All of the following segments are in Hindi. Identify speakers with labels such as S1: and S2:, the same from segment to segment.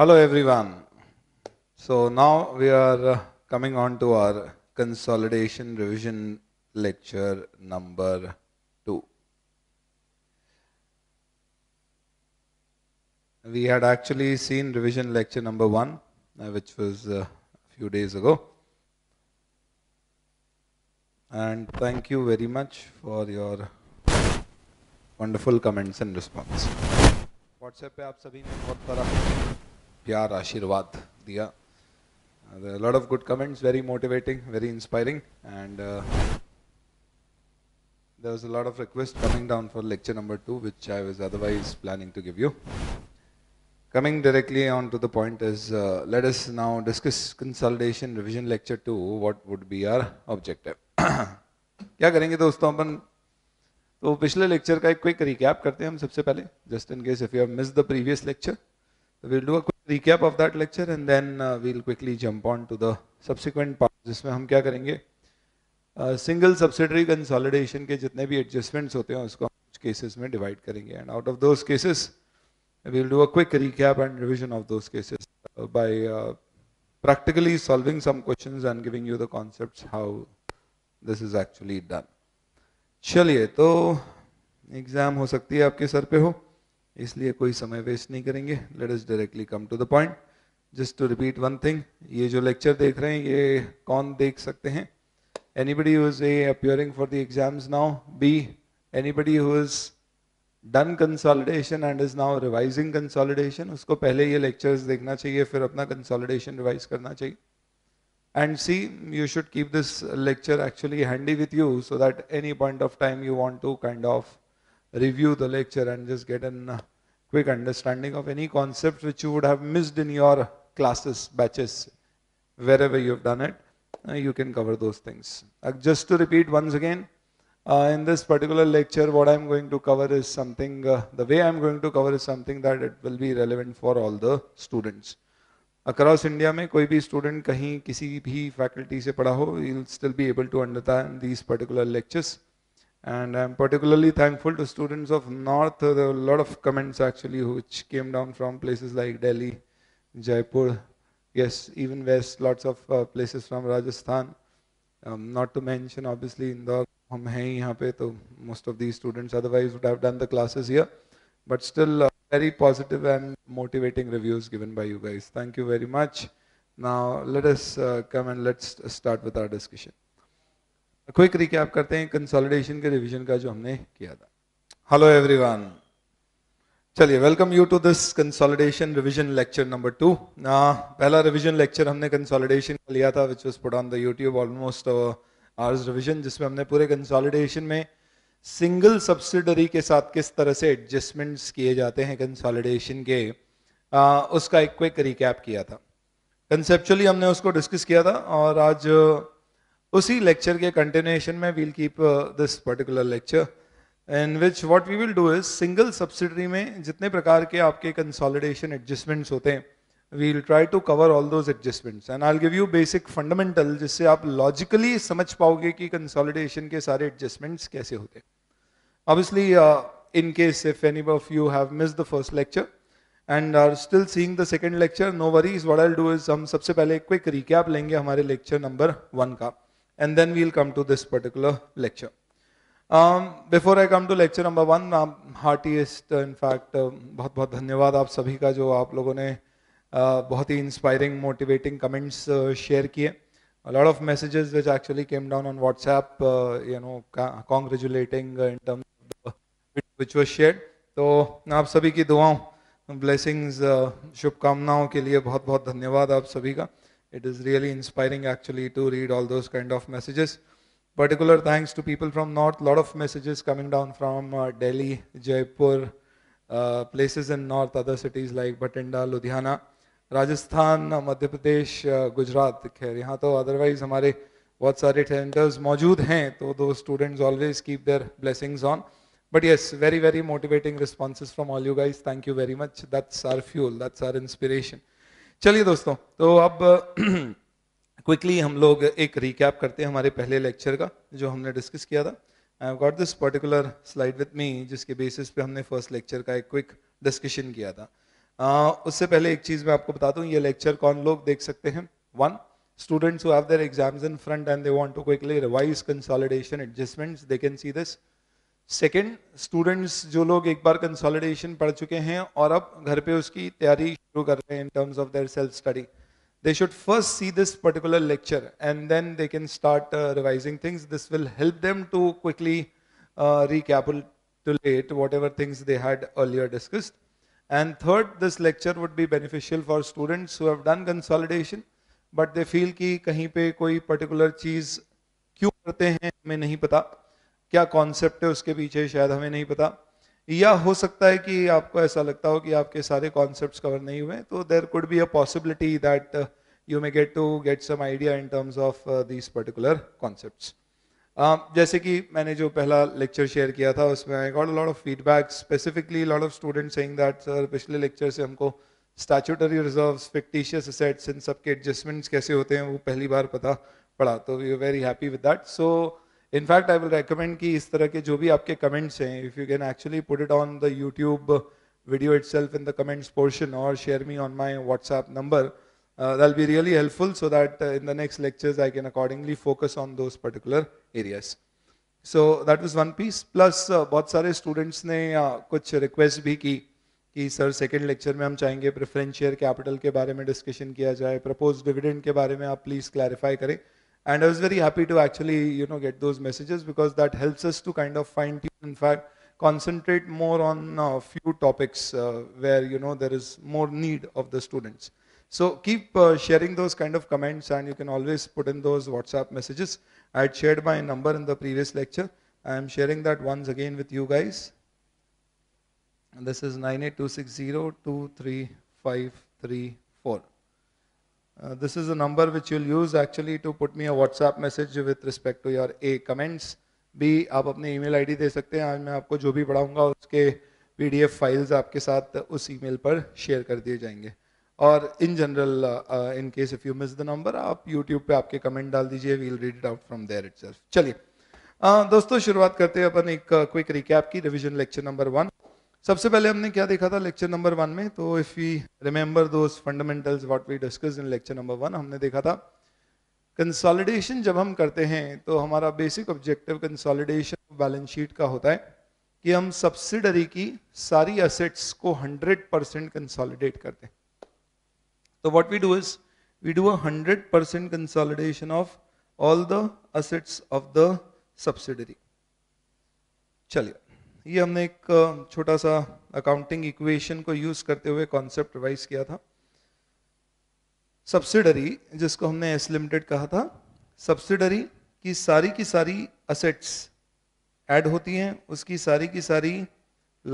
S1: Hello everyone. So now we are uh, coming on to our consolidation revision lecture number 2. We had actually seen revision lecture number 1 uh, which was uh, a few days ago. And thank you very much for your wonderful comments and response. WhatsApp pe aap sabhi ने बहुत सारा प्यार आशीर्वाद दिया there are a lot of good comments, very motivating, very inspiring, and uh, there was a lot of requests coming down for lecture number two, which I was otherwise planning to give you. Coming directly on to the point is, uh, let us now discuss consolidation revision lecture two. What would be our objective? क्या करेंगे दोस्तों अपन तो पिछले लेक्चर का एक क्विक रिकैप करते हैं हम सबसे पहले just in case if you have miss the previous lecture will do a recap of that lecture and then uh, we'll quickly jump on to the subsequent part जिसमें हम क्या करेंगे सिंगल सब्सिडरी कंसोलिडेशन के जितने भी एडजस्टमेंट्स होते हैं उसको कुछ केसेस में डिवाइड करेंगे and out of those cases we'll do a quick recap and revision of those cases uh, by uh, practically solving some questions and giving you the concepts how this is actually done चलिए तो एग्ज़ाम हो सकती है आपके सर पे हो इसलिए कोई समय वेस्ट नहीं करेंगे let us directly come to the point just to repeat one thing ये जो लेक्चर देख रहे हैं ये कौन देख सकते हैं anybody who is A appearing for the exams now B anybody who is done consolidation and is now revising consolidation उसको पहले ये लेक्चर्स देखना चाहिए फिर अपना कंसोलिडेशन रिवाइज करना चाहिए and see you should keep this lecture actually handy with you so that any point of time you want to kind of review the lecture and just get an quick understanding of any concept which you would have missed in your classes, batches, wherever you have done it, uh, you can cover those things. Uh, just to repeat once again, uh, in this particular lecture, what I'm going to cover is something, uh, the way I'm going to cover is something that it will be relevant for all the students. across India. में कोई भी student कहीं किसी भी faculty से पढ़ा हो you'll still be able to understand these particular lectures. And I'm particularly thankful to students of North. There were a lot of comments actually which came down from places like Delhi, Jaipur, yes, even West, lots of uh, places from Rajasthan. Um, not to mention, obviously, Indore, the. most of these students otherwise would have done the classes here. But still, uh, very positive and motivating reviews given by you guys. Thank you very much. Now, let us uh, come and let's start with our discussion. तो क्विक रिकैप करते हैं कंसोलिडेशन के रिवीजन का जो हमने किया था हेलो एवरीवन चलिए welcome you to this consolidation revision lecture number two पहला रिवीजन लेक्चर हमने कंसोलिडेशन का लिया था which was put on the YouTube almost hours revision जिसमें हमने पूरे कंसोलिडेशन में सिंगल सब्सिडरी के साथ किस तरह से एडजस्टमेंट्स किए जाते हैं कंसोलिडेशन के आ, उसका एक क्विक रिकैप किया था कंसेप्चुअली हमने उसको डिस्कस किया था और आज उसी लेक्चर के कंटिन्यूएशन में we'll keep this particular lecture in which what we will do is single subsidiary में जितने प्रकार के आपके कंसॉलिडेशन एडजस्टमेंट्स होते हैं we will try to cover all those adjustments and I give you basic fundamental जिससे आप लॉजिकली समझ पाओगे कि कंसॉलिडेशन के सारे एडजस्टमेंट्स कैसे होते हैं obviously in case if any of you have miss the first lecture and are still seeing the second lecture no is what I do is हम सबसे पहले क्विक रिकैप लेंगे हमारे लेक्चर नंबर वन का and then we'll come to this particular lecture. Um, before I come to lecture number one, um, heartiest, uh, in fact, uh, बहुत बहुत धन्यवाद आप सभी का जो आप लोगों ने uh, बहुत ही inspiring, motivating comments share किए. A lot of messages which actually came down on WhatsApp, you know, congratulating in terms of the, which was shared. तो आप सभी की दुआओं, blessings, शुभकामनाओं के लिए बहुत बहुत धन्यवाद आप सभी का. It is really inspiring actually to read all those kind of messages. Particular thanks to people from North. Lot of messages coming down from uh, Delhi, Jaipur, uh, places in North, other cities like Batinda, Ludhiana, Rajasthan, uh, Madhya Pradesh, uh, Gujarat. खैर यहाँ otherwise हमारे बहुत सारे टेंटर्स मौजूद हैं तो do students always keep their blessings on But yes, very, very motivating responses from all you guys. Thank you very much. That's our fuel, that's our inspiration. चलिए दोस्तों तो अब क्विकली हम लोग एक रिकैप करते हैं हमारे पहले लेक्चर का जो हमने डिस्कस किया था I got this particular slide with me जिसके बेसिस पे हमने फर्स्ट लेक्चर का एक क्विक डिस्कशन किया था uh, उससे पहले एक चीज़ मैं आपको बता दूँ ये लेक्चर कौन लोग देख सकते हैं one students who have their exams in front and they want to quickly revise consolidation adjustments they can second students जो लोग एक बार कंसोलिडेशन पढ़ चुके हैं और अब घर पे उसकी तैयारी शुरू कर रहे हैं in terms of their self study they should first see this particular lecture and then they can start revising things this will help them to quickly to let whatever things they had earlier discussed and third this lecture would be beneficial for students who have done consolidation but they feel कि कहीं पर कोई पर्टिकुलर चीज क्यों करते हैं हमें नहीं पता क्या कॉन्सेप्ट है उसके पीछे शायद हमें नहीं पता या हो सकता है कि आपको ऐसा लगता हो कि आपके सारे कॉन्सेप्ट कवर नहीं हुए तो there could be a possibility that you may get to get some idea in terms of these particular concept जैसे कि मैंने जो पहला लेक्चर शेयर किया था उसमें I got lot of feedback specifically lot of student saying that sir पिछले लेक्चर से हमको स्टैचूटरी रिजर्व फिक्टिशियस असेट्स इन सबके एडजस्टमेंट्स कैसे होते हैं वो पहली बार पता पड़ा तो we are very happy with that so in fact I will recommend की इस तरह के जो भी आपके कमेंट्स हैं if you can actually put it on the YouTube video itself in the comments portion और share me on my WhatsApp number that'll be really helpful so that in the next lectures I can accordingly focus on those particular areas so that was one piece plus बहुत सारे स्टूडेंट्स ने uh, कुछ रिक्वेस्ट भी की कि सर सेकेंड लेक्चर में हम चाहेंगे प्रेफरेंस शेयर कैपिटल के बारे में डिस्कशन किया जाए प्रपोज डिविडेंड के बारे में आप प्लीज़ क्लैरिफाई करें And I was very happy to actually, you know, get those messages because that helps us to kind of fine tune. In fact, concentrate more on a few topics uh, where, you know, there is more need of the students. So keep uh, sharing those kind of comments and you can always put in those WhatsApp messages. I had shared my number in the previous lecture. I am sharing that once again with you guys. And this is nine eight two six zero two three five three four. Uh, this is a number which you'll use actually to put me a WhatsApp message with respect to your A comments. B आप अपनी ईमेल आईडी दे सकते हैं आज मैं आपको जो भी पढ़ाऊंगा उसके पीडीएफ फाइल्स आपके साथ उस ईमेल पर शेयर कर दिए जाएंगे और in general in case if you miss the number आप यूट्यूब पे आपके कमेंट डाल दीजिए we'll read it out from there itself चलिए uh, दोस्तों शुरुआत करते हैं अपन एक क्विक uh, रिकैप की रिवीजन लेक्चर नंबर वन सबसे पहले हमने क्या देखा था लेक्चर नंबर वन में तो if we remember those fundamentals what we discuss in lecture number one हमने देखा था कंसोलिडेशन जब हम करते हैं तो हमारा basic objective consolidation balance sheet का होता है कि हम सब्सिडरी की सारी असेट्स को 100 परसेंट कंसॉलिडेट करते हैं तो what we do is we do hundred percent consolidation of all the assets of the subsidiary चलिए ये हमने एक छोटा सा अकाउंटिंग इक्वेशन को यूज करते हुए कॉन्सेप्ट रिवाइज किया था सब्सिडरी जिसको हमने एस लिमिटेड कहा था सब्सिडरी की सारी की सारी असेट्स ऐड होती हैं उसकी सारी की सारी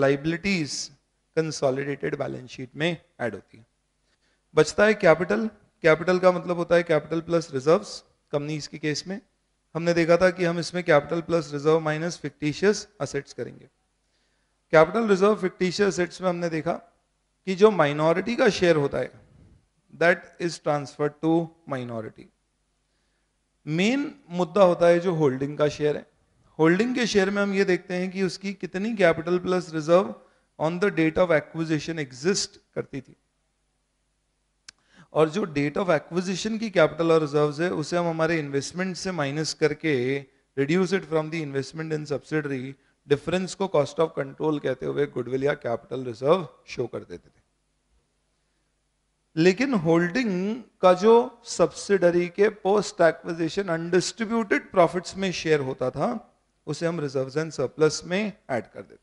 S1: लाइबिलिटीज कंसोलिडेटेड बैलेंस शीट में ऐड होती है बचता है कैपिटल कैपिटल का मतलब होता है कैपिटल प्लस रिजर्व्स कंपनीज के केस में हमने देखा था कि हम इसमें capital plus reserve minus fictitious assets करेंगे कैपिटल रिजर्व फिक्टिशियस सेट्स में हमने देखा कि जो माइनॉरिटी का शेयर होता है that is transfer to minority main मुद्दा होता है जो होल्डिंग का शेयर है होल्डिंग के शेयर में हम ये देखते हैं कि उसकी कितनी capital plus reserve on the date of acquisition exist करती थी और जो डेट ऑफ एक्विजिशन की कैपिटल और रिजर्व है उसे हम हमारे इन्वेस्टमेंट से माइनस करके reduce it from the investment in subsidiary difference को कॉस्ट ऑफ कंट्रोल कहते हुए गुडविल या कैपिटल रिजर्व शो कर देते थे लेकिन होल्डिंग का जो सब्सिडरी के पोस्ट एक्विजिशन अनडिस्ट्रीब्यूटेड प्रॉफिट्स में शेयर होता था उसे हम रिजर्व एंड सरप्लस में ऐड कर देते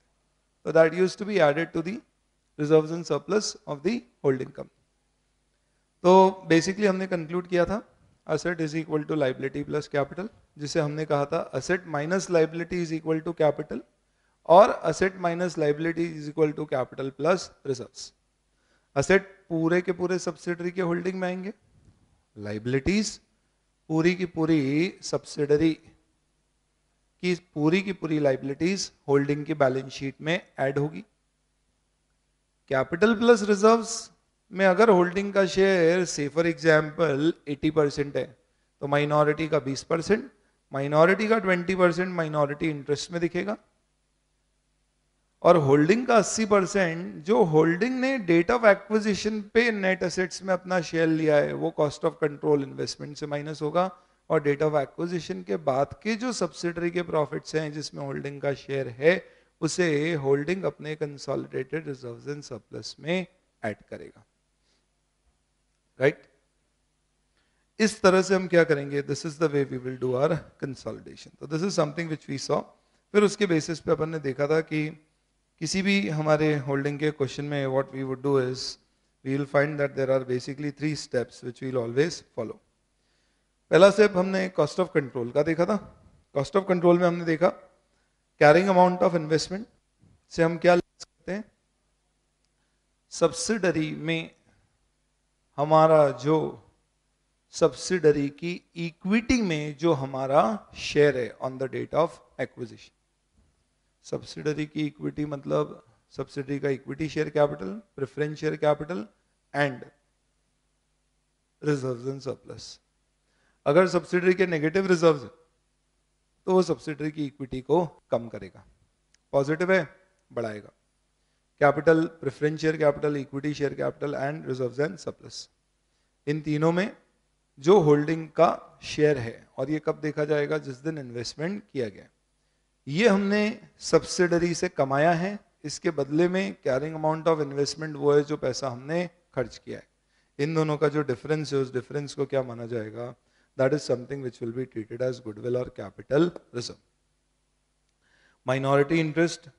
S1: तो that use to be added to the reserve and surplus of the holding company तो बेसिकली हमने कंक्लूड किया था asset is equal to liability plus capital जिसे हमने कहा था asset minus liability is equal to capital और asset minus liability is equal to capital plus reserve asset पूरे के पूरे सब्सिडरी के होल्डिंग में आएंगे लाइबिलिटीज पूरी की पूरी सब्सिडरी की पूरी की पूरी लाइबिलिटीज होल्डिंग की बैलेंस शीट में ऐड होगी कैपिटल प्लस रिजर्व्स में अगर होल्डिंग का शेयर से फॉर एग्जाम्पल एटी परसेंट है तो माइनॉरिटी का बीस परसेंट माइनॉरिटी का ट्वेंटी परसेंट माइनॉरिटी इंटरेस्ट में दिखेगा और होल्डिंग का 80 परसेंट जो होल्डिंग ने डेट ऑफ एक्विजिशन पे नेट असेट्स में अपना शेयर लिया है वो कॉस्ट ऑफ कंट्रोल इन्वेस्टमेंट से माइनस होगा और डेट ऑफ एक्विजिशन के बाद के जो सब्सिडरी के प्रॉफिट्स हैं जिसमें होल्डिंग का शेयर है उसे होल्डिंग अपने कंसोलिडेटेड रिजर्व एंड सरप्लस में ऐड करेगा राइट right? इस तरह से हम क्या करेंगे this is the way we will do our consolidation तो this is something which we saw फिर उसके बेसिस पे अपन ने देखा था कि किसी भी हमारे होल्डिंग के क्वेश्चन में what we would do is we will find that there are basically three steps which we'll always follow पहला स्टेप हमने कॉस्ट ऑफ कंट्रोल का देखा था कॉस्ट ऑफ कंट्रोल में हमने देखा कैरिंग अमाउंट ऑफ इन्वेस्टमेंट से हम क्या ले सकते हैं सब्सिडरी में हमारा जो सब्सिडरी की इक्विटी में जो हमारा शेयर है on the date of acquisition subsidiary की इक्विटी मतलब सब्सिडरी का equity share capital preference share capital and reserve and surplus अगर सब्सिडरी के नेगेटिव रिजर्व तो वो सब्सिडरी की इक्विटी को कम करेगा पॉजिटिव है बढ़ाएगा capital preference share capital equity share capital and reserve and surplus इन तीनों में जो होल्डिंग का शेयर है और ये कब देखा जाएगा जिस दिन इन्वेस्टमेंट किया गया है ये हमने सब्सिडरी से कमाया है इसके बदले में कैरिंग अमाउंट ऑफ इन्वेस्टमेंट वो है जो पैसा हमने खर्च किया है इन दोनों का जो डिफरेंस है उस डिफरेंस को क्या माना जाएगा that is something which will be treated as goodwill और कैपिटल रिजर्व माइनॉरिटी इंटरेस्ट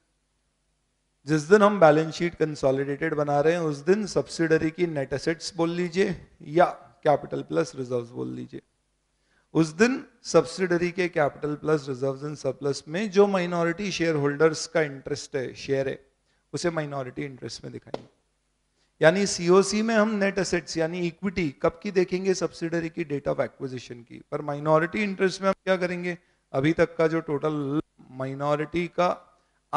S1: जिस दिन हम बैलेंस शीट कंसोलिडेटेड बना रहे हैं उस दिन सब्सिडरी की नेट एसेट्स बोल लीजिए या कैपिटल प्लस रिजर्व्स बोल लीजिए उस दिन सब्सिडरी के capital plus reserve in surplus में जो माइनॉरिटी शेयर होल्डर्स का इंटरेस्ट है शेयर है उसे माइनॉरिटी इंटरेस्ट में दिखाएंगे यानी सीओसी में हम नेट असेट्स यानी इक्विटी कब की देखेंगे सब्सिडरी की डेट ऑफ एक्विजिशन की पर माइनॉरिटी इंटरेस्ट में हम क्या करेंगे अभी तक का जो टोटल माइनॉरिटी का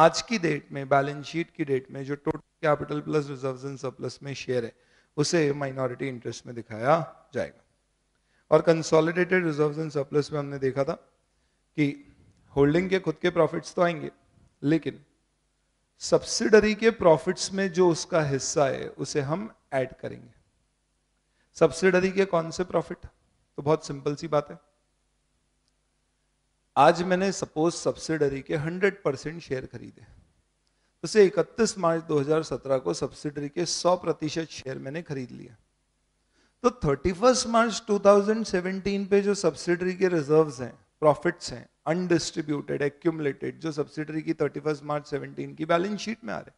S1: आज की डेट में बैलेंस शीट की डेट में जो total capital plus reserve in surplus में शेयर है उसे माइनॉरिटी इंटरेस्ट में दिखाया जाएगा और कंसोलिडेटेड रिजर्व एंड सरप्लस में हमने देखा था कि होल्डिंग के खुद के प्रॉफिट्स तो आएंगे लेकिन सब्सिडरी के प्रॉफिट्स में जो उसका हिस्सा है उसे हम ऐड करेंगे सब्सिडरी के कौन से प्रॉफिट तो बहुत सिंपल सी बात है आज मैंने सपोज सब्सिडरी के 100 परसेंट शेयर खरीदे उसे 31 मार्च 2017 को सब्सिडरी के 100 प्रतिशत शेयर मैंने खरीद लिया तो थर्टी फर्स्ट मार्च 2017 पे जो सब्सिडरी के रिजर्व्स हैं प्रॉफिट्स हैं अनडिस्ट्रीब्यूटेड एक्यूमलेटेड जो सब्सिडरी की थर्टी फर्स्ट मार्च 17 की बैलेंस शीट में आ रहे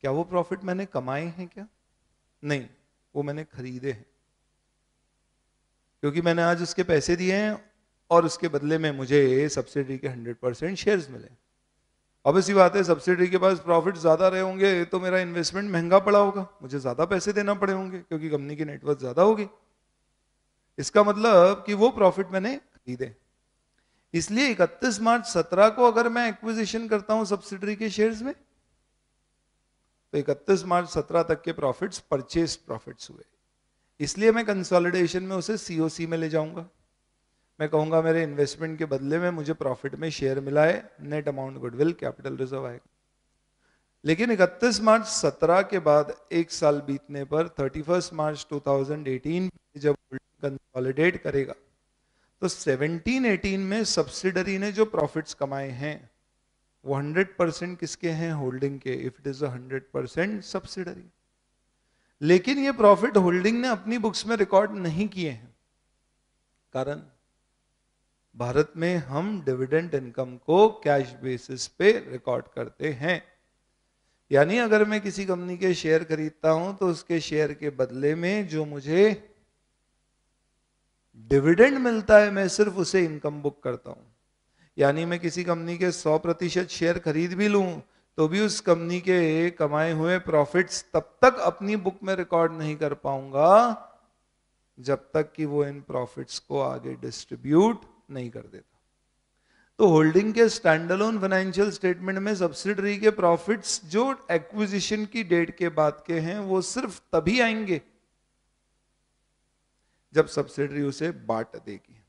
S1: क्या वो प्रॉफिट मैंने कमाए हैं क्या नहीं वो मैंने खरीदे हैं क्योंकि मैंने आज उसके पैसे दिए हैं और उसके बदले में मुझे सब्सिडरी के हंड्रेड परसेंट शेयर मिले अब ऐसी बात है सब्सिडी के पास प्रॉफिट ज़्यादा रहे होंगे तो मेरा इन्वेस्टमेंट महंगा पड़ा होगा मुझे ज़्यादा पैसे देना पड़े होंगे क्योंकि कंपनी की नेटवर्क ज़्यादा होगी इसका मतलब कि वो प्रॉफिट मैंने खरीदे इसलिए 31 मार्च 17 को अगर मैं एक्विजिशन करता हूं सब्सिडरी के शेयर्स में तो 31 मार्च 17 तक के प्रॉफिट्स परचेज प्रॉफिट्स हुए इसलिए मैं कंसोलिडेशन में उसे सीओसी में ले जाऊंगा मैं कहूंगा मेरे इन्वेस्टमेंट के बदले में मुझे प्रॉफिट में शेयर मिला है net amount goodwill capital reserve आएगा लेकिन 31 मार्च 17 के बाद एक साल बीतने पर 31 मार्च 2018 जब कंसोलिडेट करेगा तो एटीन में सब्सिडरी ने जो प्रॉफिट्स कमाए हैं वो हंड्रेड परसेंट किसके हैं होल्डिंग के if it is hundred percent subsidiary लेकिन ये प्रॉफिट होल्डिंग ने अपनी बुक्स में रिकॉर्ड नहीं किए हैं कारण भारत में हम डिविडेंड इनकम को कैश बेसिस पे रिकॉर्ड करते हैं यानी अगर मैं किसी कंपनी के शेयर खरीदता हूं तो उसके शेयर के बदले में जो मुझे डिविडेंड मिलता है मैं सिर्फ उसे इनकम बुक करता हूं यानी मैं किसी कंपनी के 100 प्रतिशत शेयर खरीद भी लूं तो भी उस कंपनी के कमाए हुए प्रॉफिट्स तब तक अपनी बुक में रिकॉर्ड नहीं कर पाऊंगा जब तक कि वो इन प्रॉफिट्स को आगे डिस्ट्रीब्यूट नहीं कर देता तो होल्डिंग के स्टैंडलोन फाइनेंशियल स्टेटमेंट में सब्सिडरी के प्रॉफिट्स जो एक्विजिशन की डेट के बाद के हैं वो सिर्फ तभी आएंगे जब सब्सिडरी उसे बांट देगी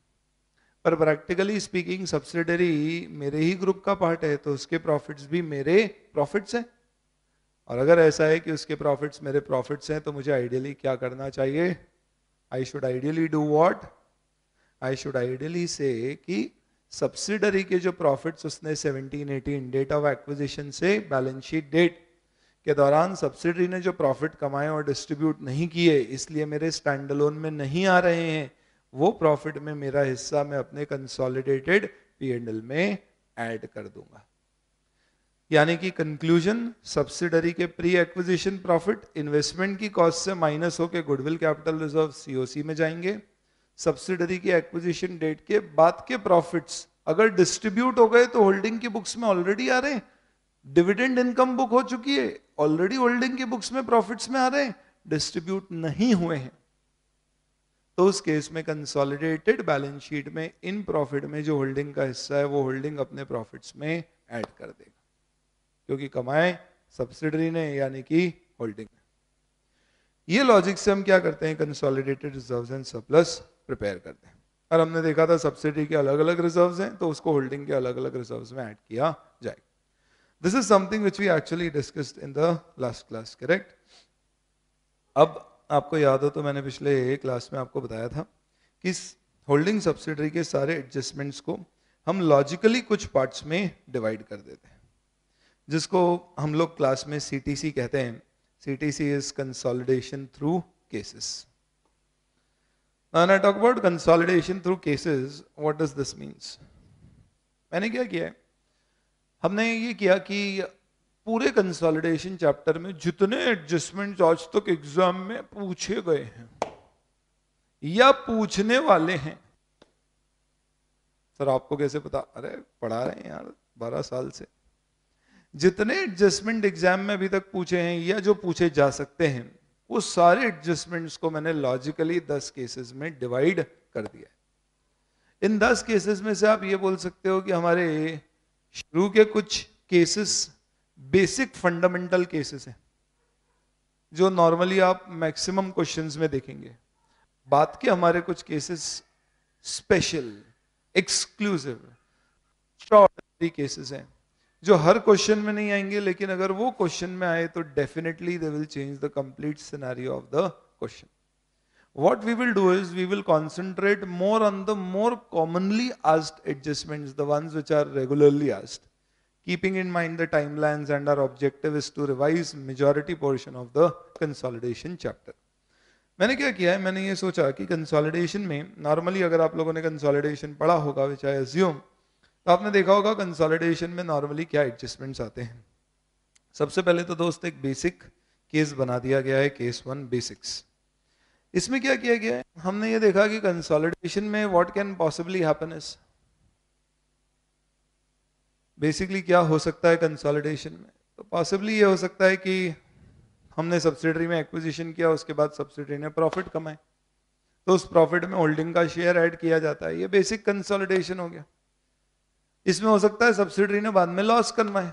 S1: पर प्रैक्टिकली स्पीकिंग सब्सिडरी मेरे ही ग्रुप का पार्ट है तो उसके प्रॉफिट्स भी मेरे प्रॉफिट्स हैं और अगर ऐसा है कि उसके प्रॉफिट्स मेरे प्रॉफिट्स हैं तो मुझे आइडियली क्या करना चाहिए I should ideally do what I should ideally से कि सब्सिडरी के जो प्रॉफिट्स उसने 17 18 डेट ऑफ एक्विजिशन से बैलेंस शीट डेट के दौरान सब्सिडरी ने जो प्रॉफिट कमाए और डिस्ट्रीब्यूट नहीं किए इसलिए मेरे स्टैंड लोन में नहीं आ रहे हैं वो प्रॉफिट में मेरा हिस्सा मैं अपने कंसोलिडेटेड पी एल में ऐड कर दूंगा यानी कि कंक्लूजन सब्सिडरी के प्री एक्विजिशन प्रॉफिट इन्वेस्टमेंट की कॉस्ट से माइनस होकर गुडविल कैपिटल रिजर्व सीओसी में जाएंगे सब्सिडरी के एक्विजिशन डेट के बाद के प्रॉफिट्स अगर डिस्ट्रीब्यूट हो गए तो होल्डिंग की बुक्स में ऑलरेडी आ रहे हैं डिविडेंड इनकम बुक हो चुकी है ऑलरेडी होल्डिंग की बुक्स में प्रॉफिट्स में आ रहे हैं डिस्ट्रीब्यूट नहीं हुए हैं तो उस केस में कंसोलिडेटेड बैलेंस शीट में इन प्रॉफिट में जो होल्डिंग का हिस्सा है वो होल्डिंग अपने प्रॉफिट्स में ऐड कर देगा क्योंकि कमाए सब्सिडरी ने यानी कि होल्डिंग ये लॉजिक से हम क्या करते हैं consolidated reserve and surplus prepare कर दें और हमने देखा था सब्सिडी के अलग अलग रिजर्व हैं तो उसको होल्डिंग के अलग अलग रिजर्व में ऐड किया जाएगा this is something which we actually discussed in the last class correct अब आपको याद हो तो मैंने पिछले क्लास में आपको बताया था कि होल्डिंग सब्सिडरी के सारे एडजस्टमेंट्स को हम लॉजिकली कुछ पार्ट्स में डिवाइड कर देते हैं जिसको हम लोग क्लास में सी कहते हैं C is consolidation through cases Now when I talk about consolidation through cases, what does this means? मैंने क्या किया है हमने ये किया कि पूरे कंसोलिडेशन चैप्टर में जितने एडजस्टमेंट आज तक एग्जाम में पूछे गए हैं या पूछने वाले हैं सर आपको कैसे पता अरे पढ़ा रहे हैं यार बारह साल से जितने एडजस्टमेंट एग्जाम में अभी तक पूछे हैं या जो पूछे जा सकते हैं वो सारे एडजस्टमेंट्स को मैंने लॉजिकली दस केसेस में डिवाइड कर दिया इन दस केसेस में से आप ये बोल सकते हो कि हमारे शुरू के कुछ केसेस बेसिक फंडामेंटल केसेस हैं जो नॉर्मली आप मैक्सिमम क्वेश्चंस में देखेंगे बात के हमारे कुछ केसेस स्पेशल एक्सक्लूसिव केसेस हैं जो हर क्वेश्चन में नहीं आएंगे लेकिन अगर वो क्वेश्चन में आए तो definitely they will change the complete scenario of the question what we will do is we will concentrate more on the more commonly asked adjustment the ones which are regularly asked keeping in mind the time line and our objective is to revise majority portion of the consolidation chapter मैंने क्या किया है मैंने ये सोचा कि कंसॉलिडेशन में नॉर्मली अगर आप लोगों ने कंसॉलिडेशन पढ़ा होगा विच आई एज्यूम तो आपने देखा होगा कंसोलिडेशन में नॉर्मली क्या एडजस्टमेंट्स आते हैं सबसे पहले तो दोस्त एक बेसिक केस बना दिया गया है केस वन बेसिक्स इसमें क्या किया गया है हमने ये देखा कि कंसोलिडेशन में what can possibly happen is basically क्या हो सकता है कंसोलिडेशन में तो पॉसिबली ये हो सकता है कि हमने सब्सिडरी में एक्विजिशन किया उसके बाद सब्सिडरी ने प्रॉफिट कमाए तो उस प्रॉफिट में होल्डिंग का शेयर ऐड किया जाता है ये बेसिक कंसोलिडेशन हो गया इसमें हो सकता है सब्सिडरी ने बाद में लॉस कन्वाए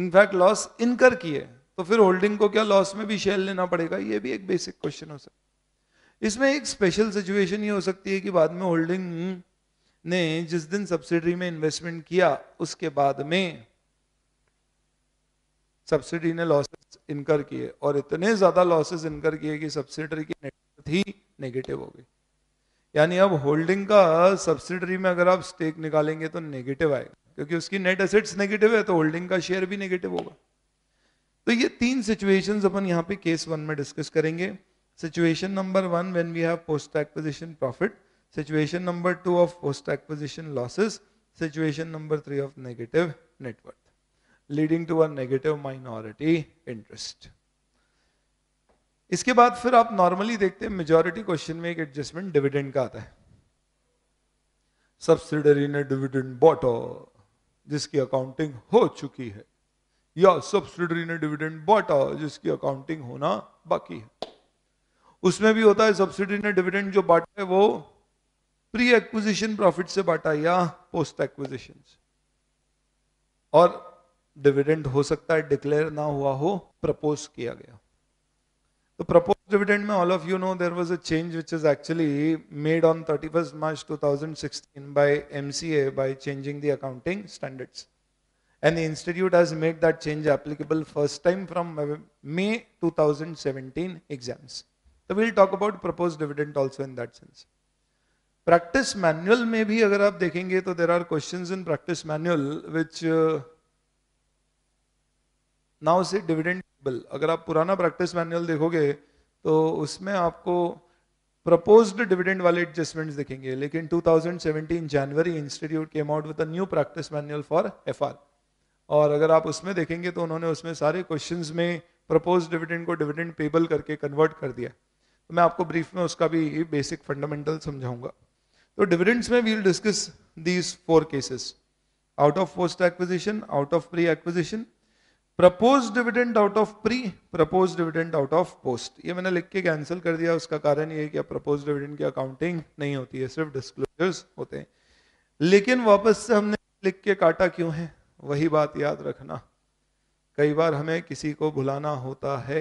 S1: इनफैक्ट लॉस इनकर किए तो फिर होल्डिंग को क्या लॉस में भी शेयर लेना पड़ेगा ये भी एक बेसिक क्वेश्चन हो सकता है इसमें एक स्पेशल सिचुएशन ये हो सकती है कि बाद में होल्डिंग ने जिस दिन सब्सिडरी में इन्वेस्टमेंट किया उसके बाद में सब्सिडी ने लॉसेस इनकर किए और इतने ज्यादा लॉसेस इनकर किए कि सब्सिडरी की नेटवर्थ ही नेगेटिव हो गई यानी अब होल्डिंग का सब्सिडरी में अगर आप स्टेक निकालेंगे तो नेगेटिव आएगा क्योंकि उसकी नेट एसेट्स नेगेटिव है तो होल्डिंग का शेयर भी नेगेटिव होगा तो ये तीन सिचुएशंस अपन यहाँ पे केस वन में डिस्कस करेंगे situation number one when we have post acquisition profit situation number two of post acquisition losses situation number three of negative net worth leading to a negative minority interest इसके बाद फिर आप नॉर्मली देखते हैं मेजोरिटी क्वेश्चन में एक एडजस्टमेंट डिविडेंड का आता है सब्सिडरी ने डिविडेंड बॉटो जिसकी अकाउंटिंग हो चुकी है या सब्सिडरी ने डिविडेंड बॉटो जिसकी अकाउंटिंग होना बाकी है उसमें भी होता है सब्सिडी ने डिविडेंड जो बांटा है वो प्री एक्विजिशन प्रॉफिट से बांटा या पोस्ट एक्विजिशन से और डिविडेंड हो सकता है डिक्लेयर ना हुआ हो प्रपोज किया गया The proposed dividend, all of you know, there was a change which is actually made on 31st March 2016 by MCA by changing the accounting standards. And the institute has made that change applicable first time from May 2017 exams. So we'll talk about proposed dividend also in that sense. Practice manual में भी अगर आप देखेंगे तो there are question in practice manual which now उसे डिविडेंड बिल अगर आप पुराना प्रैक्टिस मैनुअल देखोगे तो उसमें आपको प्रपोज्ड डिविडेंड वाले एडजस्टमेंट्स दिखेंगे लेकिन 2017 January institute came out with a new practice manual for FR और अगर आप उसमें देखेंगे तो उन्होंने उसमें सारे क्वेश्चंस में प्रपोज डिविडेंड को डिविडेंड पेबल करके कन्वर्ट कर दिया तो मैं आपको ब्रीफ में उसका भी बेसिक फंडामेंटल समझाऊंगा तो डिविडेंड्स में we'll discuss these four cases out of post acquisition out of pre acquisition propose dividend out of pre propose dividend out of post ये मैंने लिख के कैंसिल कर दिया उसका कारण ये कि प्रपोज डिविडेंड की अकाउंटिंग नहीं होती है सिर्फ डिस्कलोजर्स होते हैं लेकिन वापस से हमने लिख के काटा क्यों है वही बात याद रखना कई बार हमें किसी को भुलाना होता है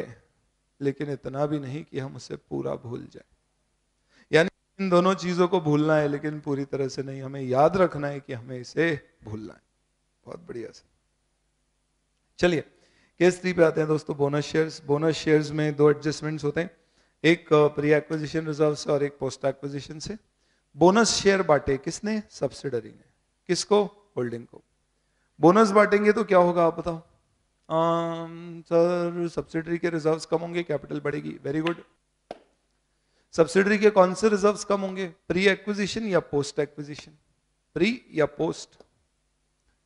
S1: लेकिन इतना भी नहीं कि हम उसे पूरा भूल जाए यानी इन दोनों चीजों को भूलना है लेकिन पूरी तरह से नहीं हमें याद रखना है कि हमें इसे भूलना है बहुत बढ़िया से चलिए केस थ्री पे आते हैं दोस्तों बोनस शेयर्स बोनस शेयर्स में दो एडजस्टमेंट्स होते हैं एक प्री एक्विजिशन रिजर्व से और एक पोस्ट एक्विजिशन से बोनस शेयर बांटे किसने सब्सिडरी ने किसको होल्डिंग को बोनस बांटेंगे तो क्या होगा आप बताओ सर um, सब्सिडरी के रिजर्व्स कम होंगे कैपिटल बढ़ेगी वेरी गुड सब्सिडरी के कौन से रिजर्व्स कम होंगे प्री एक्विजिशन या पोस्ट एक्विजिशन प्री या पोस्ट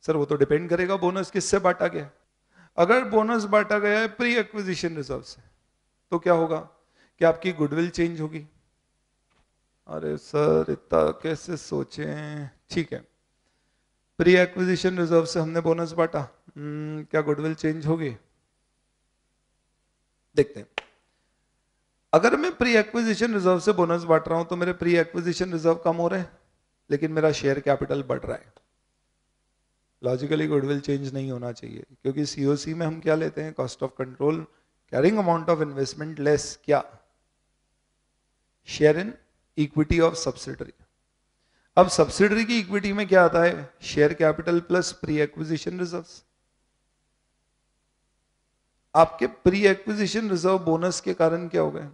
S1: सर वो तो डिपेंड करेगा बोनस किससे बांटा गया अगर बोनस बांटा गया है प्री एक्विजिशन रिजर्व से तो क्या होगा कि आपकी गुडविल चेंज होगी अरे सर इतना कैसे सोचे ठीक है प्री एक्विजिशन रिजर्व से हमने बोनस बांटा हम्म, क्या गुडविल चेंज होगी देखते हैं अगर मैं प्री एक्विजिशन रिजर्व से बोनस बांट रहा हूं तो मेरे प्री एक्विजिशन रिजर्व कम हो रहे हैं लेकिन मेरा शेयर कैपिटल बढ़ रहा है लॉजिकली गुडविल चेंज नहीं होना चाहिए क्योंकि सीओसी में हम क्या लेते हैं cost of control carrying amount of investment less क्या share in equity of subsidiary अब सब्सिडरी की इक्विटी में क्या आता है share capital plus pre acquisition reserve आपके प्री एक्विजिशन रिजर्व बोनस के कारण क्या हो गए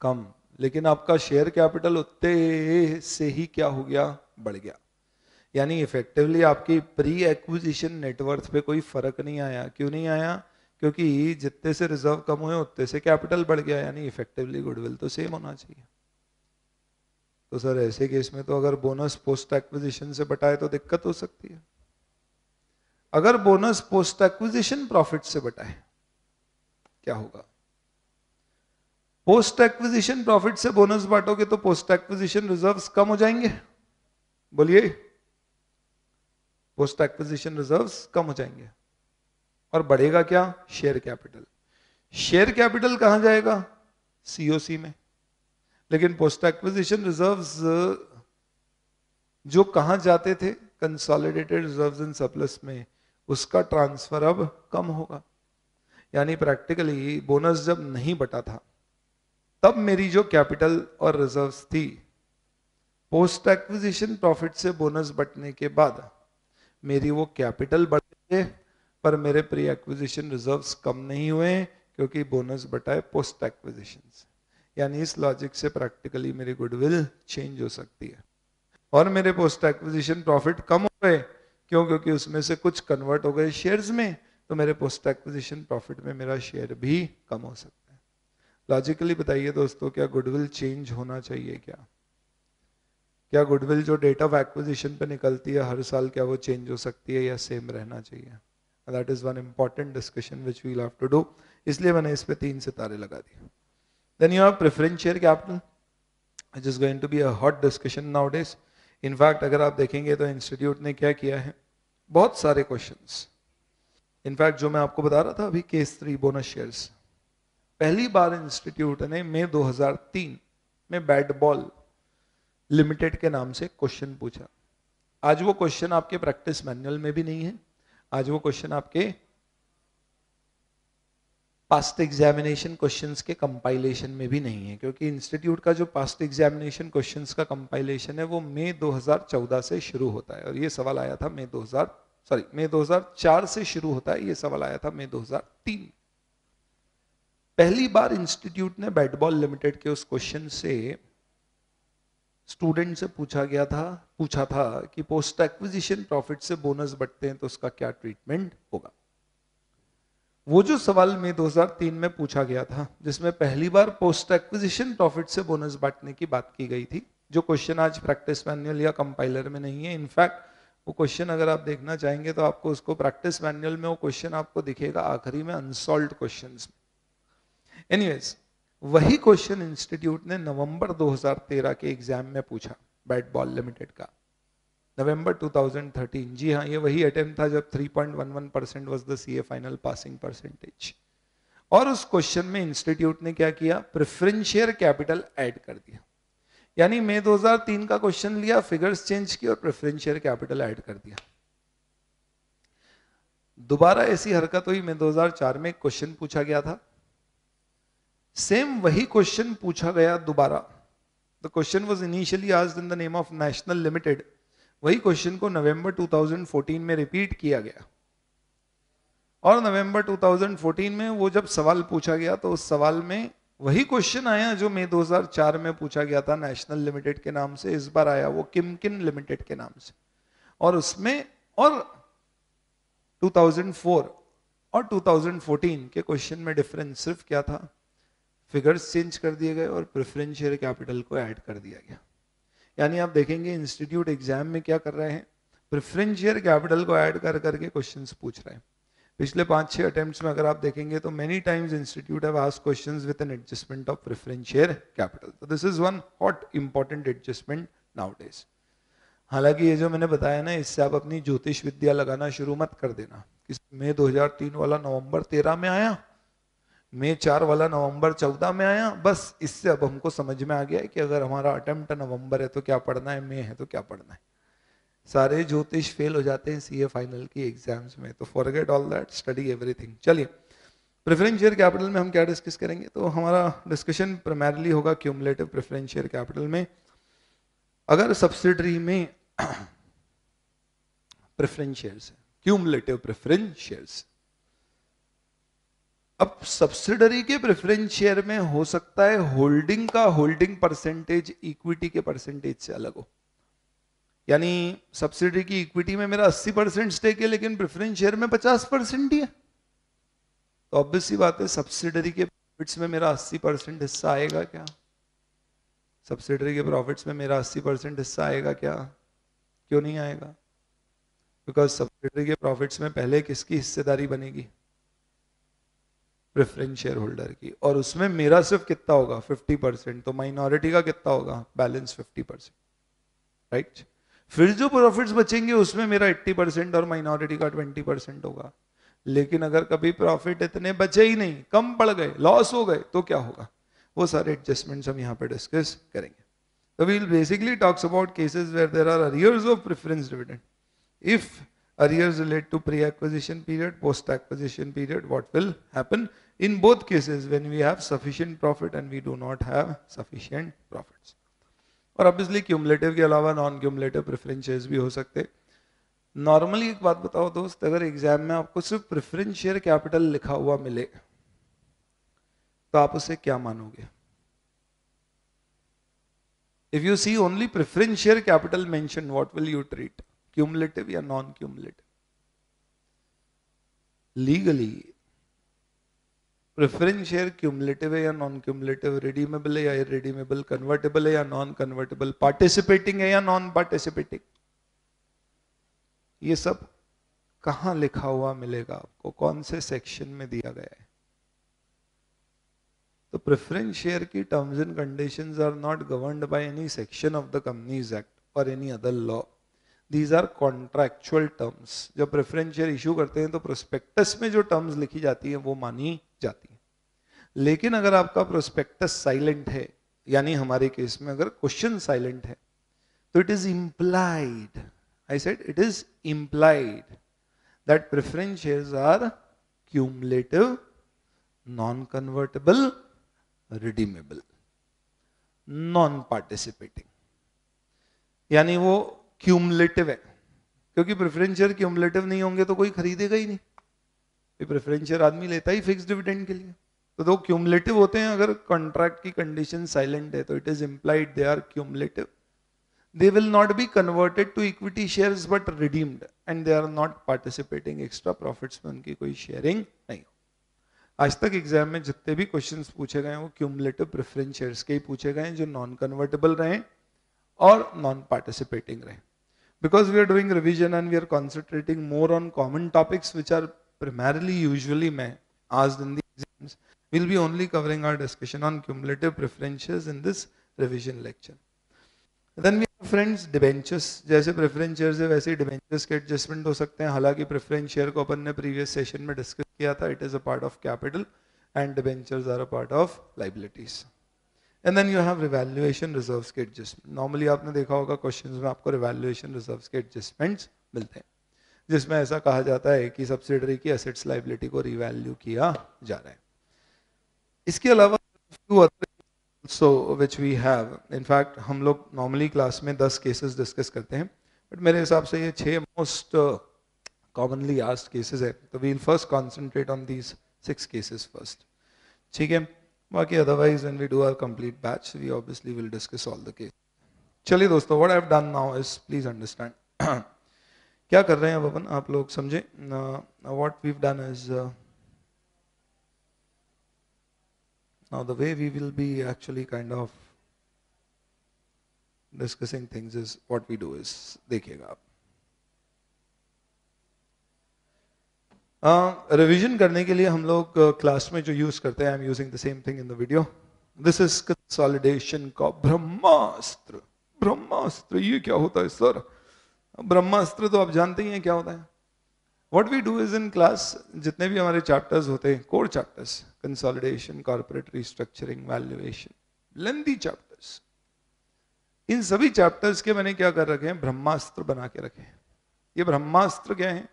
S1: कम लेकिन आपका शेयर कैपिटल उतने से ही क्या हो गया बढ़ गया यानी इफेक्टिवली आपकी प्री एक्विजिशन नेटवर्थ पे कोई फर्क नहीं आया क्यों नहीं आया क्योंकि जितने से रिजर्व कम हुए उतने से कैपिटल बढ़ गया यानी इफेक्टिवली गुडविल तो सेम होना चाहिए तो सर ऐसे केस में तो अगर बोनस पोस्ट एक्विजिशन से बटाए तो दिक्कत हो सकती है अगर बोनस पोस्ट एक्विजिशन प्रॉफिट से बटाए क्या होगा पोस्ट एक्विजिशन प्रॉफिट से बोनस बांटोगे तो पोस्ट एक्विजिशन रिजर्व्स कम हो जाएंगे बोलिए पोस्ट एक्विजिशन रिजर्व कम हो जाएंगे और बढ़ेगा क्या शेयर कैपिटल शेयर कैपिटल कहा जाएगा सीओसी में लेकिन पोस्ट एक्विजिशन रिजर्व्स जो कहा जाते थे कंसोलिडेटेड रिजर्व्स इन सरप्लस में उसका ट्रांसफर अब कम होगा यानी प्रैक्टिकली बोनस जब नहीं बटा था तब मेरी जो कैपिटल और रिजर्व्स थी पोस्ट एक्विजिशन प्रॉफिट से बोनस बटने के बाद मेरी वो कैपिटल बढ़ गए पर मेरे प्री एक्विजिशन रिजर्व्स कम नहीं हुए क्योंकि बोनस बटाए पोस्ट एक्विजिशन यानी इस लॉजिक से प्रैक्टिकली मेरी गुडविल चेंज हो सकती है और मेरे पोस्ट एक्विजिशन प्रॉफिट कम हो गए क्यों क्योंकि उसमें से कुछ कन्वर्ट हो गए शेयर्स में तो मेरे पोस्ट एक्विजिशन प्रॉफिट में मेरा शेयर भी कम हो सकता है लॉजिकली बताइए दोस्तों क्या गुडविल चेंज होना चाहिए क्या क्या गुडविल जो डेट ऑफ एक्विजिशन पे निकलती है हर साल क्या वो चेंज हो सकती है या सेम रहना चाहिए that is one important discussion which we'll have to do इसलिए मैंने इस पर तीन सितारे लगा दिए then you have preference share capital it is going to be a hot discussion nowadays in fact अगर आप देखेंगे तो इंस्टीट्यूट ने क्या किया है बहुत सारे क्वेश्चन इनफैक्ट जो मैं आपको बता रहा था अभी केस थ्री बोनस शेयर्स पहली बार इंस्टीट्यूट ने मई 2003 में बैट बॉल लिमिटेड के नाम से क्वेश्चन पूछा आज वो क्वेश्चन आपके प्रैक्टिस मैनुअल में भी नहीं है आज वो क्वेश्चन आपके पास्ट एग्जामिनेशन क्वेश्चंस के कंपाइलेशन में भी नहीं है क्योंकि इंस्टीट्यूट का जो पास्ट एग्जामिनेशन क्वेश्चंस का कंपाइलेशन है वो मई 2014 से शुरू होता है और ये सवाल आया था मई 2000 सॉरी मई 2004 से शुरू होता है ये सवाल आया था मई 2003 पहली बार इंस्टीट्यूट ने बैटबॉल लिमिटेड के उस क्वेश्चन से स्टूडेंट से पूछा गया था पूछा था कि पोस्ट एक्विजिशन प्रॉफिट से बोनस बढ़ते हैं तो उसका क्या ट्रीटमेंट होगा वो जो सवाल में 2003 में पूछा गया था जिसमें पहली बार पोस्ट एक्विजिशन प्रॉफिट से बोनस बांटने की बात की गई थी जो क्वेश्चन आज प्रैक्टिस मैनुअल या कंपाइलर में नहीं है इनफैक्ट वो क्वेश्चन अगर आप देखना चाहेंगे तो आपको उसको प्रैक्टिस मैनुअल में वो क्वेश्चन आपको दिखेगा आखिरी में अनसॉल्व क्वेश्चन एनीवेज वही क्वेश्चन इंस्टीट्यूट ने नवंबर 2013 के एग्जाम में पूछा बैट बॉल लिमिटेड का नवंबर 2013 जी हाँ ये वही अटेम्प्ट था जब 3.11 percent was the C final passing percentage और उस क्वेश्चन में इंस्टीट्यूट ने क्या किया प्रिफरेंशियर कैपिटल ऐड कर दिया यानी मई 2003 का क्वेश्चन लिया फिगर्स चेंज किया और प्रेफरेंशियर कैपिटल ऐड कर दिया दोबारा ऐसी हरकत हुई मई 2004 में क्वेश्चन पूछा गया था सेम वही क्वेश्चन पूछा गया दोबारा द क्वेश्चन वॉज इनिशियली आज in the name of National Limited वही क्वेश्चन को नवंबर 2014 में रिपीट किया गया और नवंबर 2014 में वो जब सवाल पूछा गया तो उस सवाल में वही क्वेश्चन आया जो मई 2004 में पूछा गया था नेशनल लिमिटेड के नाम से इस बार आया वो किमकिन लिमिटेड के नाम से और उसमें और 2004 और 2014 के क्वेश्चन में डिफरेंस सिर्फ क्या था फिगर्स चेंज कर दिए गए और प्रेफरेंशियल कैपिटल को ऐड कर दिया गया यानी आप देखेंगे इंस्टीट्यूट एग्जाम में क्या कर रहे हैं प्रेफरेंशियल कैपिटल को ऐड कर करके क्वेश्चन पूछ रहे हैं पिछले पाँच छः अटेम्प्ट में अगर आप देखेंगे तो many times institute have ask questions with an adjustment of preference capital तो this is one hot important adjustment nowadays हालांकि ये जो मैंने बताया ना इससे आप अपनी ज्योतिष विद्या लगाना शुरू मत कर देना किस मई 2003 वाला नवंबर 13 में आया मैं चार वाला नवंबर चौदह में आया बस इससे अब हमको समझ में आ गया है कि अगर हमारा अटेम्प्ट नवंबर है तो क्या पढ़ना है मई है तो क्या पढ़ना है सारे ज्योतिष फेल हो जाते हैं सीए फाइनल की एग्जाम्स में तो forget all that study everything चलिए प्रेफरेंस शेयर कैपिटल में हम क्या डिस्कस करेंगे तो हमारा डिस्कशन प्राइमरली होगा क्यूमलेटिव प्रेफरेंस शेयर कैपिटल में अगर सब्सिडरी में preference shares cumulative preference shares अब सब्सिडरी के प्रेफरेंस शेयर में हो सकता है होल्डिंग का होल्डिंग परसेंटेज इक्विटी के परसेंटेज से अलग हो यानी सब्सिडरी की इक्विटी में मेरा 80 परसेंट स्टेक है लेकिन प्रेफरेंस शेयर में 50 परसेंट ही है तो ऑब्वियस ही बात है सब्सिडरी के प्रॉफिट्स में मेरा 80 परसेंट हिस्सा आएगा क्या सब्सिडरी के प्रॉफिट्स में मेरा 80 परसेंट हिस्सा आएगा क्या क्यों नहीं आएगा बिकॉज सब्सिडरी के प्रॉफिट्स में पहले किसकी हिस्सेदारी बनेगी प्रेफरेंस शेयर होल्डर की और उसमें मेरा सिर्फ कितना होगा 50 परसेंट तो माइनॉरिटी का कितना होगा बैलेंस 50 परसेंट राइट फिर जो प्रॉफिट्स बचेंगे उसमें मेरा 80 परसेंट और माइनॉरिटी का 20 परसेंट होगा लेकिन अगर कभी प्रॉफिट इतने बचे ही नहीं कम पड़ गए लॉस हो गए तो क्या होगा वो सारे एडजस्टमेंट्स हम यहाँ पर डिस्कस करेंगे तो we'll basically talks about cases where there are arrears of preference dividend if arrears relate to pre-acquisition period, post-acquisition period, what will happen in both cases when we have sufficient profit and we do not have sufficient profits. और ऑब्वियसली क्यूमलेटिव के अलावा नॉन क्यूमलेटिव प्रेफरेंस भी हो सकते नॉर्मली एक बात बताओ दोस्त अगर एग्जाम में आपको सिर्फ प्रेफरेंस शेयर कैपिटल लिखा हुआ मिले तो आप उसे क्या मानोगे if you see only preference share capital mention what will you treat cumulative या non cumulative legally preference share cumulative है या नॉन क्यूमलेटिव रिडीमेबल है या इरेडीमेबल कन्वर्टेबल है या नॉन कन्वर्टेबल पार्टिसिपेटिंग है या नॉन पार्टिसिपेटिंग ये सब कहा लिखा हुआ मिलेगा आपको कौन से सेक्शन में दिया गया है तो प्रेफरेंस शेयर की terms and conditions are not governed by any section of the Companies Act और any other law these are contractual terms जब प्रेफरेंस शेयर इशू करते हैं तो प्रोस्पेक्टस में जो टर्म्स लिखी जाती है वो मानी जाती है लेकिन अगर आपका प्रोस्पेक्टस साइलेंट है यानी हमारे केस में अगर क्वेश्चन साइलेंट है तो it is implied I said it is implied that preference shares are cumulative non convertible redeemable non participating यानी वो क्यूमलेटिव है क्योंकि प्रेफरेंस शेयर क्यूमलेटिव नहीं होंगे तो कोई खरीदेगा ही नहीं ये प्रेफरेंस शेयर आदमी लेता ही फिक्स डिविडेंड के लिए तो दो क्यूमलेटिव होते हैं अगर कॉन्ट्रैक्ट की कंडीशन साइलेंट है तो it is implied they are cumulative they will not be converted to equity share but redeemed and they are not participating extra profits में उनकी कोई शेयरिंग नहीं आज तक एग्जाम में जितने भी क्वेश्चंस पूछे गए हैं वो क्यूमुलेटिव प्रेफरेंस शेयर्स के ही पूछे गए हैं जो नॉन कन्वर्टेबल रहे और नॉन पार्टिसिपेटिंग रहे because we are doing revision and we are concentrating more on common topics which are primarily usually asked in the exams, we'll be only covering our discussion on cumulative preferences in this revision lecture. Then we have friends debentures jaise preference shares hai waise debentures ke adjustment ho sakte hain हैं preference share ko को अपन ने प्रीवियस सेशन में डिस्कस किया था it is a part of capital and debentures are a part of and then you have revaluation reserve के एडजस्टमेंट नॉर्मली आपने देखा होगा क्वेश्चन में आपको रिवेल्युएशन रिजर्व के एडजस्टमेंट्स मिलते हैं जिसमें ऐसा कहा जाता है कि सब्सिडरी की असेट्स लाइबिलिटी को रिवैल्यू किया जा रहा है इसके अलावा too so which we have in fact हम लोग नॉर्मली क्लास में दस केसेस डिस्कस करते हैं बट मेरे हिसाब से ये छह मोस्ट कॉमनली आस्ट केसेस है तो we'll first concentrate on these six cases first ठीक है बाकी otherwise when we do our complete batch we obviously will discuss all the case चलिए दोस्तों what I have done now is please understand क्या कर रहे हैं अब अपन आप लोग समझे what we have done is now the way we will be actually kind of discussing things is what we do is देखिएगा आप रिवीजन करने के लिए हम लोग क्लास में जो यूज करते हैं I am using the same thing in the video this is consolidation का ब्रह्मास्त्र ब्रह्मास्त्र ये क्या होता है सर ब्रह्मास्त्र तो आप जानते ही हैं क्या होता है what we do is in class जितने भी हमारे चैप्टर्स होते हैं core chapters consolidation corporate restructuring valuation lengthy chapters इन सभी चैप्टर्स के मैंने क्या कर रखे हैं ब्रह्मास्त्र बना के रखे हैं ये ब्रह्मास्त्र क्या है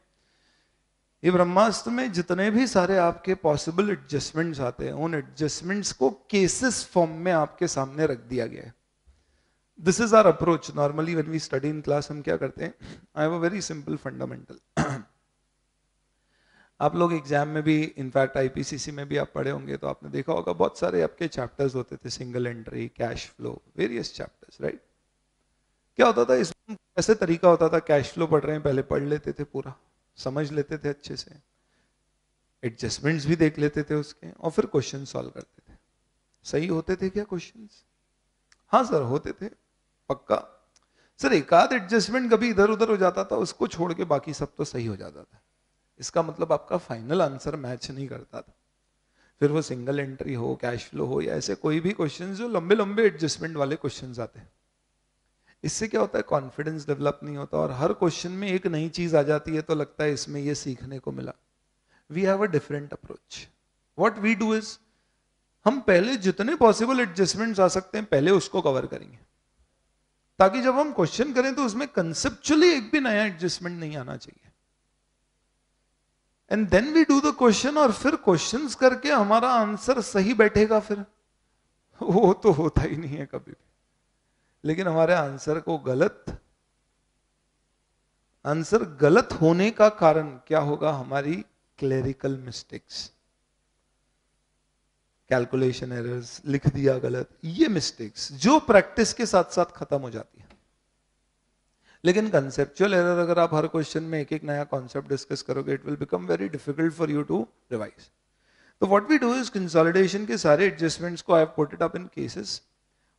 S1: ये ब्रह्मास्त्र में जितने भी सारे आपके पॉसिबल एडजस्टमेंट्स आते हैं उन एडजस्टमेंट्स को केसेस फॉर्म में आपके सामने रख दिया गया है this is our approach normally when we study in class हम क्या करते हैं I have a very simple fundamental आप लोग एग्जाम में भी इनफैक्ट आईपीसीसी में भी आप पढ़े होंगे तो आपने देखा होगा बहुत सारे आपके चैप्टर्स होते थे single entry cash flow various chapters right क्या होता था इसमें ऐसे तरीका होता था कैश फ्लो पढ़ रहे हैं पहले पढ़ लेते थे पूरा समझ लेते थे अच्छे से एडजस्टमेंट्स भी देख लेते थे उसके और फिर क्वेश्चन सॉल्व करते थे सही होते थे क्या क्वेश्चन हाँ सर होते थे पक्का सर एक आध एडजस्टमेंट कभी इधर उधर हो जाता था उसको छोड़ के बाकी सब तो सही हो जाता था इसका मतलब आपका फाइनल आंसर मैच नहीं करता था फिर वो सिंगल एंट्री हो कैश फ्लो हो या ऐसे कोई भी क्वेश्चन जो लंबे लंबे एडजस्टमेंट वाले क्वेश्चन आते हैं इससे क्या होता है कॉन्फिडेंस डेवलप नहीं होता और हर क्वेश्चन में एक नई चीज आ जाती है तो लगता है इसमें यह सीखने को मिला we have a different approach what we do is हम पहले जितने पॉसिबल एडजस्टमेंट आ सकते हैं पहले उसको कवर करेंगे ताकि जब हम क्वेश्चन करें तो उसमें कंसेप्चुअली एक भी नया एडजस्टमेंट नहीं आना चाहिए and then we do the question और फिर क्वेश्चंस करके हमारा आंसर सही बैठेगा फिर वो तो होता ही नहीं है कभी भी लेकिन हमारे आंसर को गलत आंसर गलत होने का कारण क्या होगा हमारी क्लेरिकल मिस्टेक्स कैलकुलेशन एरर्स लिख दिया गलत ये मिस्टेक्स जो प्रैक्टिस के साथ साथ खत्म हो जाती है लेकिन कंसेप्चुअल एरर अगर आप हर क्वेश्चन में एक एक नया कॉन्सेप्ट डिस्कस करोगे it will become very difficult for you to revise तो what we do is consolidation के सारे एडजस्टमेंट्स को I have put it up in cases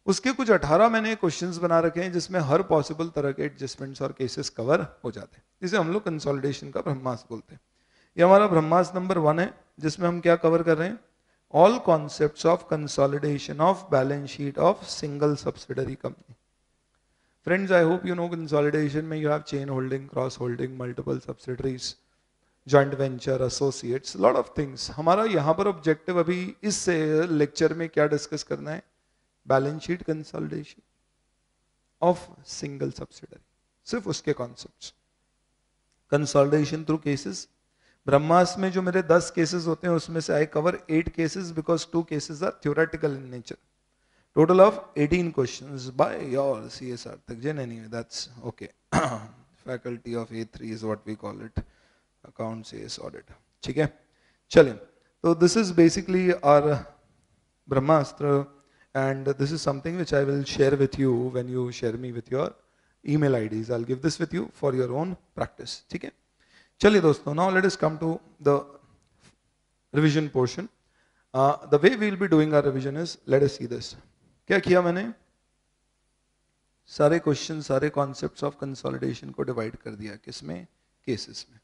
S1: उसके कुछ 18 मैंने क्वेश्चंस बना रखे हैं जिसमें हर पॉसिबल तरह के एडजस्टमेंट्स और केसेस कवर हो जाते हैं जिसे हम लोग कंसोलिडेशन का ब्रह्मास बोलते हैं ये हमारा ब्रह्मास नंबर वन है जिसमें हम क्या कवर कर रहे हैं all concept of consolidation of balance sheet of single subsidiary company friends I hope you know consolidation में you have chain holding cross holding multiple subsidiaries joint venture associates lot of things हमारा यहाँ पर ऑब्जेक्टिव अभी इस लेक्चर uh, में क्या डिस्कस करना है balance sheet consolidation of single subsidiary सिर्फ उसके concept consolidation through cases Brahmastra में जो मेरे दस केसेस होते हैं उसमें से I cover eight cases because two cases are theoretical in nature total of 18 questions by your CSR Takjan. Anyway, that's okay. Faculty of A3 is what we call it. Account CS audit. ठीक है चलिए तो this is basically our Brahmastra And this is something which I will share with you when you share me with your email IDs. I'll give this with you for your own practice. theek hai chaliye dosto now let us come to the revision portion. Uh, the way we will be doing our revision is, let us see this. क्या किया मैंने? सारे क्वेश्चन सारे कॉन्सेप्ट्स ऑफ कंसोलिडेशन को डिवाइड कर दिया किसमें केसेस में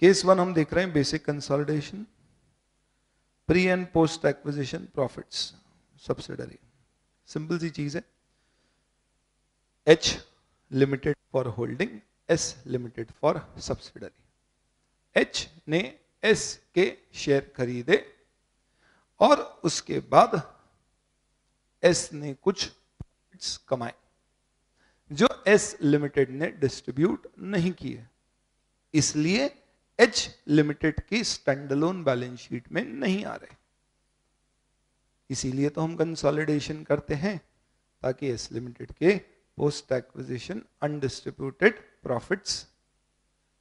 S1: केस वन हम देख रहे हैं basic consolidation pre and post acquisition profits subsidiary simple सी चीज है H Limited for holding S limited for subsidiary H ने एस के शेयर खरीदे और उसके बाद एस ने कुछ कमाए जो एस लिमिटेड ने डिस्ट्रीब्यूट नहीं किए इसलिए एच लिमिटेड की स्टैंडलोन बैलेंस शीट में नहीं आ रहे इसीलिए तो हम कंसोलिडेशन करते हैं ताकि एस लिमिटेड के पोस्ट एक्विजिशन अनडिस्ट्रीब्यूटेड प्रॉफिट्स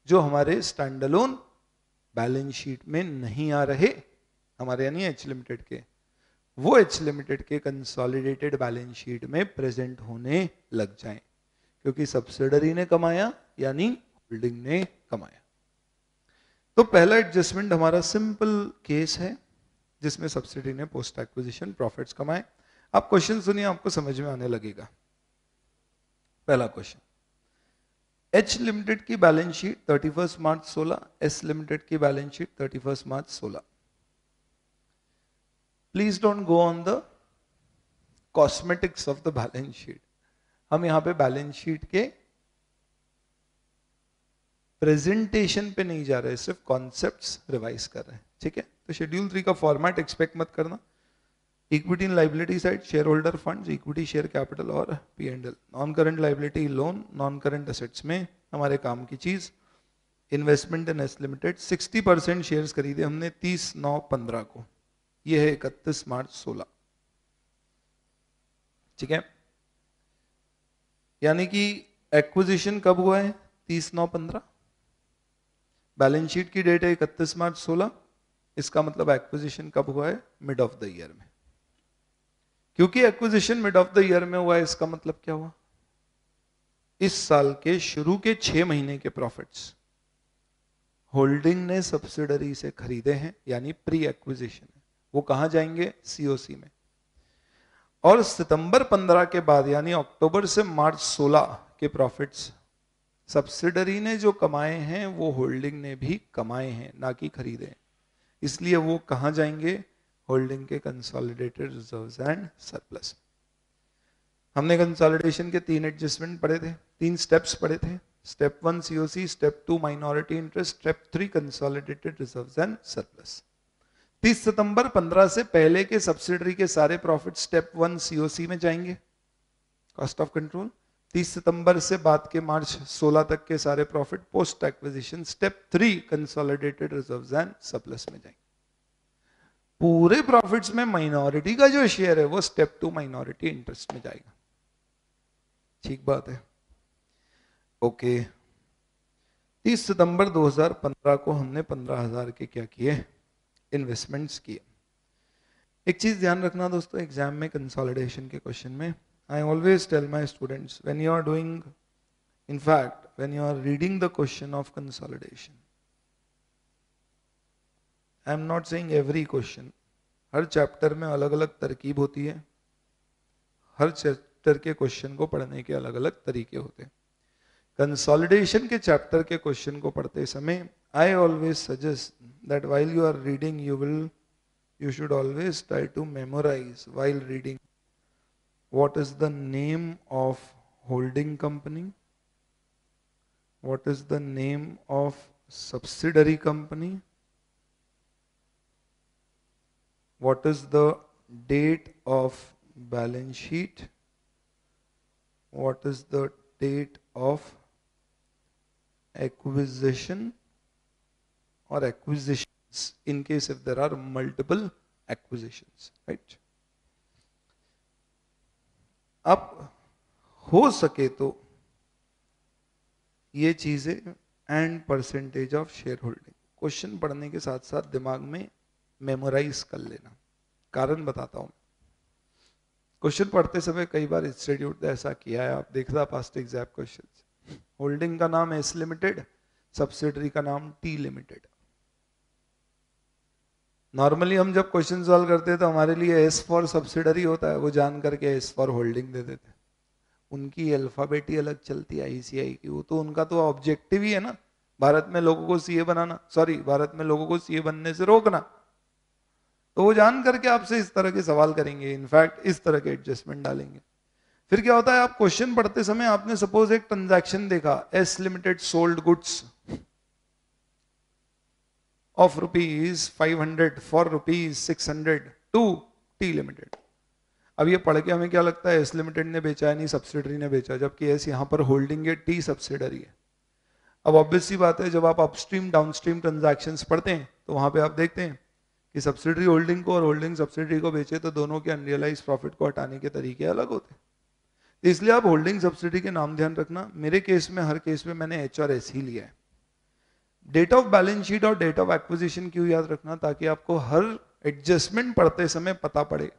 S1: जो हमारे स्टैंडलोन बैलेंस शीट में नहीं आ रहे हमारे यानी एच लिमिटेड के वो एच लिमिटेड के कंसोलिडेटेड बैलेंस शीट में प्रेजेंट होने लग जाएं क्योंकि सब्सिडरी ने कमाया यानी होल्डिंग ने कमाया तो पहला एडजस्टमेंट हमारा सिंपल केस है जिसमें सब्सिडी ने पोस्ट एक्विजिशन प्रॉफिट्स कमाए आप क्वेश्चन सुनिए आपको समझ में आने लगेगा पहला क्वेश्चन एच लिमिटेड की balance sheet thirty first March सोलह एस लिमिटेड की balance sheet thirty first March सोलह please don't go on the cosmetics of the balance sheet हम यहां पे बैलेंस शीट के प्रेजेंटेशन पे नहीं जा रहे सिर्फ कॉन्सेप्ट्स रिवाइज कर रहे हैं ठीक है तो शेड्यूल थ्री का फॉर्मेट एक्सपेक्ट मत करना equity in liability side shareholder fund equity share capital और P and L non current liability loan non current assets में हमारे काम की चीज़ investment in S Limited sixty percent share खरीदे हमने तीस नौ पंद्रह को यह है इकतीस मार्च सोलह ठीक है यानी कि एक्विजिशन कब हुआ है तीस नौ पंद्रह बैलेंस शीट की डेट है इकतीस मार्च सोलह इसका मतलब एक्विजिशन कब हुआ है मिड ऑफ द ईयर में क्योंकि acquisition mid of the year में हुआ है इसका मतलब क्या हुआ इस साल के शुरू के छह महीने के प्रॉफिट्स होल्डिंग ने सब्सिडरी से खरीदे हैं यानी प्री एक्विजिशन वो कहा जाएंगे सीओसी में और सितंबर 15 के बाद यानी अक्टूबर से मार्च 16 के प्रॉफिट्स सब्सिडरी ने जो कमाए हैं वो होल्डिंग ने भी कमाए हैं ना कि खरीदे हैं इसलिए वो कहां जाएंगे होल्डिंग के कंसोलिडेटेड रिजर्व एंड सरप्लस हमने कंसोलिडेशन के तीन एडजस्टमेंट पढ़े थे तीन स्टेप्स पढ़े थे step one COC step two minority interest step three consolidated reserve and surplus 30 सितंबर 15 से पहले के सब्सिडरी के सारे प्रॉफिट स्टेप वन सीओसी में जाएंगे कॉस्ट ऑफ कंट्रोल 30 सितंबर से बाद के मार्च 16 तक के सारे profit post acquisition step three consolidated reserves and surplus में जाएंगे पूरे प्रॉफिट्स में माइनॉरिटी का जो शेयर है वो स्टेप टू माइनॉरिटी इंटरेस्ट में जाएगा ठीक बात है ओके तीस सितंबर 2015 को हमने 15,000 के क्या किए इन्वेस्टमेंट्स किए एक चीज ध्यान रखना दोस्तों एग्जाम में कंसोलिडेशन के क्वेश्चन में I always tell my students when you are doing, in fact, when you are reading the question of consolidation, I am not saying every question हर चैप्टर में अलग अलग तरकीब होती है हर चैप्टर के क्वेश्चन को पढ़ने के अलग अलग तरीके होते हैं कंसोलिडेशन के चैप्टर के क्वेश्चन को पढ़ते समय I always suggest that while you are reading you will you should always try to memorize while reading What is the name of holding company? What is the name of subsidiary company? What is the date of balance sheet? What is the date of acquisition or acquisitions in case if there are multiple acquisitions, right? अब हो सके तो ये चीजें and percentage of shareholding question पढ़ने के साथ साथ दिमाग में मेमोराइज कर लेना कारण बताता हूं क्वेश्चन पढ़ते समय कई बार इंस्टीट्यूट ने ऐसा किया है आप देख रहा पास्ट एग्जाम क्वेश्चन होल्डिंग का नाम एस लिमिटेड सब्सिडरी का नाम टी लिमिटेड नॉर्मली हम जब क्वेश्चन सॉल्व करते हैं तो हमारे लिए एस फॉर सब्सिडरी होता है वो जान करके एस फॉर होल्डिंग दे देते उनकी अल्फ़ाबेट ही अलग चलती है आईसीआई की वो तो उनका तो ऑब्जेक्टिव ही है ना भारत में लोगों को सीए बनाना सॉरी भारत में लोगों को सीए बनने से रोकना तो वो जान करके आपसे इस तरह के सवाल करेंगे इनफैक्ट इस तरह के एडजस्टमेंट डालेंगे फिर क्या होता है आप क्वेश्चन पढ़ते समय आपने सपोज एक ट्रांजैक्शन देखा S Limited sold goods of rupees 500 for rupees 600 to T limited. अब ये पढ़ के हमें क्या लगता है एस लिमिटेड ने बेचा है नहीं सब्सिडरी ने बेचा जबकि एस यहाँ पर होल्डिंग है टी सब्सिडरी है अब ऑब्वियसली बात है जब आप अपस्ट्रीम डाउनस्ट्रीम ट्रांजैक्शंस पढ़ते हैं तो वहाँ पे आप देखते हैं कि सब्सिडरी होल्डिंग को और होल्डिंग सब्सिडरी को बेचे तो दोनों के अनरियलाइज प्रॉफिट को हटाने के तरीके अलग होते हैं इसलिए आप होल्डिंग सब्सिडी के नाम ध्यान रखना मेरे केस में हर केस में मैंने एच और एस ही लिया है डेट ऑफ बैलेंस शीट और डेट ऑफ एक्विजिशन क्यों याद रखना ताकि आपको हर एडजस्टमेंट पढ़ते समय पता पड़े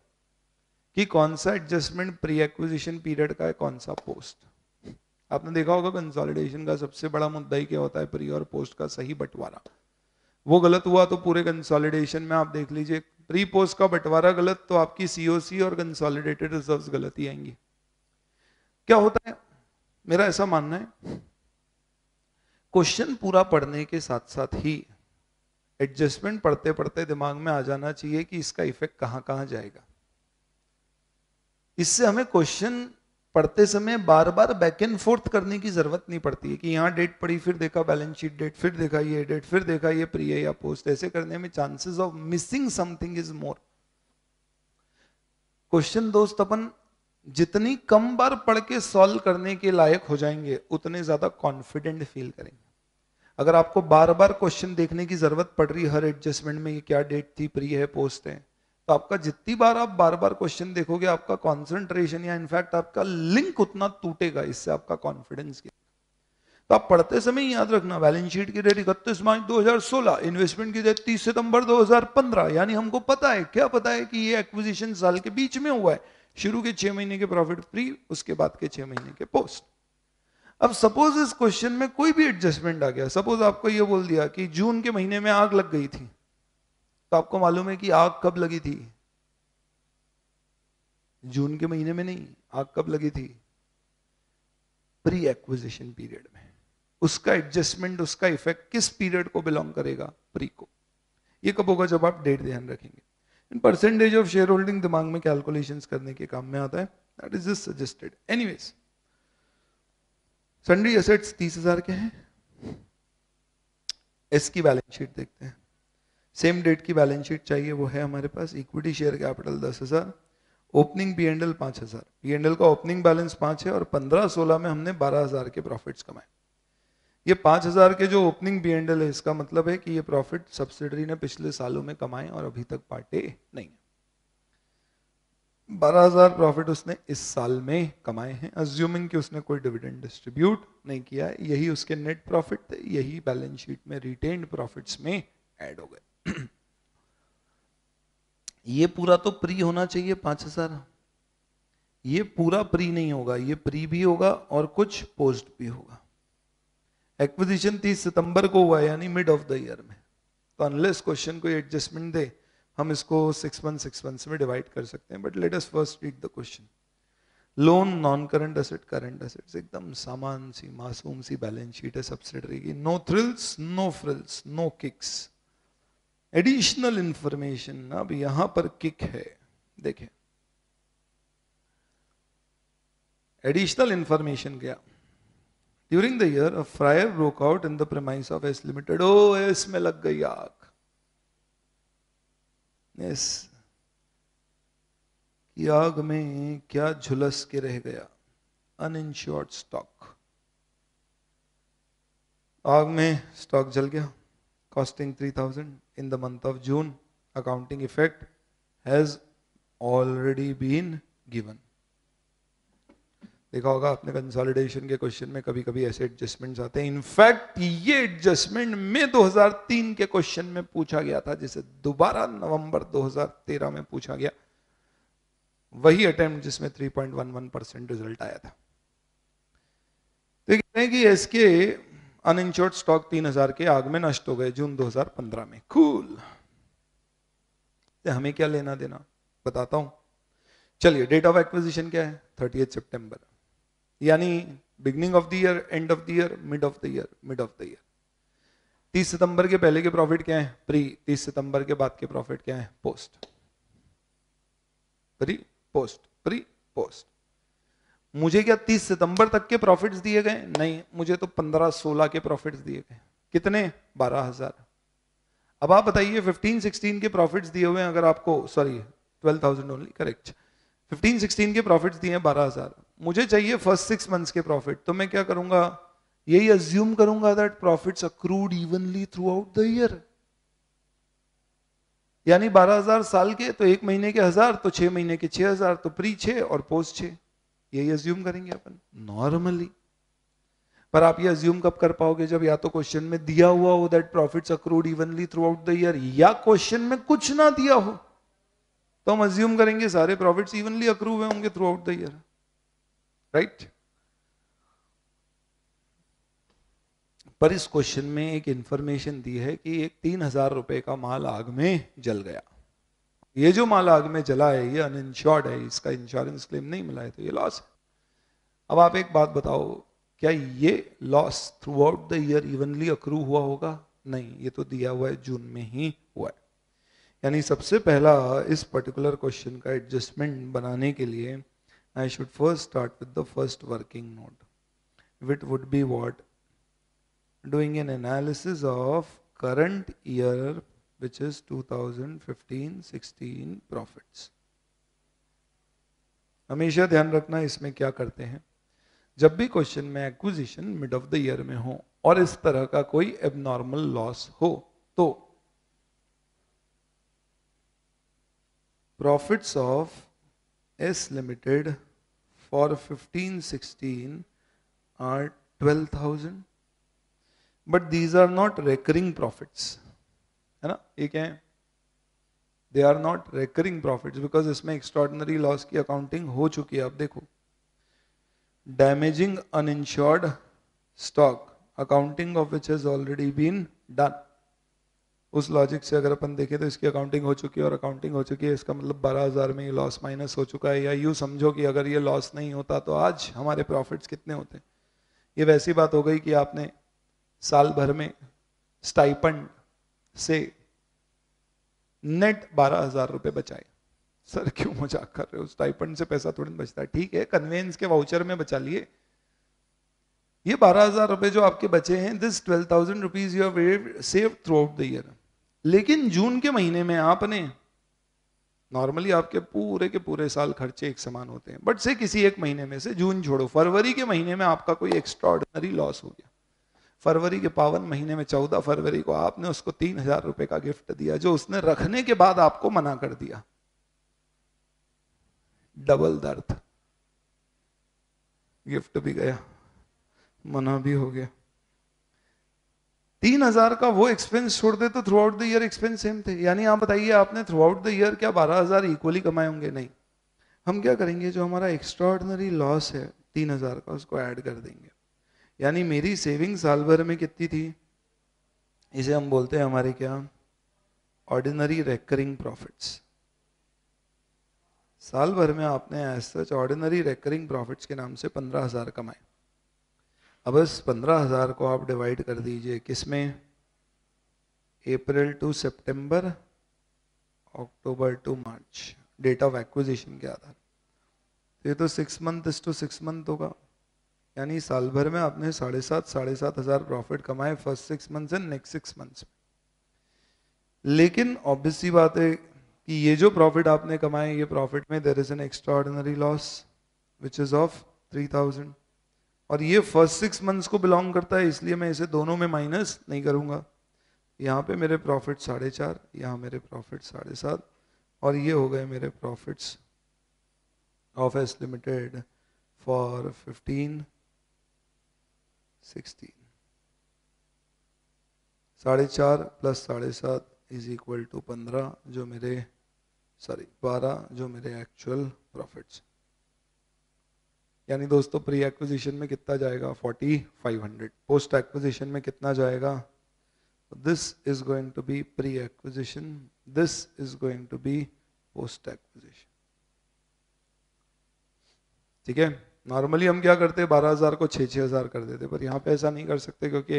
S1: कि कौन सा एडजस्टमेंट प्री एक्विजिशन पीरियड का है कौन सा पोस्ट आपने देखा होगा कंसोलिडेशन का सबसे बड़ा मुद्दा ही क्या होता है प्री और पोस्ट का सही बंटवारा वो गलत हुआ तो पूरे कंसोलिडेशन में आप देख लीजिए प्री पोस्ट का बंटवारा गलत तो आपकी सीओसी और कंसोलिडेटेड रिजर्व्स गलत ही आएंगी क्या होता है मेरा ऐसा मानना है क्वेश्चन पूरा पढ़ने के साथ साथ ही एडजस्टमेंट पढ़ते पढ़ते दिमाग में आ जाना चाहिए कि इसका इफेक्ट कहां कहां जाएगा इससे हमें क्वेश्चन पढ़ते समय बार बार बैक एंड फोर्थ करने की जरूरत नहीं पड़ती है कि यहां डेट पड़ी फिर देखा बैलेंस शीट डेट फिर देखा ये डेट फिर देखा ये प्रिय या पोस्ट ऐसे करने में chances of missing something is more question दोस्त अपन जितनी कम बार पढ़ के सॉल्व करने के लायक हो जाएंगे उतने ज्यादा कॉन्फिडेंट फील करेंगे अगर आपको बार बार क्वेश्चन देखने की जरूरत पड़ रही है हर एडजस्टमेंट में ये क्या डेट थी प्री है पोस्ट है तो आपका जितनी बार आप बार बार क्वेश्चन देखोगे आपका कॉन्सेंट्रेशन या इनफैक्ट आपका लिंक उतना टूटेगा इससे आपका कॉन्फिडेंस तो आप पढ़ते समय याद रखना बैलेंस शीट की डेट इकतीस मार्च 2016 इन्वेस्टमेंट की डेट 30 सितंबर 2015 यानी हमको पता है क्या पता है कि ये एक्विजिशन साल के बीच में हुआ है शुरू के छह महीने के प्रॉफिट प्री उसके बाद के छह महीने के पोस्ट अब सपोज इस क्वेश्चन में कोई भी एडजस्टमेंट आ गया सपोज आपको यह बोल दिया कि जून के महीने में आग लग गई थी तो आपको मालूम है कि आग कब लगी थी जून के महीने में नहीं आग कब लगी थी प्री एक्विजिशन पीरियड में उसका एडजस्टमेंट उसका इफेक्ट किस पीरियड को बिलोंग करेगा प्री को ये कब होगा जब आप डेट ध्यान रखेंगे and percentage of shareholding दिमाग में कैलकुलेशन करने के काम में आता है that is this suggested ways sundry assets तीस हजार के हैं एस की बैलेंस शीट देखते हैं सेम डेट की बैलेंस शीट चाहिए वो है हमारे पास इक्विटी शेयर कैपिटल दस हजार ओपनिंग पी एंडल पांच हजार पी एंड एल का ओपनिंग बैलेंस पांच है और पंद्रह सोलह में हमने बारह हजार के प्रॉफिट्स कमाए ये पाँच हज़ार के जो ओपनिंग बी एंडल है इसका मतलब है कि ये प्रॉफिट सब्सिडरी ने पिछले सालों में कमाए और अभी तक बांटे नहीं बारह हज़ार प्रॉफिट उसने इस साल में कमाए हैं अज्यूमिंग कि उसने कोई डिविडेंड डिस्ट्रीब्यूट नहीं किया यही उसके नेट प्रॉफिट थे यही बैलेंस शीट में रिटेन्ड प्रॉफिट्स में ऐड हो गए ये पूरा तो प्री होना चाहिए पांच हज़ार ये पूरा प्री नहीं होगा ये प्री भी होगा और कुछ पोस्ट भी होगा एक्विजिशन 30 सितंबर को हुआ यानी मिड ऑफ द ईयर में तो अनलेस क्वेश्चन को एडजस्टमेंट दे हम इसको सिक्स मंथ सिक्स मंथ में डिवाइड कर सकते हैं but let us first read the question loan non current asset current asset एकदम सामान सी मासूम सी बैलेंस शीट है सब्सिडरी की no thrills no frills no kicks additional information अब यहां पर किक है देखें एडिशनल इंफॉर्मेशन क्या during the year a fire broke out in the premise of S Limited ओ एस में लग गई आग. एस आग में क्या झुलस के रह गया अनइंश्योर्ड स्टॉक आग में स्टॉक जल गया costing three thousand in the month of June accounting effect has already been given देखा होगा आपने कंसोलिडेशन के क्वेश्चन में कभी कभी ऐसे एडजस्टमेंट्स आते हैं इनफैक्ट ये एडजस्टमेंट में 2003 के क्वेश्चन में पूछा गया था जिसे दोबारा नवंबर 2013 में पूछा गया वही अटेम्प्ट जिसमें 3.11 परसेंट रिजल्ट आया था तो कहते हैं कि एसके अनइंश्योर्ड स्टॉक 3000 के आग में नष्ट हो गए जून 2015 में कूल तो हमें क्या लेना देना बताता हूं चलिए डेट ऑफ एक्विजिशन क्या है थर्टी सितंबर यानी beginning of the year end of the year mid of the year mid of the year तीस सितंबर के पहले के प्रॉफिट क्या है प्री तीस सितंबर के बाद के प्रॉफिट क्या है post pre post pre post मुझे क्या 30 सितंबर तक के प्रॉफिट्स दिए गए नहीं मुझे तो 15-16 के प्रॉफिट्स दिए गए कितने 12000 अब आप बताइए 15-16 के प्रॉफिट्स दिए हुए हैं अगर आपको सॉरी 12000 ओनली करेक्ट 15-16 के प्रॉफिट्स दिए हैं हजार मुझे चाहिए फर्स्ट सिक्स मंथ्स के प्रॉफिट तो मैं क्या करूंगा यही अज्यूम करूंगा that profits accrued evenly throughout the year यानी 12000 साल के तो एक महीने के हजार तो छह महीने के छह हजार तो प्री छे और पोस्ट छे यही अज्यूम करेंगे अपन नॉर्मली पर आप ये अज्यूम कब कर पाओगे जब या तो क्वेश्चन में दिया हुआ हो that profits accrued evenly throughout the year या क्वेश्चन में कुछ ना दिया हो तो हम अज्यूम करेंगे सारे प्रॉफिट्स इवनली अक्रूव हुए होंगे throughout the year right पर इस क्वेश्चन में एक इंफॉर्मेशन दी है कि एक तीन हजार रुपए का माल आग में जल गया ये जो माल आग में जला है ये अनइंश्योर्ड है इसका इंश्योरेंस क्लेम नहीं मिला है तो ये लॉस है अब आप एक बात बताओ क्या ये loss throughout the year evenly accrue हुआ होगा नहीं ये तो दिया हुआ है जून में ही हुआ है यानी सबसे पहला इस पर्टिकुलर क्वेश्चन का एडजस्टमेंट बनाने के लिए I should first start with the first working note, If it would be what? Doing an analysis of current year, which is 2015-16 profits. हमेशा ध्यान रखना इसमें क्या करते हैं जब भी क्वेश्चन में acquisition mid of the year में हो और इस तरह का कोई एबनॉर्मल लॉस हो तो profits of for fifteen sixteen 1516 twelve 12,000. But these are not recurring profit है ना ये क्या है they are not recurring profit because इसमें एक्स्ट्रॉर्डनरी लॉस की अकाउंटिंग हो चुकी है आप देखो damaging uninsured stock accounting of which has already been done उस लॉजिक से अगर अपन देखें तो इसकी अकाउंटिंग हो चुकी है और अकाउंटिंग हो चुकी है इसका मतलब बारह हज़ार में ये लॉस माइनस हो चुका है या यूँ समझो कि अगर ये लॉस नहीं होता तो आज हमारे प्रॉफिट्स कितने होते ये वैसी बात हो गई कि आपने साल भर में स्टाइपंड से नेट बारह हज़ार रुपये बचाए सर क्यों मजाक कर रहे हो स्टाइपंड से पैसा थोड़ी बचता है ठीक है कन्वेंस के वाउचर में बचा लिए ये बारह हजार रुपए जो आपके बचे हैं this twelve thousand rupees you have save throughout the year लेकिन जून के महीने में आपने नॉर्मली आपके पूरे के पूरे साल खर्चे एक समान होते हैं बट से किसी एक महीने में से जून छोड़ो फरवरी के महीने में आपका कोई एक्स्ट्रॉर्डनरी लॉस हो गया फरवरी के पावन महीने में चौदह फरवरी को आपने उसको तीन हजार रुपए का गिफ्ट दिया जो उसने रखने के बाद आपको मना कर दिया डबल दर्द गिफ्ट भी गया मना भी हो गया तीन हजार का वो एक्सपेंस छोड़ दे तो throughout the year expense same थे यानी आप बताइए आपने थ्रू आउट द ईयर क्या बारह हजार इक्वली कमाए होंगे नहीं हम क्या करेंगे जो हमारा एक्स्ट्रॉर्डनरी लॉस है तीन हजार का उसको ऐड कर देंगे यानी मेरी सेविंग साल भर में कितनी थी इसे हम बोलते हैं हमारे क्या ऑर्डिनरी रेकरिंग प्रॉफिट्स साल भर में आपने as such ordinary recurring profits के नाम से पंद्रह हजार कमाए अब इस पंद्रह हज़ार को आप डिवाइड कर दीजिए किस में अप्रैल टू सितंबर, अक्टूबर टू मार्च डेट ऑफ एक्विजिशन के आधार तो ये तो सिक्स मंथ इस टू सिक्स मंथ होगा यानी साल भर में आपने साढ़े सात साढ़े सात हज़ार प्रॉफिट कमाए first six months and next six months में लेकिन ऑब्वियसली बात है कि ये जो प्रॉफिट आपने कमाए ये प्रॉफिट में there is an extra loss which is of three thousand और ये फर्स्ट सिक्स मंथ्स को बिलोंग करता है इसलिए मैं इसे दोनों में माइनस नहीं करूँगा यहाँ पे मेरे प्रॉफिट साढ़े चार यहाँ मेरे प्रॉफिट साढ़े सात और ये हो गए मेरे profits of S limited for fifteen sixteen साढ़े चार प्लस साढ़े सात इज इक्वल टू पंद्रह जो मेरे सॉरी बारह जो मेरे एक्चुअल प्रॉफिट्स यानी दोस्तों प्री एक्विजिशन में कितना जाएगा 4500 पोस्ट एक्विजिशन में कितना जाएगा this is going to be pre acquisition this is going to be post acquisition ठीक है नॉर्मली हम क्या करते हैं बारह हजार को छः छह हजार कर देते पर यहाँ पे ऐसा नहीं कर सकते क्योंकि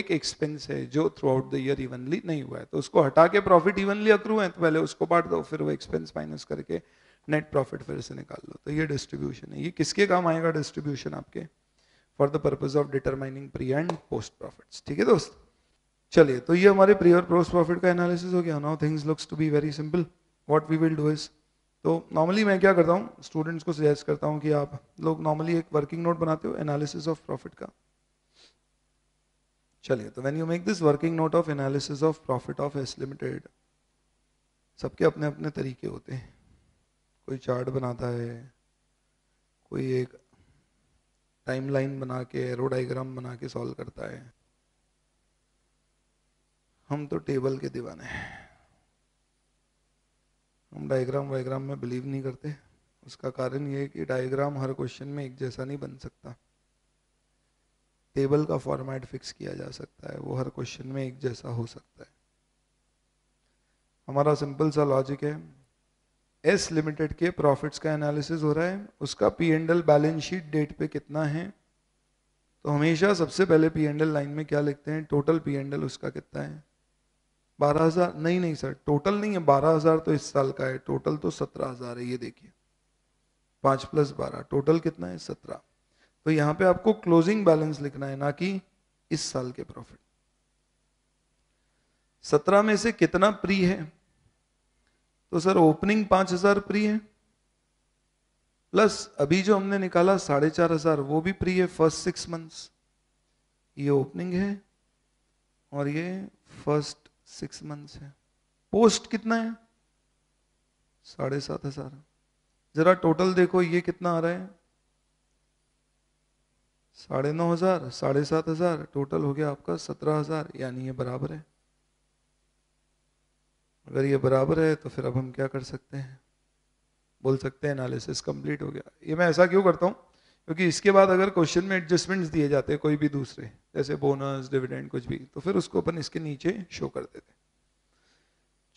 S1: एक एक्सपेंस है जो throughout the year evenly नहीं हुआ है तो उसको हटा के प्रॉफिट इवनली अक्रू है तो पहले उसको बांट दो फिर वो एक्सपेंस माइनस करके नेट प्रॉफिट फिर से निकाल लो तो ये डिस्ट्रीब्यूशन है ये किसके काम आएगा डिस्ट्रीब्यूशन आपके for the purpose of determining pre and post profit ठीक है दोस्त चलिए तो ये हमारे प्री और पोस्ट प्रॉफिट का एनालिसिस हो गया now things looks to be very simple what we will do is तो नॉर्मली मैं क्या करता हूँ स्टूडेंट्स को सजेस्ट करता हूँ कि आप लोग नॉर्मली एक वर्किंग नोट बनाते हो एनालिसिस ऑफ प्रॉफिट का चलिए तो when you make this working note of analysis of profit of S limited सबके अपने अपने तरीके होते हैं कोई चार्ट बनाता है कोई एक टाइमलाइन बना के एरो डायग्राम बना के सॉल्व करता है हम तो टेबल के दीवाने हैं हम डायग्राम वाइग्राम में बिलीव नहीं करते उसका कारण ये है कि डायग्राम हर क्वेश्चन में एक जैसा नहीं बन सकता टेबल का फॉर्मेट फिक्स किया जा सकता है वो हर क्वेश्चन में एक जैसा हो सकता है हमारा सिंपल सा लॉजिक है एस लिमिटेड के प्रॉफिट्स का एनालिसिस हो रहा है उसका P and L balance sheet date पे कितना है तो हमेशा सबसे पहले पी एंड एल लाइन में क्या लिखते हैं टोटल पी एंड एल उसका कितना है बारह हजार नहीं नहीं सर टोटल नहीं है बारह हजार तो इस साल का है टोटल तो सत्रह हजार है ये देखिए पाँच प्लस बारह टोटल कितना है सत्रह तो यहाँ पे आपको क्लोजिंग बैलेंस लिखना है ना कि इस साल के प्रॉफिट सत्रह में से कितना प्री है तो सर ओपनिंग पांच हजार प्री है प्लस अभी जो हमने निकाला साढ़े चार हजार वो भी प्री है फर्स्ट सिक्स मंथ्स ये ओपनिंग है और ये फर्स्ट सिक्स मंथ्स है पोस्ट कितना है साढ़े सात हजार जरा टोटल देखो ये कितना आ रहा है साढ़े नौ हजार साढ़े सात हजार टोटल हो गया आपका सत्रह हजार यानी ये बराबर है अगर ये बराबर है तो फिर अब हम क्या कर सकते हैं बोल सकते हैं एनालिसिस कंप्लीट हो गया ये मैं ऐसा क्यों करता हूँ क्योंकि इसके बाद अगर क्वेश्चन में एडजस्टमेंट्स दिए जाते हैं कोई भी दूसरे जैसे बोनस डिविडेंड कुछ भी तो फिर उसको अपन इसके नीचे शो कर देते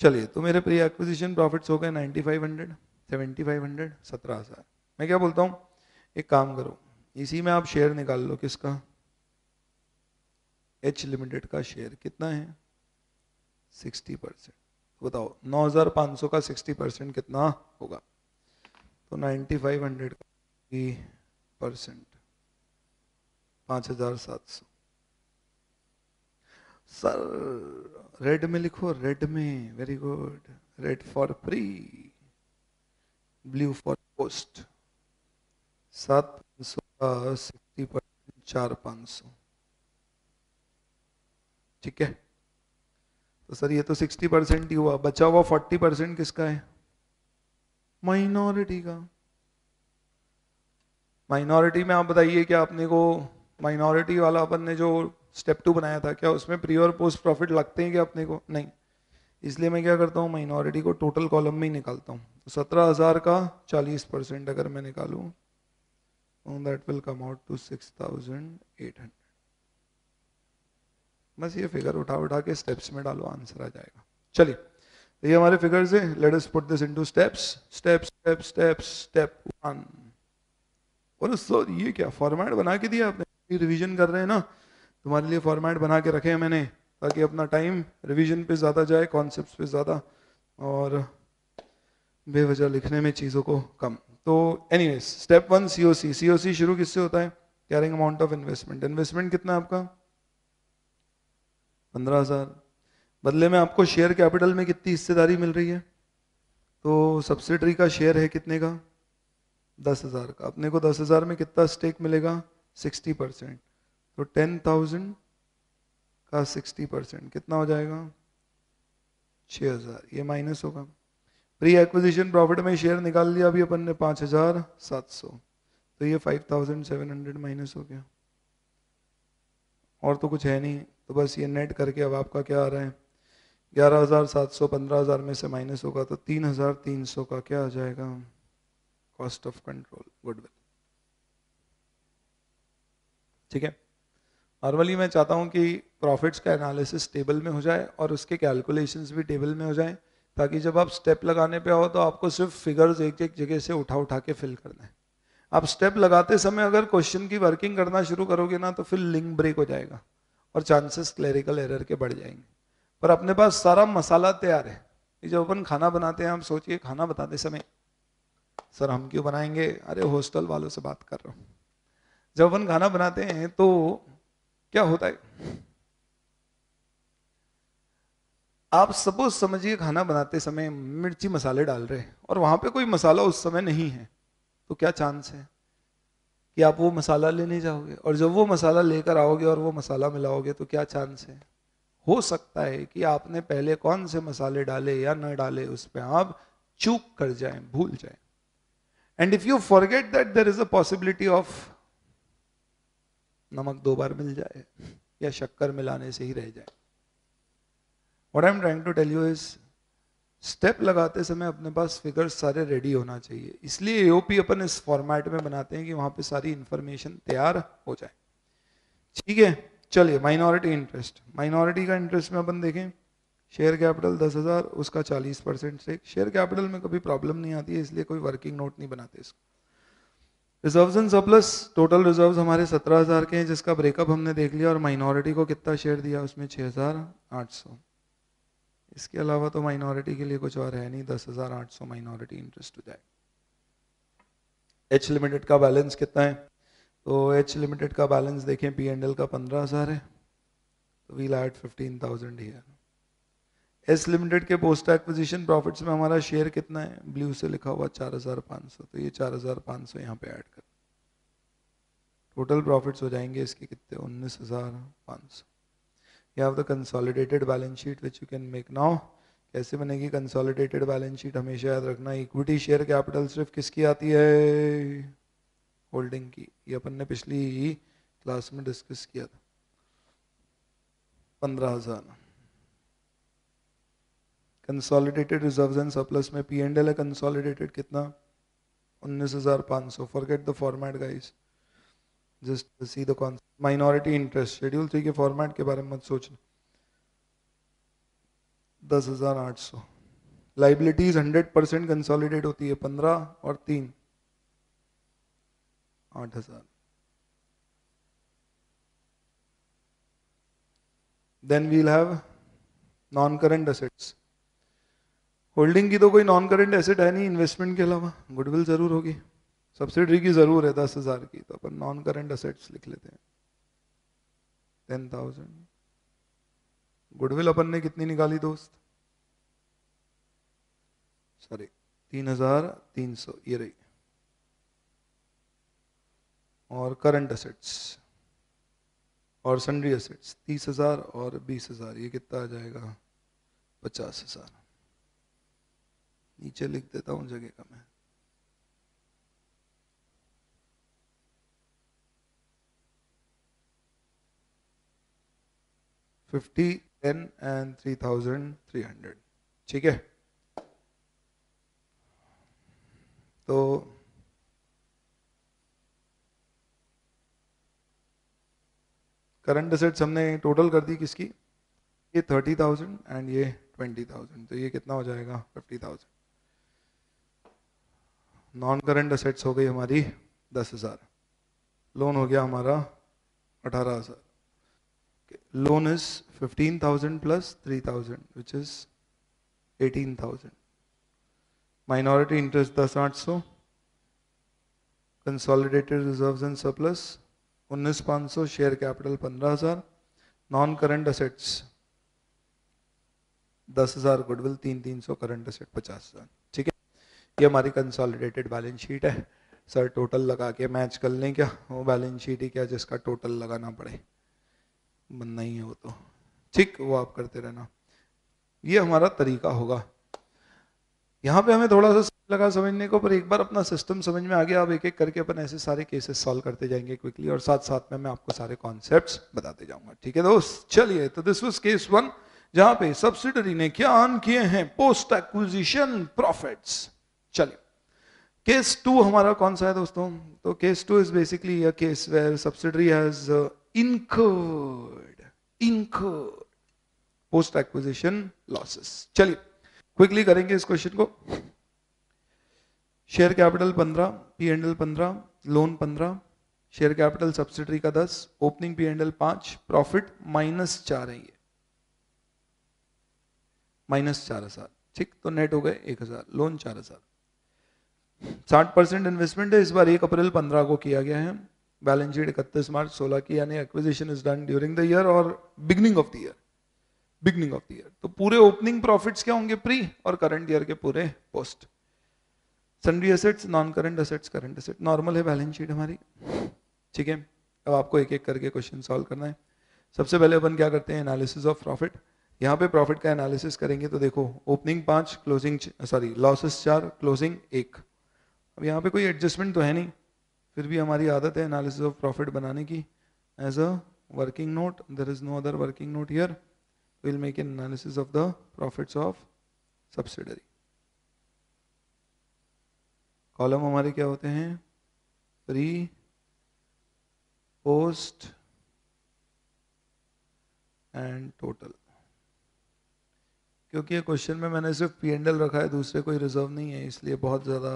S1: चलिए तो मेरे प्री एक्विजिशन प्रॉफिट्स हो गए ninety five hundred seventy five hundred सत्रह हज़ार मैं क्या बोलता हूँ एक काम करो इसी में आप शेयर निकाल लो किसका एच लिमिटेड का शेयर कितना है सिक्सटी परसेंट बताओ 9500 का 60 परसेंट कितना होगा तो 9500 का परसेंट पाँच हजार सात सौ सर रेड में लिखो रेड में very good red for pre blue for post सात पाँच सौ का सिक्सटी परसेंट चार पाँच सौ ठीक है तो सर ये तो सिक्सटी परसेंट ही हुआ बचा हुआ फोर्टी परसेंट किसका है माइनॉरिटी का माइनॉरिटी में आप बताइए क्या आपने को माइनॉरिटी वाला अपन ने जो स्टेप टू बनाया था क्या उसमें प्री और पोस्ट प्रॉफिट लगते हैं क्या अपने को नहीं इसलिए मैं क्या करता हूँ माइनॉरिटी को टोटल कॉलम में ही निकालता हूँ तो सत्रह हज़ार का चालीस परसेंट अगर मैं निकालू that will come out to six thousand eight hundred बस ये फिगर उठा उठा के स्टेप्स में डालो आंसर आ जाएगा चलिए तो ये हमारे फिगर्स हैं let us put this into steps step step step step one और सो ये क्या फॉर्मेट बना के दिया आपने रिवीजन कर रहे हैं ना तुम्हारे लिए फॉर्मेट बना के रखे हैं मैंने ताकि अपना टाइम रिवीजन पे ज़्यादा जाए कॉन्सेप्ट पे ज़्यादा और बेवजह लिखने में चीज़ों को कम तो anyways step one C O C C O C शुरू किससे होता है carrying amount of investment investment कितना है आपका पंद्रह हज़ार बदले में आपको शेयर कैपिटल में कितनी हिस्सेदारी मिल रही है तो सब्सिडरी का शेयर है कितने का दस हज़ार का अपने को दस हज़ार में कितना स्टेक मिलेगा सिक्सटी परसेंट तो टेन थाउजेंड का सिक्सटी परसेंट कितना हो जाएगा छः हज़ार ये माइनस होगा प्री एक्विजिशन प्रॉफिट में शेयर निकाल लिया अभी अपन ने पाँच हज़ार सात सौ तो ये five thousand seven hundred minus हो गया और तो कुछ है नहीं तो बस ये नेट करके अब आपका क्या आ रहा है ग्यारह हज़ार सात सौ पंद्रह हज़ार में से माइनस होगा तो तीन हज़ार तीन सौ का क्या आ जाएगा कॉस्ट ऑफ कंट्रोल गुडविल ठीक है नॉर्मली मैं चाहता हूँ कि प्रॉफिट्स का एनालिसिस टेबल में हो जाए और उसके कैलकुलेशंस भी टेबल में हो जाए ताकि जब आप स्टेप लगाने पे आओ तो आपको सिर्फ फिगर्स एक एक जगह से उठा उठा के फिल करना है आप स्टेप लगाते समय अगर क्वेश्चन की वर्किंग करना शुरू करोगे ना तो फिर लिंक ब्रेक हो जाएगा और चांसेस क्लेरिकल एरर के बढ़ जाएंगे पर अपने पास सारा मसाला तैयार है जब अपन खाना बनाते हैं हम सोचिए खाना बताते समय सर हम क्यों बनाएंगे अरे हॉस्टल वालों से बात कर रहा हूं जब अपन खाना बनाते हैं तो क्या होता है आप सपोज समझिए खाना बनाते समय मिर्ची मसाले डाल रहे हैं और वहां पे कोई मसाला उस समय नहीं है तो क्या चांस है कि आप वो मसाला लेने जाओगे और जब वो मसाला लेकर आओगे और वो मसाला मिलाओगे तो क्या चांस है हो सकता है कि आपने पहले कौन से मसाले डाले या न डाले उस पर आप चूक कर जाए भूल जाए and if you forget that there is a possibility of नमक दो बार मिल जाए या शक्कर मिलाने से ही रह जाए what I am trying to tell you is step लगाते समय अपने पास फिगर्स सारे रेडी होना चाहिए इसलिए एओपी अपन इस फॉर्मेट में बनाते हैं कि वहां पे सारी इंफॉर्मेशन तैयार हो जाए ठीक है चलिए माइनॉरिटी इंटरेस्ट माइनॉरिटी का इंटरेस्ट में अपन देखें शेयर कैपिटल दस हज़ार उसका चालीस परसेंट से शेयर कैपिटल में कभी प्रॉब्लम नहीं आती है इसलिए कोई वर्किंग नोट नहीं बनाते इसको रिजर्व्स सब प्लस टोटल रिजर्व हमारे सत्रह हज़ार के हैं जिसका ब्रेकअप हमने देख लिया और माइनॉरिटी को कितना शेयर दिया उसमें छः हज़ार आठ सौ इसके अलावा तो माइनॉरिटी के लिए कुछ और है नहीं दस हजार आठ सौ माइनॉरिटी इंटरेस्ट हो जाए एच लिमिटेड का बैलेंस कितना है तो एच लिमिटेड का बैलेंस देखें पी एंड एल का पंद्रह हज़ार है तो we'll at fifteen thousand here S limited के पोस्ट एक्विजिशन प्रॉफिट्स में हमारा शेयर कितना है ब्लू से लिखा हुआ चार हज़ार पाँच सौ तो ये चार हज़ार पाँच सौ यहाँ पे ऐड कर टोटल प्रॉफिट्स हो जाएंगे इसके कितने उन्नीस हज़ार पाँच सौ you have the consolidated balance sheet which you can make now कैसे बनेगी कंसोलिडेटेड बैलेंस शीट हमेशा याद रखना इक्विटी शेयर कैपिटल सिर्फ किसकी आती है होल्डिंग की ये अपन ने पिछली क्लास में डिस्कस किया था पंद्रह हजार कंसोलिडेटेड रिजर्व एंड सरप्लस में पी एंड एल है कंसोलिडेटेड कितना उन्नीस हजार पाँच सौ forget the format guys just see the minority interest schedule three के फॉर्मेट के बारे में मत सोचना दस हजार आठ सौ लाइबिलिटीज हंड्रेड परसेंट कंसोलिडेट होती है पंद्रह और तीन आठ हजार then we'll have non current assets holding की तो कोई नॉन करेंट एसेट है नहीं इन्वेस्टमेंट के अलावा गुडविल जरूर होगी सब्सिडी की ज़रूर है दस हज़ार की तो अपन नॉन करेंट असेट्स लिख लेते हैं टेन थाउजेंड गुडविल अपन ने कितनी निकाली दोस्त सॉरी तीन हजार तीन सौ ये रही और करंट असेट्स और सन्ड्री असेट्स तीस हजार और बीस हजार ये कितना आ जाएगा पचास हजार नीचे लिख देता हूँ जगह का मैं fifty ten and three thousand three hundred ठीक है तो करंट असेट्स हमने टोटल कर दी किसकी ये थर्टी थाउजेंड एंड ये ट्वेंटी थाउजेंड तो ये कितना हो जाएगा fifty thousand non current assets हो गई हमारी दस हज़ार लोन हो गया हमारा अठारह हज़ार loan is 15,000 plus 3,000 which is 18,000. Minority interest so Consolidated reserves and surplus 19,500. Share capital 15,000. Non current assets दस हजार गुडविल तीन तीन सौ करंट असेट पचास हजार ठीक है ये हमारी कंसोलिडेटेड बैलेंस शीट है सर टोटल लगा के मैच कर लें क्या वो बैलेंस शीट ही क्या जिसका टोटल लगाना पड़े बनना ही है वो तो ठीक वो आप करते रहना ये हमारा तरीका होगा यहाँ पे हमें थोड़ा सा लगा समझने को पर एक बार अपना सिस्टम समझ में आ गया अब एक एक करके अपन ऐसे सारे केसेस सॉल्व करते जाएंगे क्विकली और साथ साथ में मैं आपको सारे कॉन्सेप्ट बताते जाऊंगा ठीक है दोस्त चलिए तो दिस वॉज केस वन जहां पे सब्सिडरी ने क्या अर्न किए हैं पोस्ट एक्विजिशन प्रॉफिट्स चलिए केस टू हमारा कौन सा है दोस्तों तो case two is basically case where subsidiary has incurred incurred post acquisition losses चलिए क्विकली करेंगे इस क्वेश्चन को share capital 15 P and L 15 loan 15 share capital subsidiary का 10 opening P and L 5 profit minus चार है ये माइनस चार हजार ठीक तो नेट हो गए एक हजार लोन चार हजार साठ परसेंट इन्वेस्टमेंट है इस बार एक अप्रैल पंद्रह को किया गया है बैलेंस शीट इकतीस मार्च सोलह की यानी acquisition is done during the year और beginning of the year beginning of the year तो पूरे ओपनिंग प्रॉफिट्स क्या होंगे प्री और करंट ईयर के पूरे post sundry assets non current assets current asset normal है बैलेंस शीट हमारी ठीक है अब आपको एक एक करके क्वेश्चन सॉल्व करना है सबसे पहले अपन क्या करते हैं एनालिसिस ऑफ प्रॉफिट यहाँ पे प्रॉफिट का एनालिसिस करेंगे तो देखो ओपनिंग पाँच क्लोजिंग सॉरी लॉसेस चार क्लोजिंग एक अब यहाँ पे कोई एडजस्टमेंट तो है नहीं फिर भी हमारी आदत है एनालिसिस ऑफ प्रॉफिट बनाने की as a working note there is no other working note here will make an analysis of the profits of subsidiary column हमारे क्या होते हैं प्री पोस्ट एंड टोटल क्योंकि ये क्वेश्चन में मैंने सिर्फ पी एंडल रखा है दूसरे कोई रिजर्व नहीं है इसलिए बहुत ज़्यादा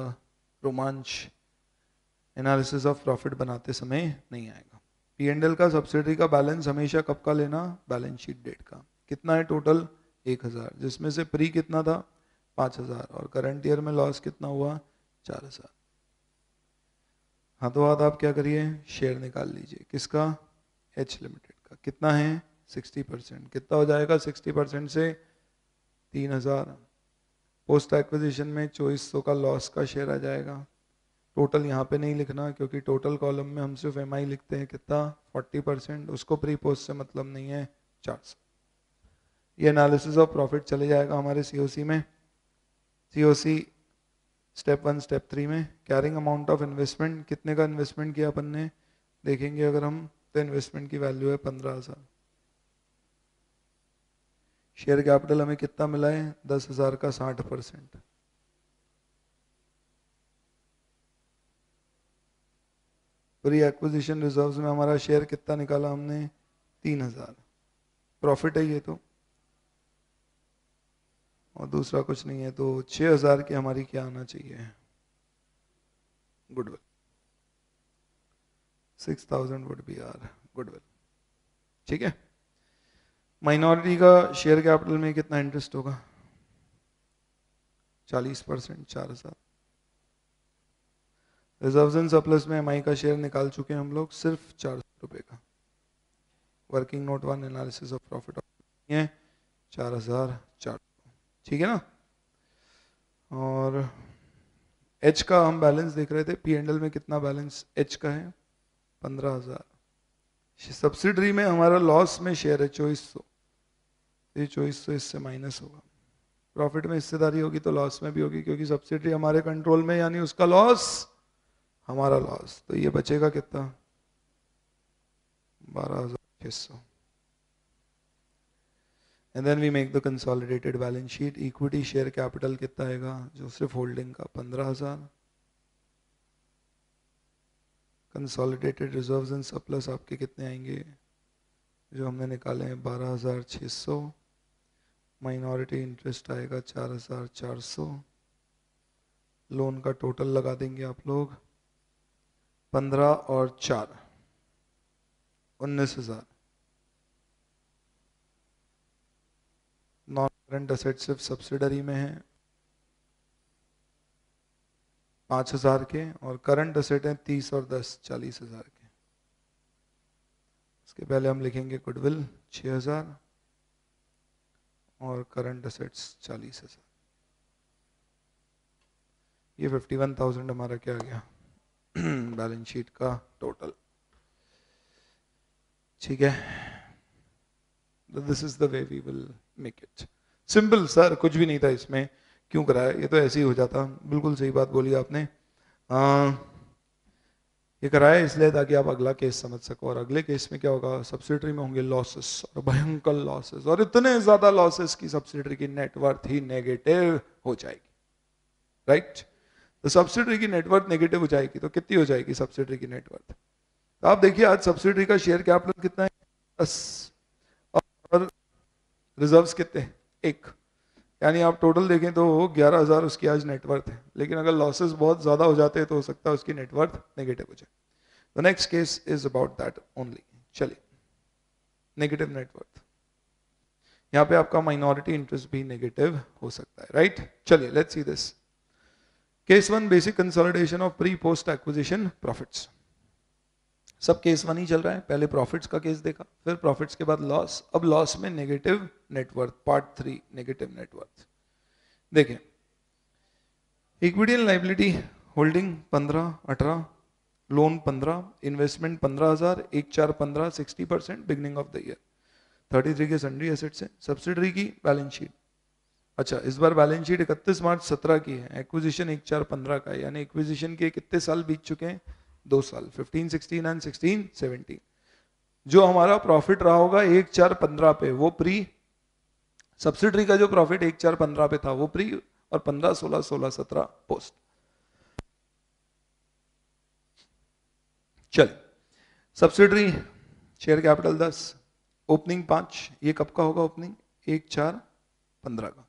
S1: रोमांच एनालिसिस ऑफ प्रॉफिट बनाते समय नहीं आएगा पी एंड एल का सब्सिडी का बैलेंस हमेशा कब का लेना बैलेंस शीट डेट का कितना है टोटल एक हज़ार जिसमें से प्री कितना था पाँच हज़ार और करंट ईयर में लॉस कितना हुआ चार हज़ार हाथों तो हाथ आप क्या करिए शेयर निकाल लीजिए किसका एच लिमिटेड का कितना है सिक्सटी परसेंट कितना हो जाएगा सिक्सटी परसेंट से तीन हज़ार पोस्ट एक्विजिशन में चौबीस सौ का लॉस का शेयर आ जाएगा टोटल यहाँ पे नहीं लिखना क्योंकि टोटल कॉलम में हम सिर्फ एम लिखते हैं कितना 40 परसेंट उसको प्री पोस्ट से मतलब नहीं है चार सौ ये एनालिसिस ऑफ प्रॉफिट चले जाएगा हमारे सी में C step one step three में कैरिंग अमाउंट ऑफ इन्वेस्टमेंट कितने का इन्वेस्टमेंट किया अपन ने देखेंगे अगर हम तो इन्वेस्टमेंट की वैल्यू है पंद्रह हज़ार शेयर कैपिटल हमें कितना मिला है दस हज़ार का साठ परसेंट और ये एक्विजिशन रिजर्व्स में हमारा शेयर कितना निकाला हमने तीन हजार प्रॉफिट है ये तो और दूसरा कुछ नहीं है तो छः हजार की हमारी क्या आना चाहिए goodwill six thousand would be our goodwill ठीक है माइनॉरिटी का शेयर कैपिटल में कितना इंटरेस्ट होगा चालीस परसेंट चार हजार रिजर्व एंड सरप्लस में एम का शेयर निकाल चुके हैं हम लोग सिर्फ चार सौ रुपये का working note one analysis of profit of चार हज़ार चार ठीक है ना और एच का हम बैलेंस देख रहे थे पी एंडल में कितना बैलेंस एच का है पंद्रह हज़ार सब्सिडरी में हमारा लॉस में शेयर है चौबीस सौ तो ये चौबीस सौ इससे माइनस होगा प्रॉफिट में हिस्सेदारी होगी तो लॉस में भी होगी क्योंकि सब्सिडरी हमारे कंट्रोल में यानी उसका लॉस हमारा लॉस तो ये बचेगा कितना बारह हजार छः सौ and then we make the consolidated balance sheet equity share capital कितना आएगा जो सिर्फ होल्डिंग का पंद्रह हजार कंसोलिडेटेड रिजर्व एंड सप्लस आपके कितने आएंगे जो हमने निकाले हैं बारह हजार छः सौ माइनॉरिटी इंटरेस्ट आएगा चार हजार चार सौ लोन का टोटल लगा देंगे आप लोग पंद्रह और चार उन्नीस हजार नॉन करंट असेट सिर्फ सब्सिडरी में है पाँच हजार के और करंट असेट हैं तीस और दस चालीस हजार के इसके पहले हम लिखेंगे गुडविल छः हजार और करंट असेट्स चालीस हजार ये फिफ्टी वन थाउजेंड हमारा क्या आ गया बैलेंस शीट का टोटल ठीक है this is the way we will make it simple sir कुछ भी नहीं था इसमें क्यों कराया ये तो ऐसे ही हो जाता बिल्कुल सही बात बोली आपने आ, ये कराया इसलिए ताकि आप अगला केस समझ सको और अगले केस में क्या होगा सब्सिडरी में होंगे लॉसेस और भयंकर लॉसेस और इतने ज्यादा लॉसेस की सब्सिडरी की नेटवर्थ ही नेगेटिव हो जाएगी राइट right? तो सब्सिडरी की नेटवर्थ नेगेटिव हो जाएगी तो कितनी हो जाएगी सब्सिडरी की नेटवर्थ तो आप देखिए आज सब्सिडरी का शेयर क्या कितना है दस और रिजर्व कितने एक यानी आप टोटल देखें तो ग्यारह हज़ार उसकी आज नेटवर्थ है लेकिन अगर लॉसेस बहुत ज़्यादा हो जाते हैं तो हो सकता है उसकी नेटवर्थ नेगेटिव हो जाए the next case is about that only चलिए नेगेटिव नेटवर्थ यहाँ पे आपका माइनॉरिटी इंटरेस्ट भी नेगेटिव हो सकता है राइट चलिए let's see this case one basic consolidation of pre post acquisition profits sub case one ही चल रहा है पहले प्रॉफिट्स का केस देखा फिर प्रॉफिट्स के बाद लॉस अब लॉस में negative net worth part three negative net worth देखें इक्विटी एंड लाइबिलिटी होल्डिंग पंद्रह अठारह लोन पंद्रह इन्वेस्टमेंट पंद्रह हजार एक चार पंद्रह sixty percent beginning of the year thirty three के सन्ड्री एसेट्स है सब्सिडरी की बैलेंस शीट अच्छा इस बार बैलेंस शीट इकतीस मार्च सत्रह की है एक्विजिशन एक चार पंद्रह का यानी एक्विजिशन के कितने साल बीत चुके हैं दो साल fifteen sixteen and sixteen seventeen जो हमारा प्रॉफिट रहा होगा एक चार पंद्रह पे वो प्री सब्सिडरी का जो प्रॉफिट एक चार पंद्रह पे था वो प्री और पंद्रह सोलह सोलह सत्रह पोस्ट चल सब्सिडरी शेयर कैपिटल दस ओपनिंग पांच ये कब का होगा ओपनिंग एक चार पंद्रह का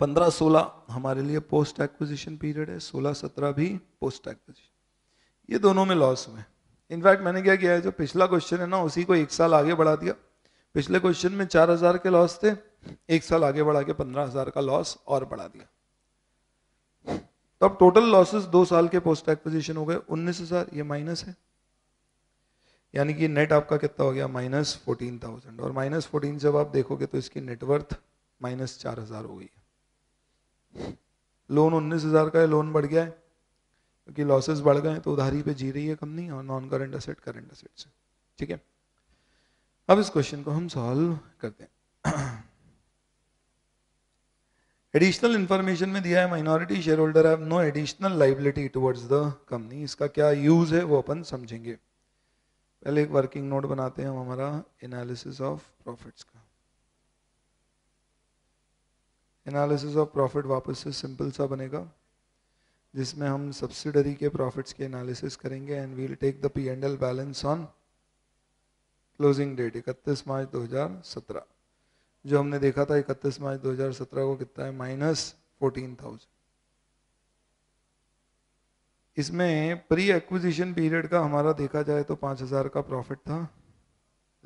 S1: पंद्रह सोलह हमारे लिए पोस्ट एक्विजिशन पीरियड है सोलह सत्रह भी पोस्ट एक्विजिशन ये दोनों में लॉस हुए इनफैक्ट मैंने क्या किया है जो पिछला क्वेश्चन है ना उसी को एक साल आगे बढ़ा दिया पिछले क्वेश्चन में चार हजार के लॉस थे एक साल आगे बढ़ा के पंद्रह हजार का लॉस और बढ़ा दिया तो अब टोटल लॉसेस दो साल के पोस्ट एक्विजिशन हो गए उन्नीस हजार ये माइनस है यानी कि नेट आपका कितना हो गया माइनस फोर्टीन थाउजेंड और माइनस फोर्टीन जब आप देखोगे तो इसकी नेटवर्थ माइनस चार हजार हो गई है लोन उन्नीस हज़ार का है लोन बढ़ गया है क्योंकि लॉसेस बढ़ गए हैं तो उधारी पे जी रही है कंपनी और non current asset current asset से ठीक है अब इस क्वेश्चन को हम सॉल्व करते हैं एडिशनल इंफॉर्मेशन में दिया है minority share holder have no additional liability towards the company इसका क्या यूज है वो अपन समझेंगे पहले एक वर्किंग नोट बनाते हैं हम हमारा एनालिसिस ऑफ प्रॉफिट्स का एनालिसिस ऑफ प्रॉफिट वापस से सिंपल सा बनेगा जिसमें हम सब्सिडरी के प्रॉफिट्स के एनालिसिस करेंगे and we'll take the P and L balance on closing date इकतीस मार्च 2017 जो हमने देखा था इकतीस मार्च 2017 को कितना है माइनस फोर्टीन थाउजेंड इसमें प्री एक्विजिशन पीरियड का हमारा देखा जाए तो पाँच हज़ार का प्रॉफिट था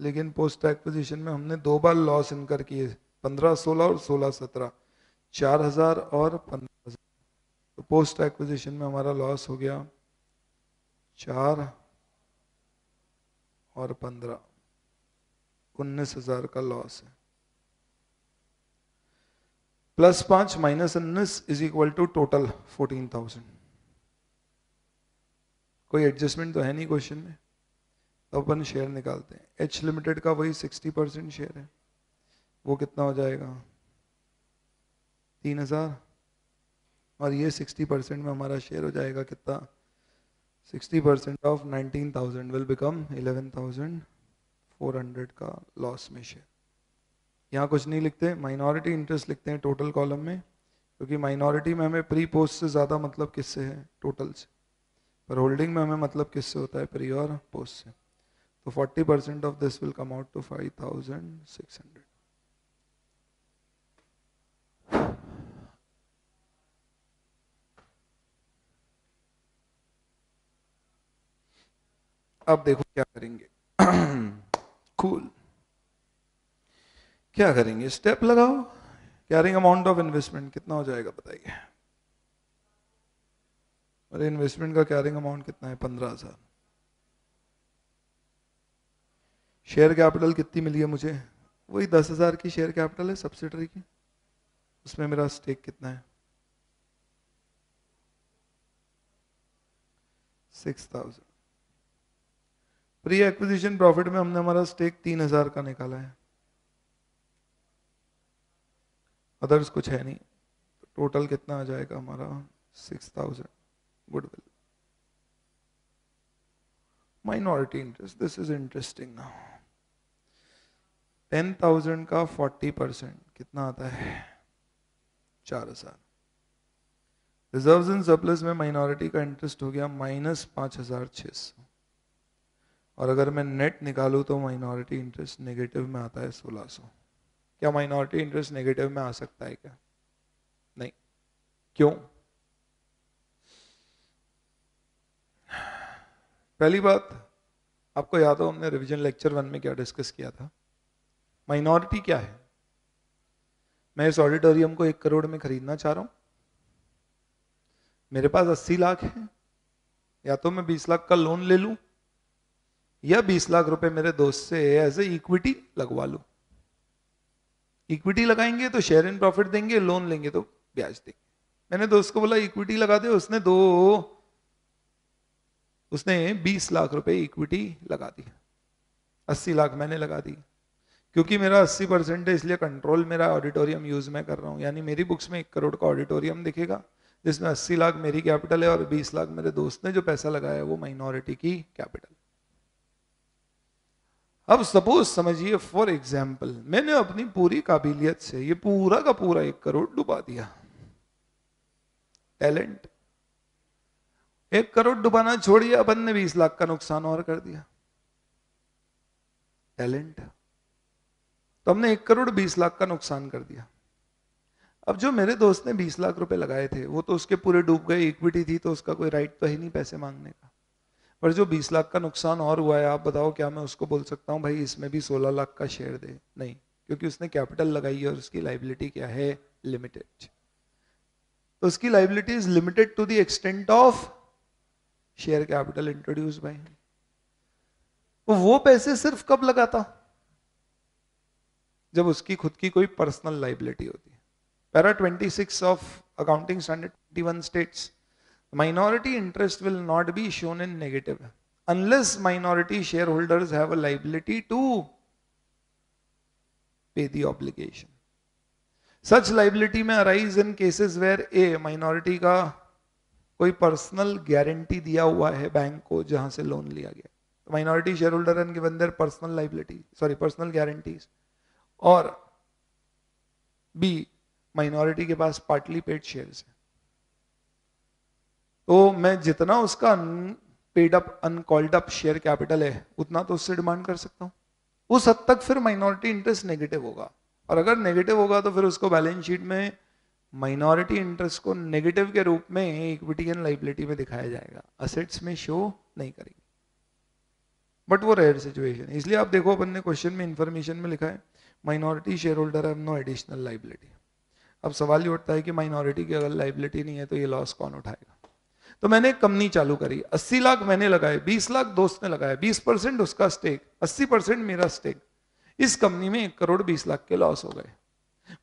S1: लेकिन पोस्ट एक्विजिशन में हमने दो बार लॉस इनकर किए पंद्रह सोलह और सोलह सत्रह चार हजार और पंद्रह हजार तो पोस्ट एक्विजिशन में हमारा लॉस हो गया चार और पंद्रह उन्नीस हजार का लॉस है प्लस पांच माइनस उन्नीस is equal to total fourteen thousand कोई एडजस्टमेंट तो है नहीं क्वेश्चन में तो अपन शेयर निकालते हैं एच लिमिटेड का वही सिक्सटी परसेंट शेयर है वो कितना हो जाएगा तीन हज़ार और ये सिक्सटी परसेंट में हमारा शेयर हो जाएगा कितना sixty percent of nineteen thousand will become eleven thousand four hundred का लॉस में शेयर यहाँ कुछ नहीं लिखते माइनॉरिटी इंटरेस्ट लिखते हैं टोटल कॉलम में क्योंकि माइनॉरिटी में हमें प्री पोस्ट से ज़्यादा मतलब किससे है टोटल से पर होल्डिंग में हमें मतलब किससे होता है प्री और पोस्ट से तो forty percent of this will come out to five thousand six hundred अब देखो क्या करेंगे कूल क्या करेंगे स्टेप लगाओ कैरिंग अमाउंट ऑफ इन्वेस्टमेंट कितना हो जाएगा बताइए और इन्वेस्टमेंट का कैरिंग अमाउंट कितना है पंद्रह हजार शेयर कैपिटल कितनी मिली है मुझे वही दस हजार की शेयर कैपिटल है सब्सिडरी की उसमें मेरा स्टेक कितना है six thousand pre acquisition profit में हमने हमारा स्टेक तीन हजार का निकाला है अदर्स कुछ है नहीं तो टोटल कितना आ जाएगा हमारा six thousand goodwill minority interest this is interesting ना टेन थाउजेंड का फोर्टी परसेंट कितना आता है चार हजार रिजर्व इन सप्लस में माइनॉरिटी का इंटरेस्ट हो गया माइनस पांच हजार छह सौ और अगर मैं नेट निकालू तो माइनॉरिटी इंटरेस्ट नेगेटिव में आता है सोलह सौ क्या माइनॉरिटी इंटरेस्ट नेगेटिव में आ सकता है क्या नहीं क्यों पहली बात आपको याद हो हमने रिवीजन लेक्चर वन में क्या डिस्कस किया था माइनॉरिटी क्या है मैं इस ऑडिटोरियम को एक करोड़ में खरीदना चाह रहा हूं मेरे पास अस्सी लाख है या तो मैं बीस लाख का लोन ले लूं या बीस लाख रुपए मेरे दोस्त से एज ए इक्विटी लगवा लो इक्विटी लगाएंगे तो शेयर इन प्रॉफिट देंगे लोन लेंगे तो ब्याज देंगे मैंने दोस्त को बोला इक्विटी लगा दे उसने दो उसने बीस लाख रुपए इक्विटी लगा दी अस्सी लाख मैंने लगा दी क्योंकि मेरा अस्सी परसेंट है इसलिए कंट्रोल मेरा ऑडिटोरियम यूज मैं कर रहा हूँ यानी मेरी बुक्स में एक करोड़ का ऑडिटोरियम दिखेगा जिसमें अस्सी लाख मेरी कैपिटल है और बीस लाख मेरे दोस्त ने जो पैसा लगाया है वो माइनॉरिटी की कैपिटल अब सपोज समझिए फॉर एग्जाम्पल मैंने अपनी पूरी काबिलियत से ये पूरा का पूरा एक करोड़ डुबा दिया टैलेंट एक करोड़ डुबाना छोड़िए अपन ने बीस लाख का नुकसान और कर दिया टैलेंट तो हमने एक करोड़ बीस लाख का नुकसान कर दिया अब जो मेरे दोस्त ने बीस लाख रुपए लगाए थे वो तो उसके पूरे डूब गए इक्विटी थी तो उसका कोई राइट तो है नहीं पैसे मांगने का पर जो बीस लाख का नुकसान और हुआ है आप बताओ क्या मैं उसको बोल सकता हूँ भाई इसमें भी सोलह लाख का शेयर दे नहीं क्योंकि उसने कैपिटल लगाई है और उसकी लाइबिलिटी क्या है लिमिटेड तो उसकी liability is limited to the extent of share capital introduced by वो पैसे सिर्फ कब लगाता जब उसकी खुद की कोई पर्सनल लाइबिलिटी होती है para 26 of accounting standard 21 states minority interest will not be shown in negative unless minority shareholders have a liability to pay the obligation. Such liability may arise in cases where A minority का कोई पर्सनल गारंटी दिया हुआ है बैंक को जहां से लोन लिया गया minority shareholder and given their personal liability sorry personal guarantees और बी माइनॉरिटी के पास पार्टली पेड शेयर्स है तो मैं जितना उसका paid up uncalled up share capital है उतना तो उससे डिमांड कर सकता हूँ उस हद तक फिर माइनॉरिटी इंटरेस्ट नेगेटिव होगा और अगर नेगेटिव होगा तो फिर उसको बैलेंस शीट में माइनॉरिटी इंटरेस्ट को नेगेटिव के रूप में इक्विटी एंड लाइबिलिटी में दिखाया जाएगा असेट्स में शो नहीं करेगी बट वो रेयर सिचुएशन इसलिए आप देखो अपन ने क्वेश्चन में इंफॉर्मेशन में लिखा है minority share holder have no additional liability अब सवाल ये उठता है कि माइनॉरिटी की अगर लाइबिलिटी नहीं है तो ये लॉस कौन उठाएगा तो मैंने कंपनी चालू करी 80 लाख मैंने लगाए 20 लाख दोस्त ने लगाए 20 परसेंट उसका स्टेक 80 परसेंट मेरा स्टेक इस कंपनी में एक करोड़ बीस लाख के लॉस हो गए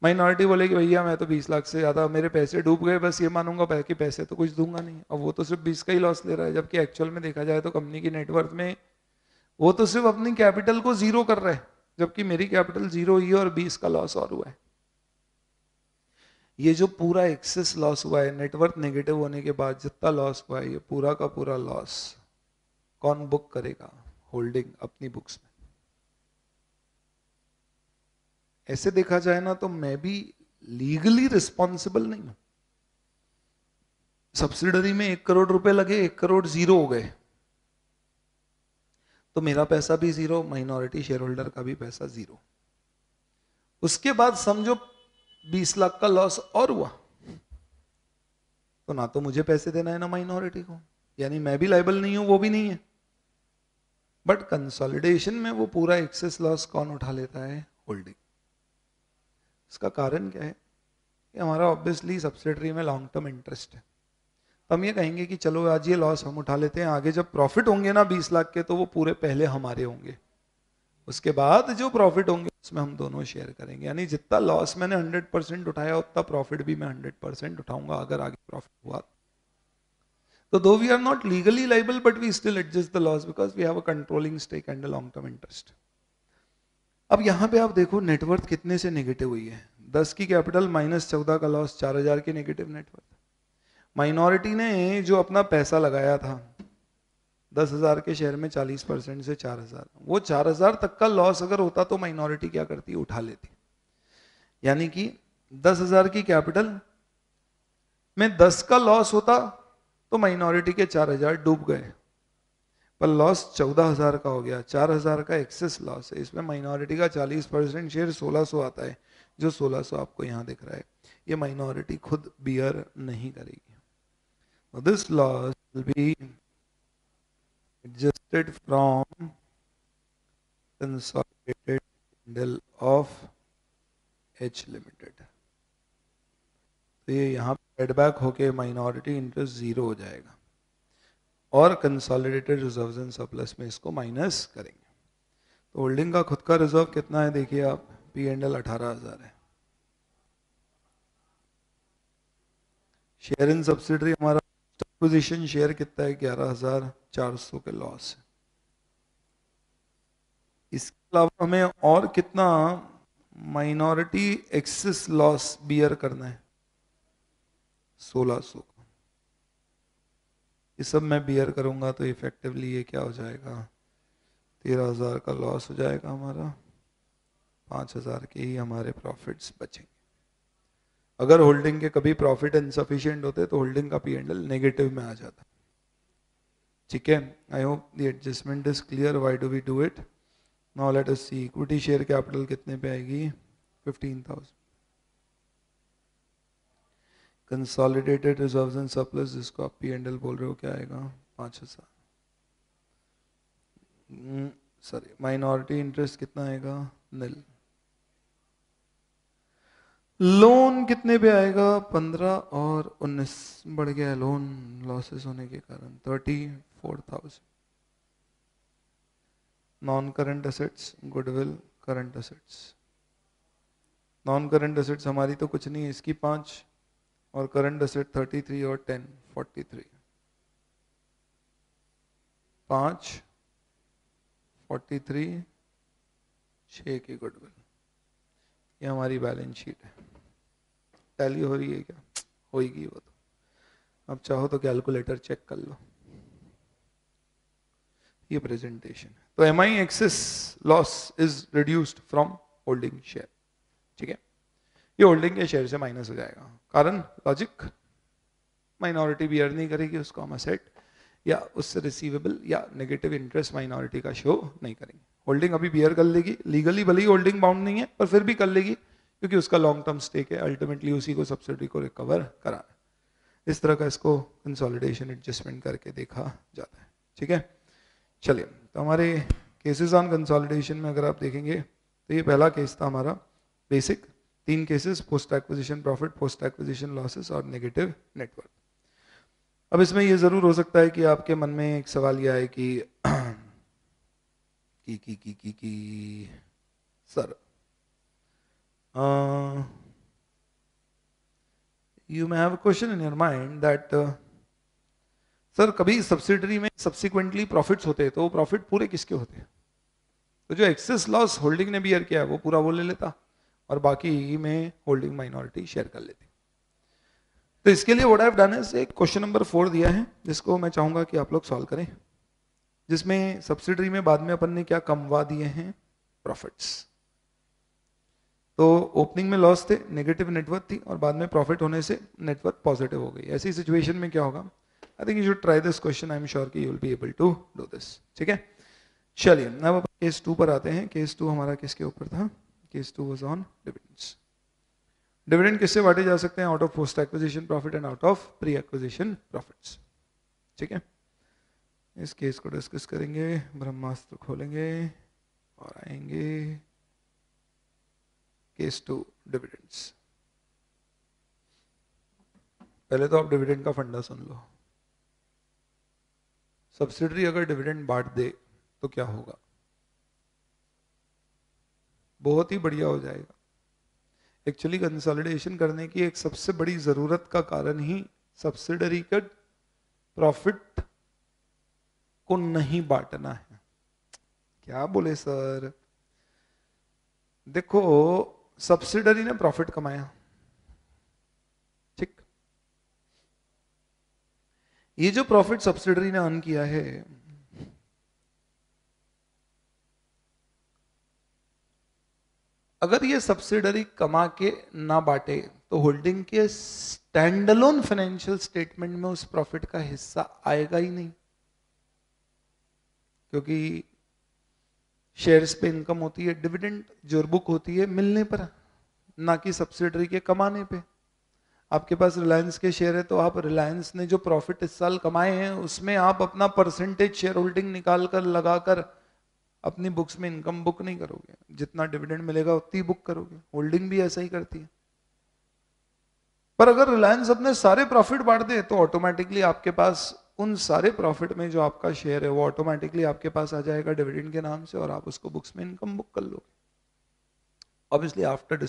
S1: माइनॉरिटी बोले कि भैया मैं तो बीस लाख से ज़्यादा मेरे पैसे डूब गए बस ये मानूंगा कि पैसे तो कुछ दूंगा नहीं और वो तो सिर्फ बीस का ही लॉस ले रहा है जबकि एक्चुअल में देखा जाए तो कंपनी की नेटवर्थ में वो तो सिर्फ अपनी कैपिटल को जीरो कर रहा है जबकि मेरी कैपिटल जीरो ही है और बीस का लॉस और हुआ है ये जो पूरा एक्सेस लॉस हुआ है नेटवर्क नेगेटिव होने के बाद जितना लॉस हुआ है ये पूरा का पूरा लॉस कौन बुक करेगा होल्डिंग अपनी बुक्स में ऐसे देखा जाए ना तो मैं भी लीगली रिस्पॉन्सिबल नहीं हूं सब्सिडरी में एक करोड़ रुपए लगे एक करोड़ जीरो हो गए तो मेरा पैसा भी जीरो माइनॉरिटी शेयर होल्डर का भी पैसा जीरो उसके बाद समझो बीस लाख का लॉस और हुआ तो ना तो मुझे पैसे देना है ना माइनॉरिटी को यानी मैं भी लाइबल नहीं हूं वो भी नहीं है बट कंसोलिडेशन में वो पूरा एक्सेस लॉस कौन उठा लेता है होल्डिंग इसका कारण क्या है कि हमारा ऑब्वियसली सब्सिडरी में लॉन्ग टर्म इंटरेस्ट है तो हम ये कहेंगे कि चलो आज ये लॉस हम उठा लेते हैं आगे जब प्रॉफिट होंगे ना बीस लाख के तो वो पूरे पहले हमारे होंगे उसके बाद जो प्रॉफिट होंगे उसमें हम दोनों शेयर करेंगे यानी जितना लॉस मैंने हंड्रेड परसेंट उठाया उतना प्रॉफिट भी मैं हंड्रेड परसेंट उठाऊंगा अगर आगे प्रॉफिट हुआ तो दो we are not legally liable but we still adjust the loss because we have a controlling stake and a long term interest अब यहां पे आप देखो नेटवर्थ कितने से नेगेटिव हुई है दस की कैपिटल माइनस चौदह का लॉस चार हजार की नेगेटिव नेटवर्थ माइनॉरिटी ने जो अपना पैसा लगाया था दस हजार के शेयर में चालीस परसेंट से चार हजार वो चार हजार तक का लॉस अगर होता तो माइनॉरिटी क्या करती उठा लेती यानी कि दस हजार की कैपिटल में दस का लॉस होता तो माइनॉरिटी के चार हजार डूब गए पर लॉस चौदह हजार का हो गया चार हजार का एक्सेस लॉस है इसमें माइनॉरिटी का चालीस परसेंट शेयर सोलह सो आता है जो सोलह सो आपको यहां दिख रहा है ये माइनॉरिटी खुद बियर नहीं करेगी this loss will be adjusted from consolidated del of H limited. तो ये यहाँ एडबैक होके माइनॉरिटी इंटरेस्ट ज़ीरो हो जाएगा और कंसोलिडेटेड रिजर्व इन सप्लस में इसको माइनस करेंगे तो होल्डिंग का खुद का रिजर्व कितना है देखिए आप पी एंड एल अठारह हज़ार है शेयर इन सब्सिडरी हमारा पोजीशन शेयर कितना है ग्यारह हजार चार सौ के लॉस इसके अलावा हमें और कितना माइनॉरिटी एक्सेस लॉस बियर करना है सोलह सौ का ये सब मैं बियर करूंगा तो इफेक्टिवली ये क्या हो जाएगा तेरह हजार का लॉस हो जाएगा हमारा पांच हजार के ही हमारे प्रॉफिट्स बचेंगे अगर होल्डिंग के कभी प्रॉफिट इनसफिशियंट होते तो होल्डिंग का पी एंड एल नेगेटिव में आ जाता ठीक है I hope the adjustment is clear why do we do it now let us see equity share capital कितने पे आएगी fifteen thousand consolidated reserve and surplus जिसको आप पी एंड एल बोल रहे हो क्या आएगा पाँच हजार सॉरी माइनॉरिटी इंटरेस्ट कितना आएगा नील लोन कितने पे आएगा पंद्रह और उन्नीस बढ़ गया लोन लॉसेस होने के कारण thirty four thousand non current assets goodwill current assets non current assets हमारी तो कुछ नहीं है इसकी पांच और करंट असेट थर्टी थ्री और टेन फोर्टी थ्री पांच फोर्टी थ्री छ की गुडविल ये हमारी बैलेंस शीट है टैली हो रही है क्या होगी वो तो अब चाहो तो कैलकुलेटर चेक कर लो ये प्रेजेंटेशन है तो M I excess loss is reduced from holding share ठीक है ये होल्डिंग के शेयर से माइनस हो जाएगा कारण लॉजिक माइनॉरिटी भी अर्निंग करेगी उसको हम असेट या उससे रिसीवेबल या नेगेटिव इंटरेस्ट माइनॉरिटी का शो नहीं करेंगे होल्डिंग अभी बियर कर लेगी लीगली भले ही होल्डिंग बाउंड नहीं है पर फिर भी कर लेगी क्योंकि उसका लॉन्ग टर्म स्टेक है अल्टीमेटली उसी को सब्सिडी को रिकवर कराना इस तरह का इसको कंसोलिडेशन एडजस्टमेंट करके देखा जाता है ठीक है चलिए तो हमारे केसेस ऑन कंसोलिडेशन में अगर आप देखेंगे तो ये पहला केस था हमारा बेसिक तीन cases post acquisition profit post acquisition losses और नेगेटिव नेटवर्क अब इसमें ये ज़रूर हो सकता है कि आपके मन में एक सवाल यह है कि की की की की की sir you may have a question in your mind that sir कभी सब्सिडरी में सब्सिक्वेंटली प्रॉफिट्स होते तो प्रॉफिट पूरे किसके होते तो जो एक्सेस लॉस होल्डिंग ने बियर किया है वो पूरा वो ले लेता और बाकी में होल्डिंग माइनॉरिटी शेयर कर लेती तो इसके लिए वोट हैव डन एज एक क्वेश्चन नंबर फोर दिया है जिसको मैं चाहूंगा कि आप लोग सॉल्व करें जिसमें सब्सिडरी में बाद में अपन ने क्या कमवा दिए हैं प्रॉफिट्स तो ओपनिंग में लॉस थे नेगेटिव नेटवर्थ थी और बाद में प्रॉफिट होने से नेटवर्थ पॉजिटिव हो गई ऐसी सिचुएशन में क्या होगा I think you should try this question I am sure की you will be able to do this ठीक है चलिए अब केस टू पर आते हैं केस टू हमारा किसके ऊपर था case two was on dividends dividend किससे बांटे जा सकते हैं out of post acquisition profit and out of pre acquisition profits ठीक है इस केस को डिस्कस करेंगे ब्रह्मास्त्र खोलेंगे और आएंगे केस टू डिविडेंड्स पहले तो आप डिविडेंड का फंडा सुन लो सब्सिडरी अगर डिविडेंड बांट दे तो क्या होगा बहुत ही बढ़िया हो जाएगा एक्चुअली कंसोलिडेशन करने की एक सबसे बड़ी ज़रूरत का कारण ही सब्सिडरी का प्रॉफिट को नहीं बांटना है क्या बोले सर देखो सब्सिडरी ने प्रॉफिट कमाया ठीक ये जो प्रॉफिट सब्सिडरी ने अर्न किया है अगर ये सब्सिडरी कमा के ना बांटे तो होल्डिंग के स्टैंडलोन फाइनेंशियल स्टेटमेंट में उस प्रॉफिट का हिस्सा आएगा ही नहीं क्योंकि शेयर्स पे इनकम होती है डिविडेंड जो बुक होती है मिलने पर ना कि सब्सिडरी के कमाने पे आपके पास रिलायंस के शेयर है तो आप रिलायंस ने जो प्रॉफिट इस साल कमाए हैं उसमें आप अपना परसेंटेज शेयर होल्डिंग निकाल कर लगा कर अपनी बुक्स में इनकम बुक नहीं करोगे जितना डिविडेंड मिलेगा उतनी बुक करोगे होल्डिंग भी ऐसा ही करती है पर अगर रिलायंस अपने सारे प्रॉफिट बांट दे तो ऑटोमेटिकली आपके पास उन सारे प्रॉफिट में जो आपका शेयर है वो ऑटोमेटिकली आपके पास आ जाएगा डिविडेंड के नाम से और आप उसको बुक्स में इनकम बुक कर लोगे obviously after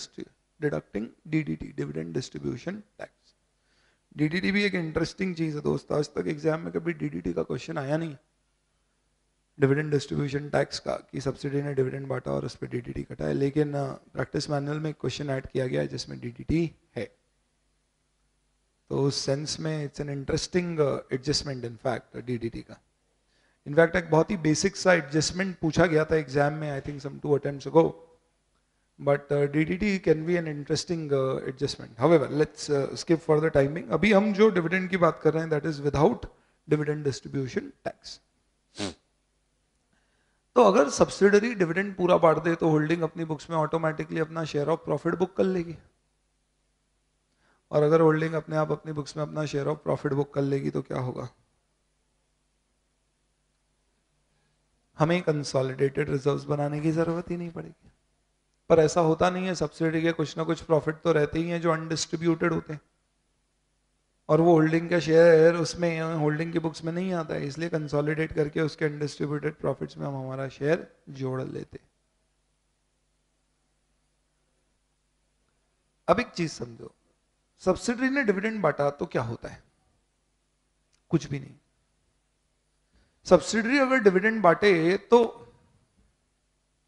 S1: deducting DDT dividend distribution tax DDT भी एक इंटरेस्टिंग चीज है दोस्त आज तक एग्जाम में कभी डीडीटी का क्वेश्चन आया नहीं डिविडेंड डिस्ट्रीब्यूशन टैक्स का कि सब्सिडी ने डिविडेंड बांटा और उस पर डीडीटी कटा है लेकिन प्रैक्टिस uh, मैनुअल में क्वेश्चन ऐड किया गया है जिसमें डीडीटी है तो उस सेंस में it's an interesting adjustment in fact DDT का इनफैक्ट एक बहुत ही बेसिक सा एडजस्टमेंट पूछा गया था एग्जाम में I think some two attempts go but DDT can be an interesting adjustment however let's skip for the timing अभी हम जो डिविडेंड की बात कर रहे हैं that is without dividend distribution tax तो अगर सब्सिडरी डिविडेंड पूरा बांट दे तो होल्डिंग अपनी बुक्स में ऑटोमेटिकली अपना शेयर ऑफ प्रॉफिट बुक कर लेगी और अगर होल्डिंग अपने आप अपनी बुक्स में अपना शेयर ऑफ प्रॉफिट बुक कर लेगी तो क्या होगा हमें कंसोलिडेटेड रिजर्व्स बनाने की जरूरत ही नहीं पड़ेगी पर ऐसा होता नहीं है सब्सिडी के कुछ ना कुछ प्रॉफिट तो रहते ही हैं जो अनडिस्ट्रीब्यूटेड होते हैं और वो होल्डिंग का शेयर उसमें होल्डिंग की बुक्स में नहीं आता है इसलिए कंसोलिडेट करके उसके अनडिस्ट्रीब्यूटेड प्रॉफिट्स में हम हमारा शेयर जोड़ लेते अब एक चीज समझो सब्सिडरी ने डिविडेंड बांटा तो क्या होता है कुछ भी नहीं सब्सिडरी अगर डिविडेंड बांटे तो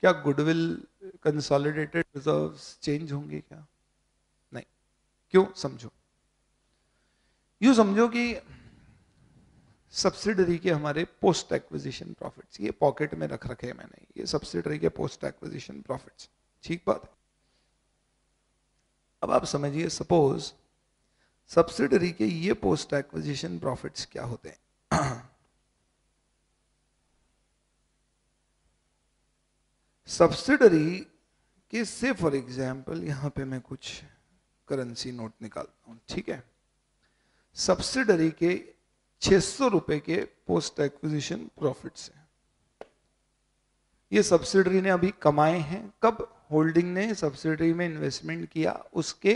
S1: क्या गुडविल कंसोलिडेटेड रिजर्व्स चेंज होंगे क्या नहीं क्यों समझो यू समझो कि सब्सिडरी के हमारे पोस्ट एक्विजिशन प्रॉफिट्स ये पॉकेट में रख रखे हैं मैंने ये सब्सिडरी के पोस्ट एक्विजिशन प्रॉफिट्स ठीक बात है अब आप समझिए सपोज सब्सिडरी के ये पोस्ट एक्विजिशन प्रॉफिट्स क्या होते हैं सब्सिडरी के से फॉर एग्जाम्पल यहां पे मैं कुछ करेंसी नोट निकालता हूं ठीक है सब्सिडरी के छह सौ रुपए के पोस्ट एक्विजिशन प्रॉफिट्स हैं ये सब्सिडरी ने अभी कमाए हैं कब होल्डिंग ने सब्सिडरी में इन्वेस्टमेंट किया उसके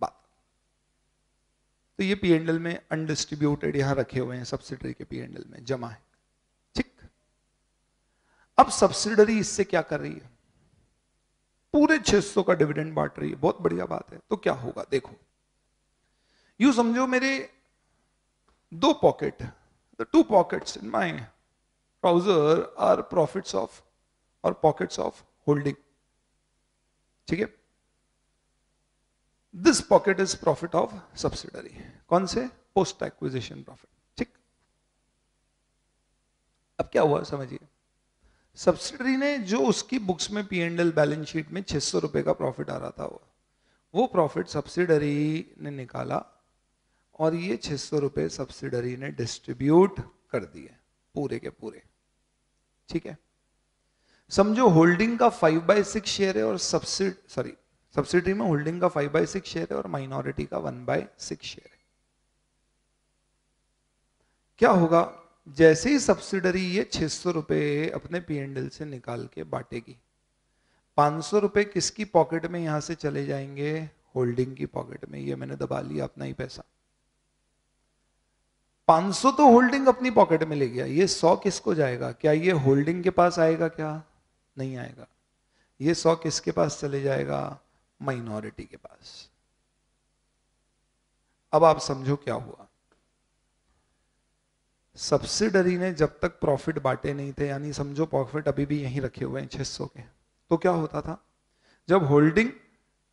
S1: बाद तो ये पी एंडल में अनडिस्ट्रीब्यूटेड यहां रखे हुए हैं सब्सिडरी के पी एंडल में जमा है ठीक अब सब्सिडरी इससे क्या कर रही है पूरे 600 का डिविडेंड बांट रही है बहुत बढ़िया बात है तो क्या होगा देखो यू समझो मेरे दो pocket the two pockets in my trouser are profits of और पॉकेट्स ऑफ होल्डिंग ठीक है this pocket is profit of subsidiary कौन से पोस्ट एक्विजिशन प्रॉफिट ठीक अब क्या हुआ समझिए सब्सिडरी ने जो उसकी बुक्स में P and L balance sheet में छह सौ रुपए का प्रॉफिट आ रहा था वो वो प्रॉफिट सब्सिडरी ने निकाला और ये छह सौ रुपए सब्सिडरी ने डिस्ट्रीब्यूट कर दिए पूरे के पूरे ठीक है समझो होल्डिंग का फाइव बाय सिक्स शेयर है और सब्सिड सॉरी सब्सिडी में होल्डिंग का फाइव बाय सिक्स शेयर है और माइनॉरिटी का वन बाय सिक्स शेयर है क्या होगा जैसे ही सब्सिडरी ये छह सौ रुपए अपने पीएनडल से निकाल के बांटेगी पांच सौ रुपए किसकी पॉकेट में यहां से चले जाएंगे होल्डिंग की पॉकेट में ये मैंने दबा लिया अपना ही पैसा 500 तो होल्डिंग अपनी पॉकेट में ले गया ये 100 किसको जाएगा क्या ये होल्डिंग के पास आएगा क्या नहीं आएगा ये 100 किसके पास चले जाएगा माइनॉरिटी के पास अब आप समझो क्या हुआ सब्सिडरी ने जब तक प्रॉफिट बांटे नहीं थे यानी समझो प्रॉफिट अभी भी यहीं रखे हुए हैं 600 के तो क्या होता था जब होल्डिंग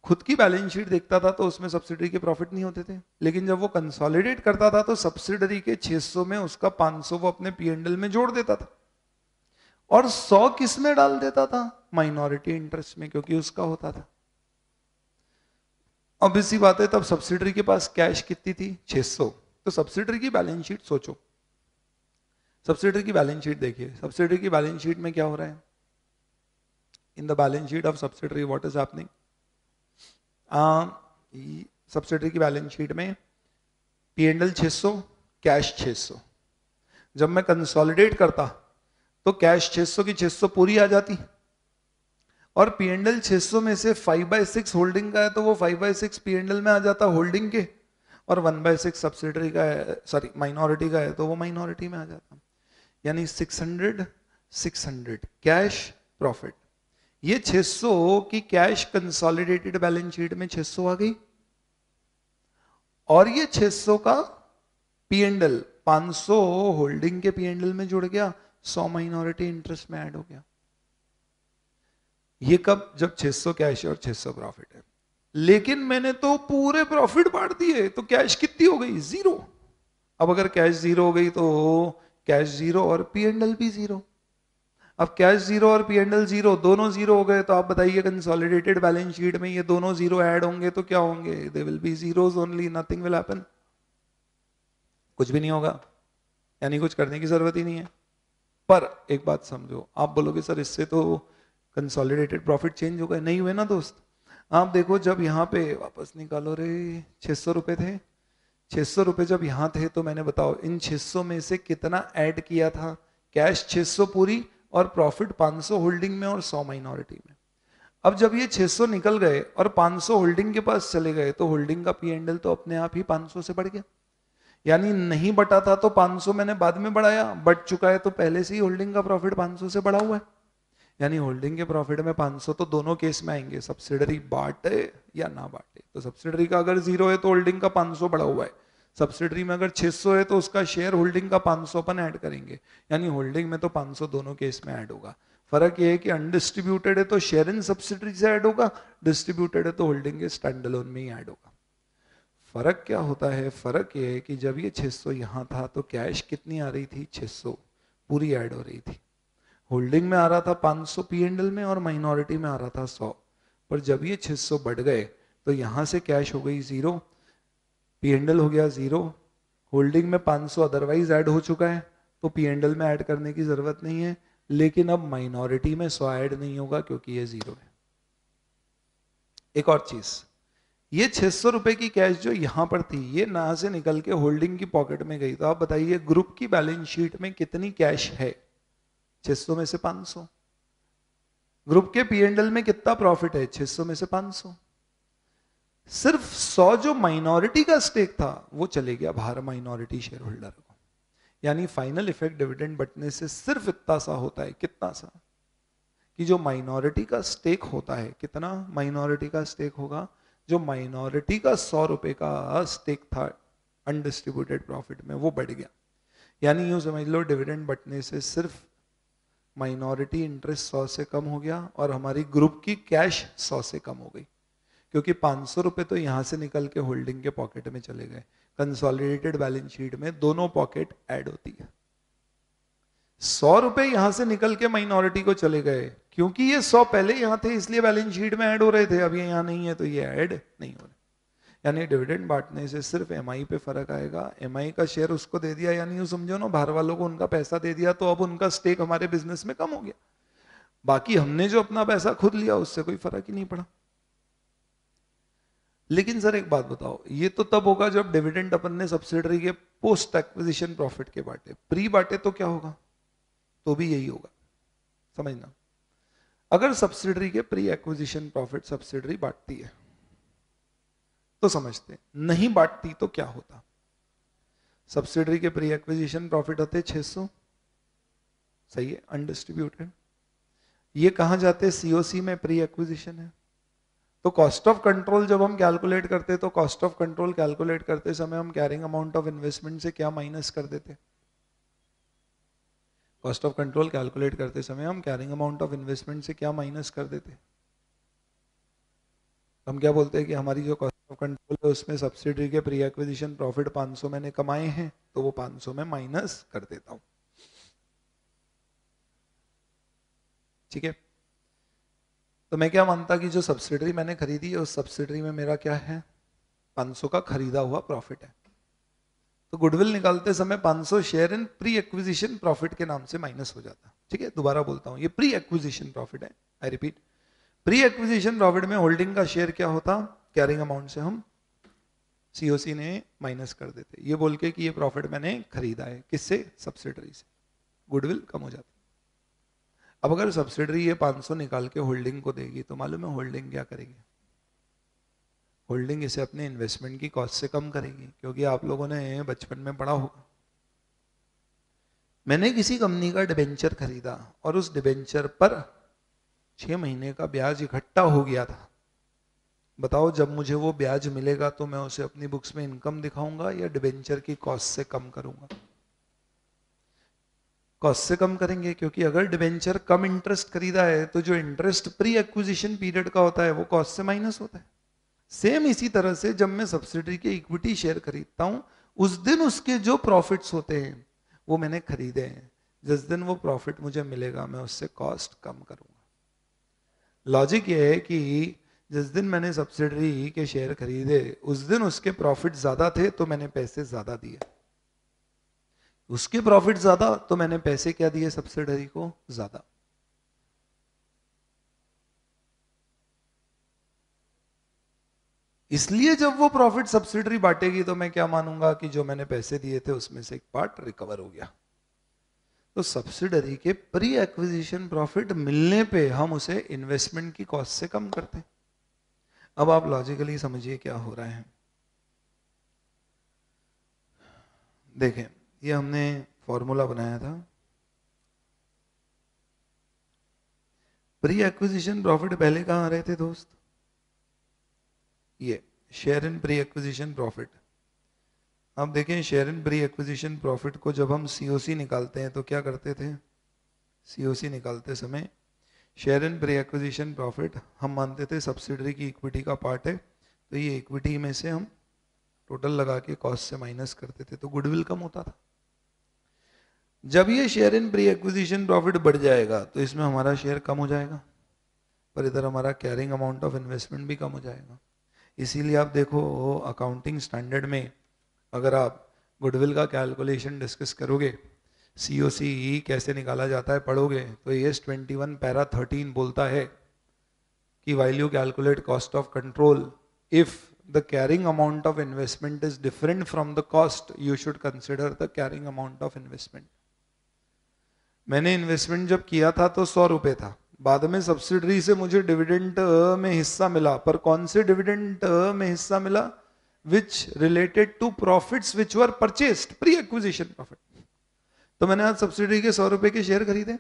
S1: खुद की बैलेंस शीट देखता था तो उसमें सब्सिडरी के प्रॉफिट नहीं होते थे लेकिन जब वो कंसोलिडेट करता था तो सब्सिडरी के 600 में उसका 500 वो अपने पीएनडल में जोड़ देता था और 100 किस में डाल देता था माइनॉरिटी इंटरेस्ट में क्योंकि उसका होता था अब इसी बात है तब सब्सिडरी के पास कैश कितनी थी 600 तो सब्सिडरी की बैलेंस शीट सोचो सब्सिडरी की बैलेंस शीट देखिए सब्सिडरी की बैलेंस शीट में क्या हो रहा है in the balance sheet of subsidiary what is happening subsidiary की बैलेंस शीट में पी एंडल छ कैश छ जब मैं कंसोलिडेट करता तो कैश 600 की 600 पूरी आ जाती और पी एंडल छ में से 5 बाई सिक्स होल्डिंग का है तो वो 5 by six P and L L में आ जाता होल्डिंग के और 1 बाय सिक्स सब्सिडरी का है सॉरी माइनॉरिटी का है तो वो माइनॉरिटी में आ जाता यानी 600 600 कैश प्रॉफिट ये 600 की कैश कंसोलिडेटेड बैलेंस शीट में 600 आ गई और ये 600 का पीएनडल 500 होल्डिंग के पीएनडल में जुड़ गया 100 माइनॉरिटी इंटरेस्ट में ऐड हो गया ये कब जब 600 कैश और 600 प्रॉफिट है लेकिन मैंने तो पूरे प्रॉफिट बांट दिए तो कैश कितनी हो गई जीरो अब अगर कैश जीरो हो गई तो कैश जीरो और पीएनडल भी जीरो अब कैश जीरो और पी एंडल जीरो दोनों जीरो हो गए तो आप बताइए कंसोलिडेटेड बैलेंस शीट में ये दोनों जीरो ऐड होंगे तो क्या होंगे they will be zeros only nothing will happen कुछ भी नहीं होगा यानी कुछ करने की जरूरत ही नहीं है पर एक बात समझो आप बोलोगे सर इससे तो कंसोलिडेटेड प्रॉफिट चेंज हो गए नहीं हुए ना दोस्त आप देखो जब यहाँ पे वापस निकालो रे छः सौ रुपये थे छह सौ रुपये जब यहाँ थे तो मैंने बताओ इन सौ में से कितना ऐड किया था कैश सौ पूरी और प्रॉफिट 500 होल्डिंग में और 100 माइनॉरिटी में अब जब ये 600 निकल गए और 500 होल्डिंग के पास चले गए तो होल्डिंग का पी एंडल तो अपने आप ही 500 से बढ़ गया यानी नहीं बटा था तो 500 मैंने बाद में बढ़ाया बट चुका है तो पहले से ही होल्डिंग का प्रॉफिट 500 से बढ़ा हुआ है यानी होल्डिंग के प्रॉफिट में 500 तो दोनों केस में आएंगे सब्सिडरी बांटे या ना बांटे तो सब्सिडरी का अगर जीरो है तो होल्डिंग का 500 बढ़ा हुआ है सब्सिडरी में अगर 600 है तो उसका शेयर होल्डिंग का 500 अपन ऐड करेंगे यानी होल्डिंग में तो 500 दोनों केस में ऐड होगा फर्क यह है कि अनडिस्ट्रीब्यूटेड है तो शेयर इन सब्सिडरी से ऐड होगा डिस्ट्रीब्यूटेड है तो होल्डिंग के स्टैंड लोन में ही ऐड होगा फर्क क्या होता है फर्क यह है कि जब ये छह सौ यहाँ था तो कैश कितनी आ रही थी सौ पूरी ऐड हो रही थी होल्डिंग में आ रहा था 500 सौ पी एंडल में और माइनॉरिटी में आ रहा था 100 पर जब ये 600 बढ़ गए तो यहां से कैश हो गई जीरो पी एंडल हो गया जीरो होल्डिंग में 500 अदरवाइज ऐड हो चुका है तो पी एंडल में ऐड करने की जरूरत नहीं है लेकिन अब माइनॉरिटी में सो ऐड नहीं होगा क्योंकि ये जीरो है एक और चीज ये छह सौ रुपए की कैश जो यहां पर थी ये ना से निकल के होल्डिंग की पॉकेट में गई तो आप बताइए ग्रुप की बैलेंस शीट में कितनी कैश है छह में से पांच ग्रुप के पी एंडल में कितना प्रॉफिट है छह में से सौ सिर्फ सौ जो माइनॉरिटी का स्टेक था वो चले गया बाहर माइनॉरिटी शेयर होल्डर को यानी फाइनल इफेक्ट डिविडेंड बटने से सिर्फ इतना सा होता है कितना सा कि जो माइनॉरिटी का स्टेक होता है कितना माइनॉरिटी का स्टेक होगा जो माइनॉरिटी का सौ रुपए का स्टेक था अनडिस्ट्रीब्यूटेड प्रॉफिट में वो बढ़ गया यानी यूं समझ लो डिविडेंड बटने से सिर्फ माइनॉरिटी इंटरेस्ट सौ से कम हो गया और हमारी ग्रुप की कैश सौ से कम हो गई क्योंकि पांच सौ रुपए तो यहां से निकल के होल्डिंग के पॉकेट में चले गए कंसोलिडेटेड बैलेंस शीट में दोनों पॉकेट ऐड होती है सौ रुपए यहां से निकल के माइनॉरिटी को चले गए क्योंकि ये सौ पहले यहां थे इसलिए बैलेंस शीट में ऐड हो रहे थे अब ये यहां नहीं है तो ये ऐड नहीं हो रहे यानी डिविडेंड बांटने से सिर्फ एम पे फर्क आएगा एम का शेयर उसको दे दिया यानी यूं समझो ना बाहर वालों को उनका पैसा दे दिया तो अब उनका स्टेक हमारे बिजनेस में कम हो गया बाकी हमने जो अपना पैसा खुद लिया उससे कोई फर्क ही नहीं पड़ा लेकिन सर एक बात बताओ ये तो तब होगा जब डिविडेंड अपन ने सब्सिडरी के पोस्ट एक्विजिशन प्रॉफिट के बांटे प्री बांटे तो क्या होगा तो भी यही होगा समझना अगर सब्सिडरी के प्री एक्विजिशन प्रॉफिट सब्सिडरी बांटती है तो समझते नहीं बांटती तो क्या होता सब्सिडरी के प्री एक्विजिशन प्रॉफिट होते 600 सही है अनडिस्ट्रीब्यूटेड ये कहा जाते सीओसी में प्री एक्विजिशन है तो कॉस्ट ऑफ कंट्रोल जब हम कैलकुलेट करते तो कॉस्ट ऑफ कंट्रोल कैलकुलेट करते समय हम कैरिंग अमाउंट ऑफ इन्वेस्टमेंट से क्या माइनस कर देते कॉस्ट ऑफ कंट्रोल कैलकुलेट करते समय हम कैरिंग अमाउंट ऑफ इन्वेस्टमेंट से क्या माइनस कर देते हम क्या बोलते हैं कि हमारी जो कॉस्ट ऑफ कंट्रोल है उसमें सब्सिडी के प्री एक्विजिशन प्रॉफिट 500 मैंने कमाए हैं तो वो 500 में माइनस कर देता हूं ठीक है तो मैं क्या मानता कि जो सब्सिडरी मैंने खरीदी है उस सब्सिडरी में मेरा क्या है 500 का खरीदा हुआ प्रॉफिट है तो गुडविल निकालते समय 500 share in pre acquisition profit के नाम से माइनस हो जाता ठीक है दोबारा बोलता हूँ ये प्री एक्विजिशन प्रॉफिट है I repeat pre acquisition profit में होल्डिंग का शेयर क्या होता कैरिंग अमाउंट से हम सीओसी ने माइनस कर देते ये बोल के कि ये प्रॉफिट मैंने खरीदा है किससे सब्सिडरी से गुडविल कम हो जाता अब अगर सब्सिडरी ये 500 निकाल के होल्डिंग को देगी तो मालूम है होल्डिंग क्या करेगी होल्डिंग इसे अपने इन्वेस्टमेंट की कॉस्ट से कम करेगी क्योंकि आप लोगों ने बचपन में पढ़ा होगा मैंने किसी कंपनी का डिबेंचर खरीदा और उस डिबेंचर पर छह महीने का ब्याज इकट्ठा हो गया था बताओ जब मुझे वो ब्याज मिलेगा तो मैं उसे अपनी बुक्स में इनकम दिखाऊंगा या डिबेंचर की कॉस्ट से कम करूंगा कॉस्ट से कम करेंगे क्योंकि अगर डिवेंचर कम इंटरेस्ट खरीदा है तो जो इंटरेस्ट प्री एक्विजिशन पीरियड का होता है वो कॉस्ट से माइनस होता है सेम इसी तरह से जब मैं सब्सिडी के इक्विटी शेयर खरीदता हूँ उस दिन उसके जो प्रॉफिट्स होते हैं वो मैंने खरीदे हैं जिस दिन वो प्रॉफिट मुझे मिलेगा मैं उससे कॉस्ट कम करूँगा लॉजिक ये है कि जिस दिन मैंने सब्सिडरी के शेयर खरीदे उस दिन उसके प्रॉफिट ज़्यादा थे तो मैंने पैसे ज़्यादा दिए उसके प्रॉफिट ज्यादा तो मैंने पैसे क्या दिए सब्सिडरी को ज्यादा इसलिए जब वो प्रॉफिट सब्सिडरी बांटेगी तो मैं क्या मानूंगा कि जो मैंने पैसे दिए थे उसमें से एक पार्ट रिकवर हो गया तो सब्सिडरी के प्री एक्विजिशन प्रॉफिट मिलने पे हम उसे इन्वेस्टमेंट की कॉस्ट से कम करते अब आप लॉजिकली समझिए क्या हो रहा है देखें ये हमने फॉर्मूला बनाया था प्री एक्विजिशन प्रॉफिट पहले कहाँ आ रहे थे दोस्त ये share in pre acquisition profit आप देखें share in pre acquisition profit को जब हम सीओसी निकालते हैं तो क्या करते थे सीओसी निकालते समय share in pre acquisition profit हम मानते थे सब्सिडरी की इक्विटी का पार्ट है तो ये इक्विटी में से हम टोटल लगा के कॉस्ट से माइनस करते थे तो गुडविल कम होता था जब ये share in pre acquisition profit बढ़ जाएगा तो इसमें हमारा शेयर कम हो जाएगा पर इधर हमारा कैरिंग अमाउंट ऑफ इन्वेस्टमेंट भी कम हो जाएगा इसीलिए आप देखो अकाउंटिंग स्टैंडर्ड में अगर आप गुडविल का कैलकुलेशन डिस्कस करोगे सी ओ सी ई कैसे निकाला जाता है पढ़ोगे तो S twenty one para thirteen बोलता है कि value calculate cost of control if the carrying amount of investment is different from the cost you should consider the carrying amount of investment मैंने इन्वेस्टमेंट जब किया था तो सौ रुपये था बाद में सब्सिडरी से मुझे डिविडेंट uh, में हिस्सा मिला पर कौन से डिविडेंट uh, में हिस्सा मिला which related to profit which were purchased pre acquisition profit तो मैंने आज सब्सिडी के सौ रुपए के शेयर खरीदे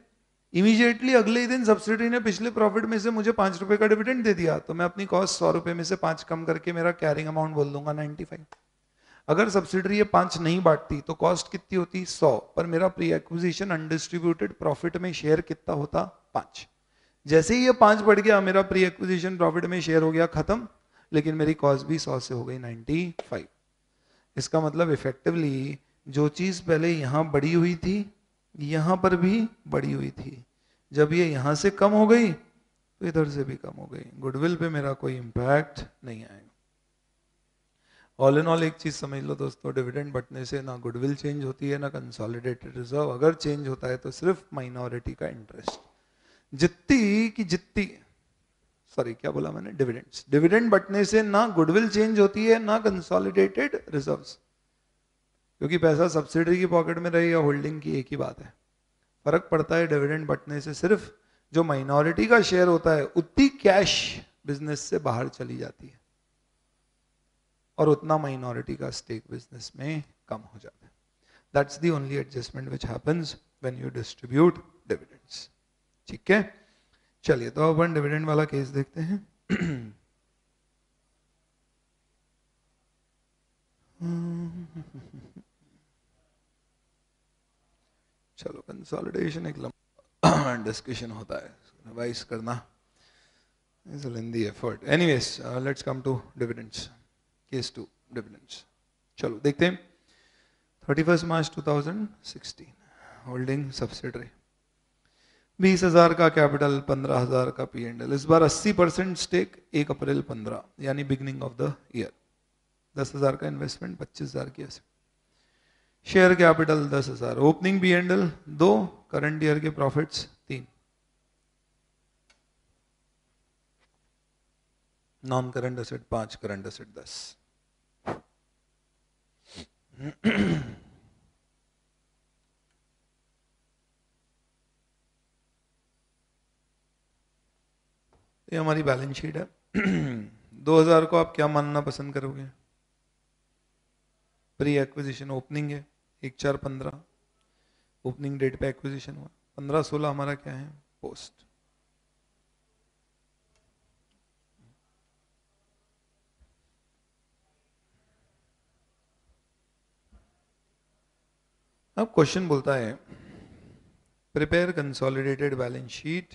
S1: इमीजिएटली अगले ही दिन सब्सिडी ने पिछले प्रॉफिट में से मुझे पांच रुपए का डिविडेंड दे दिया तो मैं अपनी कॉस्ट सौ रुपए में से पांच कम करके मेरा कैरिंग अमाउंट बोल दूंगा नाइन्टी फाइव अगर सब्सिडरी ये पांच नहीं बांटती तो कॉस्ट कितनी होती सौ पर मेरा प्री एक्विजिशन अनडिस्ट्रीब्यूटेड प्रॉफिट में शेयर कितना होता पांच जैसे ही ये पांच बढ़ गया मेरा प्री एक्विजिशन प्रॉफिट में शेयर हो गया खत्म लेकिन मेरी कॉस्ट भी सौ से हो गई नाइन्टी फाइव इसका मतलब इफेक्टिवली जो चीज पहले यहां बड़ी हुई थी यहां पर भी बड़ी हुई थी जब ये यहां से कम हो गई तो इधर से भी कम हो गई गुडविल पे मेरा कोई इम्पैक्ट नहीं आएगा ऑल इन ऑल एक चीज़ समझ लो दोस्तों डिविडेंड बटने से ना गुडविल चेंज होती है ना कंसोलिडेटेड रिजर्व अगर चेंज होता है तो सिर्फ माइनॉरिटी का इंटरेस्ट जितनी की जितनी सॉरी क्या बोला मैंने डिविडेंड्स डिविडेंड बटने से ना गुडविल चेंज होती है ना कंसोलिडेटेड रिजर्व क्योंकि पैसा सब्सिडी की पॉकेट में रहे या होल्डिंग की एक ही बात है फर्क पड़ता है डिविडेंड बटने से सिर्फ जो माइनॉरिटी का शेयर होता है उतनी कैश बिजनेस से बाहर चली जाती है और उतना माइनॉरिटी का स्टेक बिजनेस में कम हो जाता है that's the only adjustment which happens when you distribute dividends ठीक है चलिए तो अपन डिविडेंड वाला केस देखते हैं चलो कंसोलिडेशन एक लंबा डिस्कशन होता है रिवाइज करना is effort anyways let's come to dividends case two dividends चलो देखते हैं thirty first March two thousand sixteen holding subsidiary बीस हजार का कैपिटल पंद्रह हजार का पी एंड एल इस बार अस्सी परसेंट स्टेक एक अप्रैल पंद्रह यानी बिगनिंग ऑफ द ईयर दस हजार का इन्वेस्टमेंट पच्चीस हजार की एसेट शेयर कैपिटल दस हजार ओपनिंग बी एंड एल दो करंट ईयर के प्रॉफिट्स तीन नॉन करंट एसेट पांच करंट एसेट दस ये हमारी बैलेंस शीट है 2000 को आप क्या मानना पसंद करोगे प्री एक्विजिशन ओपनिंग है एक चार पंद्रह ओपनिंग डेट पे एक्विजिशन हुआ पंद्रह सोलह हमारा क्या है पोस्ट अब क्वेश्चन बोलता है prepare consolidated balance sheet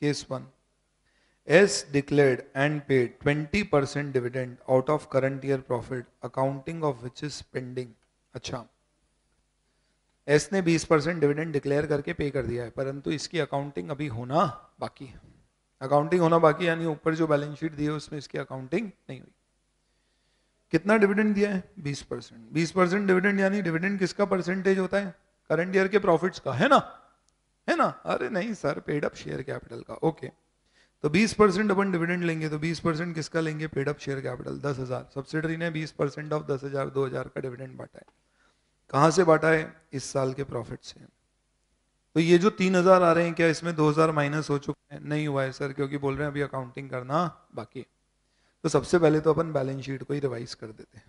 S1: case one S declared and paid 20 percent dividend out of current year profit accounting of which is pending अच्छा एस ने 20 परसेंट डिविडेंड डिक्लेयर करके पे कर दिया है परंतु इसकी अकाउंटिंग अभी होना बाकी है अकाउंटिंग होना बाकी यानी ऊपर जो बैलेंस शीट दी है उसमें इसकी अकाउंटिंग नहीं हुई कितना डिविडेंड दिया है बीस परसेंट बीस परसेंट डिविडेंड यानी डिविडेंड किसका परसेंटेज होता है करंट ईयर के प्रॉफिट्स का है ना है ना अरे नहीं sir paid up share capital का ओके तो 20 परसेंट अपन डिविडेंड लेंगे तो 20 परसेंट किसका लेंगे पेड अप शेयर कैपिटल दस हजार सब्सिडरी ने 20 परसेंट ऑफ दस हजार दो हजार का डिविडेंड बांटा है कहाँ से बांटा है इस साल के प्रॉफिट से तो ये जो तीन हजार आ रहे हैं क्या इसमें दो हजार माइनस हो चुके हैं नहीं हुआ है सर क्योंकि बोल रहे हैं अभी अकाउंटिंग करना बाकी है तो सबसे पहले तो अपन बैलेंस शीट को ही रिवाइज कर देते हैं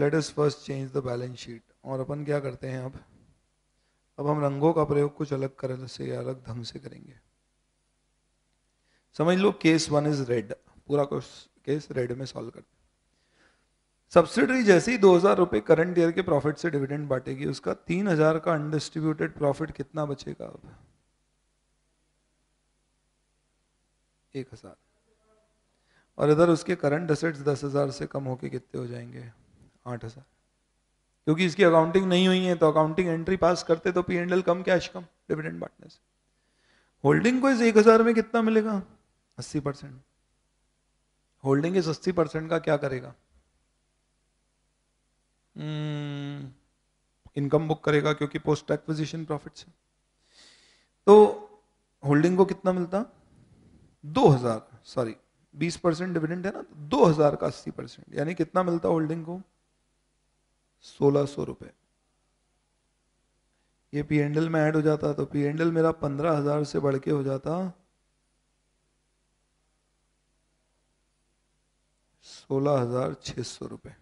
S1: let us first change the balance sheet और अपन क्या करते हैं अब अब हम रंगों का प्रयोग कुछ अलग कर से अलग ढंग से करेंगे समझ लो केस वन इज रेड पूरा केस रेड में सॉल्व करते सब्सिडरी जैसे ही दो हजार रुपये करंट ईयर के प्रॉफिट से डिविडेंड बांटेगी उसका तीन हजार का अनडिस्ट्रीब्यूटेड प्रॉफिट कितना बचेगा अब एक हजार और इधर उसके करंट असेट्स दस हज़ार से कम होके कितने हो जाएंगे आठ हज़ार क्योंकि इसकी अकाउंटिंग नहीं हुई है तो अकाउंटिंग एंट्री पास करते तो पी एंड एल कम कैश कम डिविडेंड बांटने से होल्डिंग को इस एक हज़ार में कितना मिलेगा अस्सी परसेंट होल्डिंग इस अस्सी परसेंट का क्या करेगा इनकम hmm, बुक करेगा क्योंकि पोस्ट एक्विजिशन प्रॉफिट से तो होल्डिंग को कितना मिलता दो हज़ार सॉरी बीस परसेंट डिविडेंड है ना तो दो हजार का अस्सी परसेंट यानी कितना मिलता होल्डिंग को सोलह सौ रुपए ये पी एंडल में ऐड हो जाता तो पी एंडल मेरा पंद्रह हजार से बढ़ के हो जाता सोलह हजार छह सौ रुपए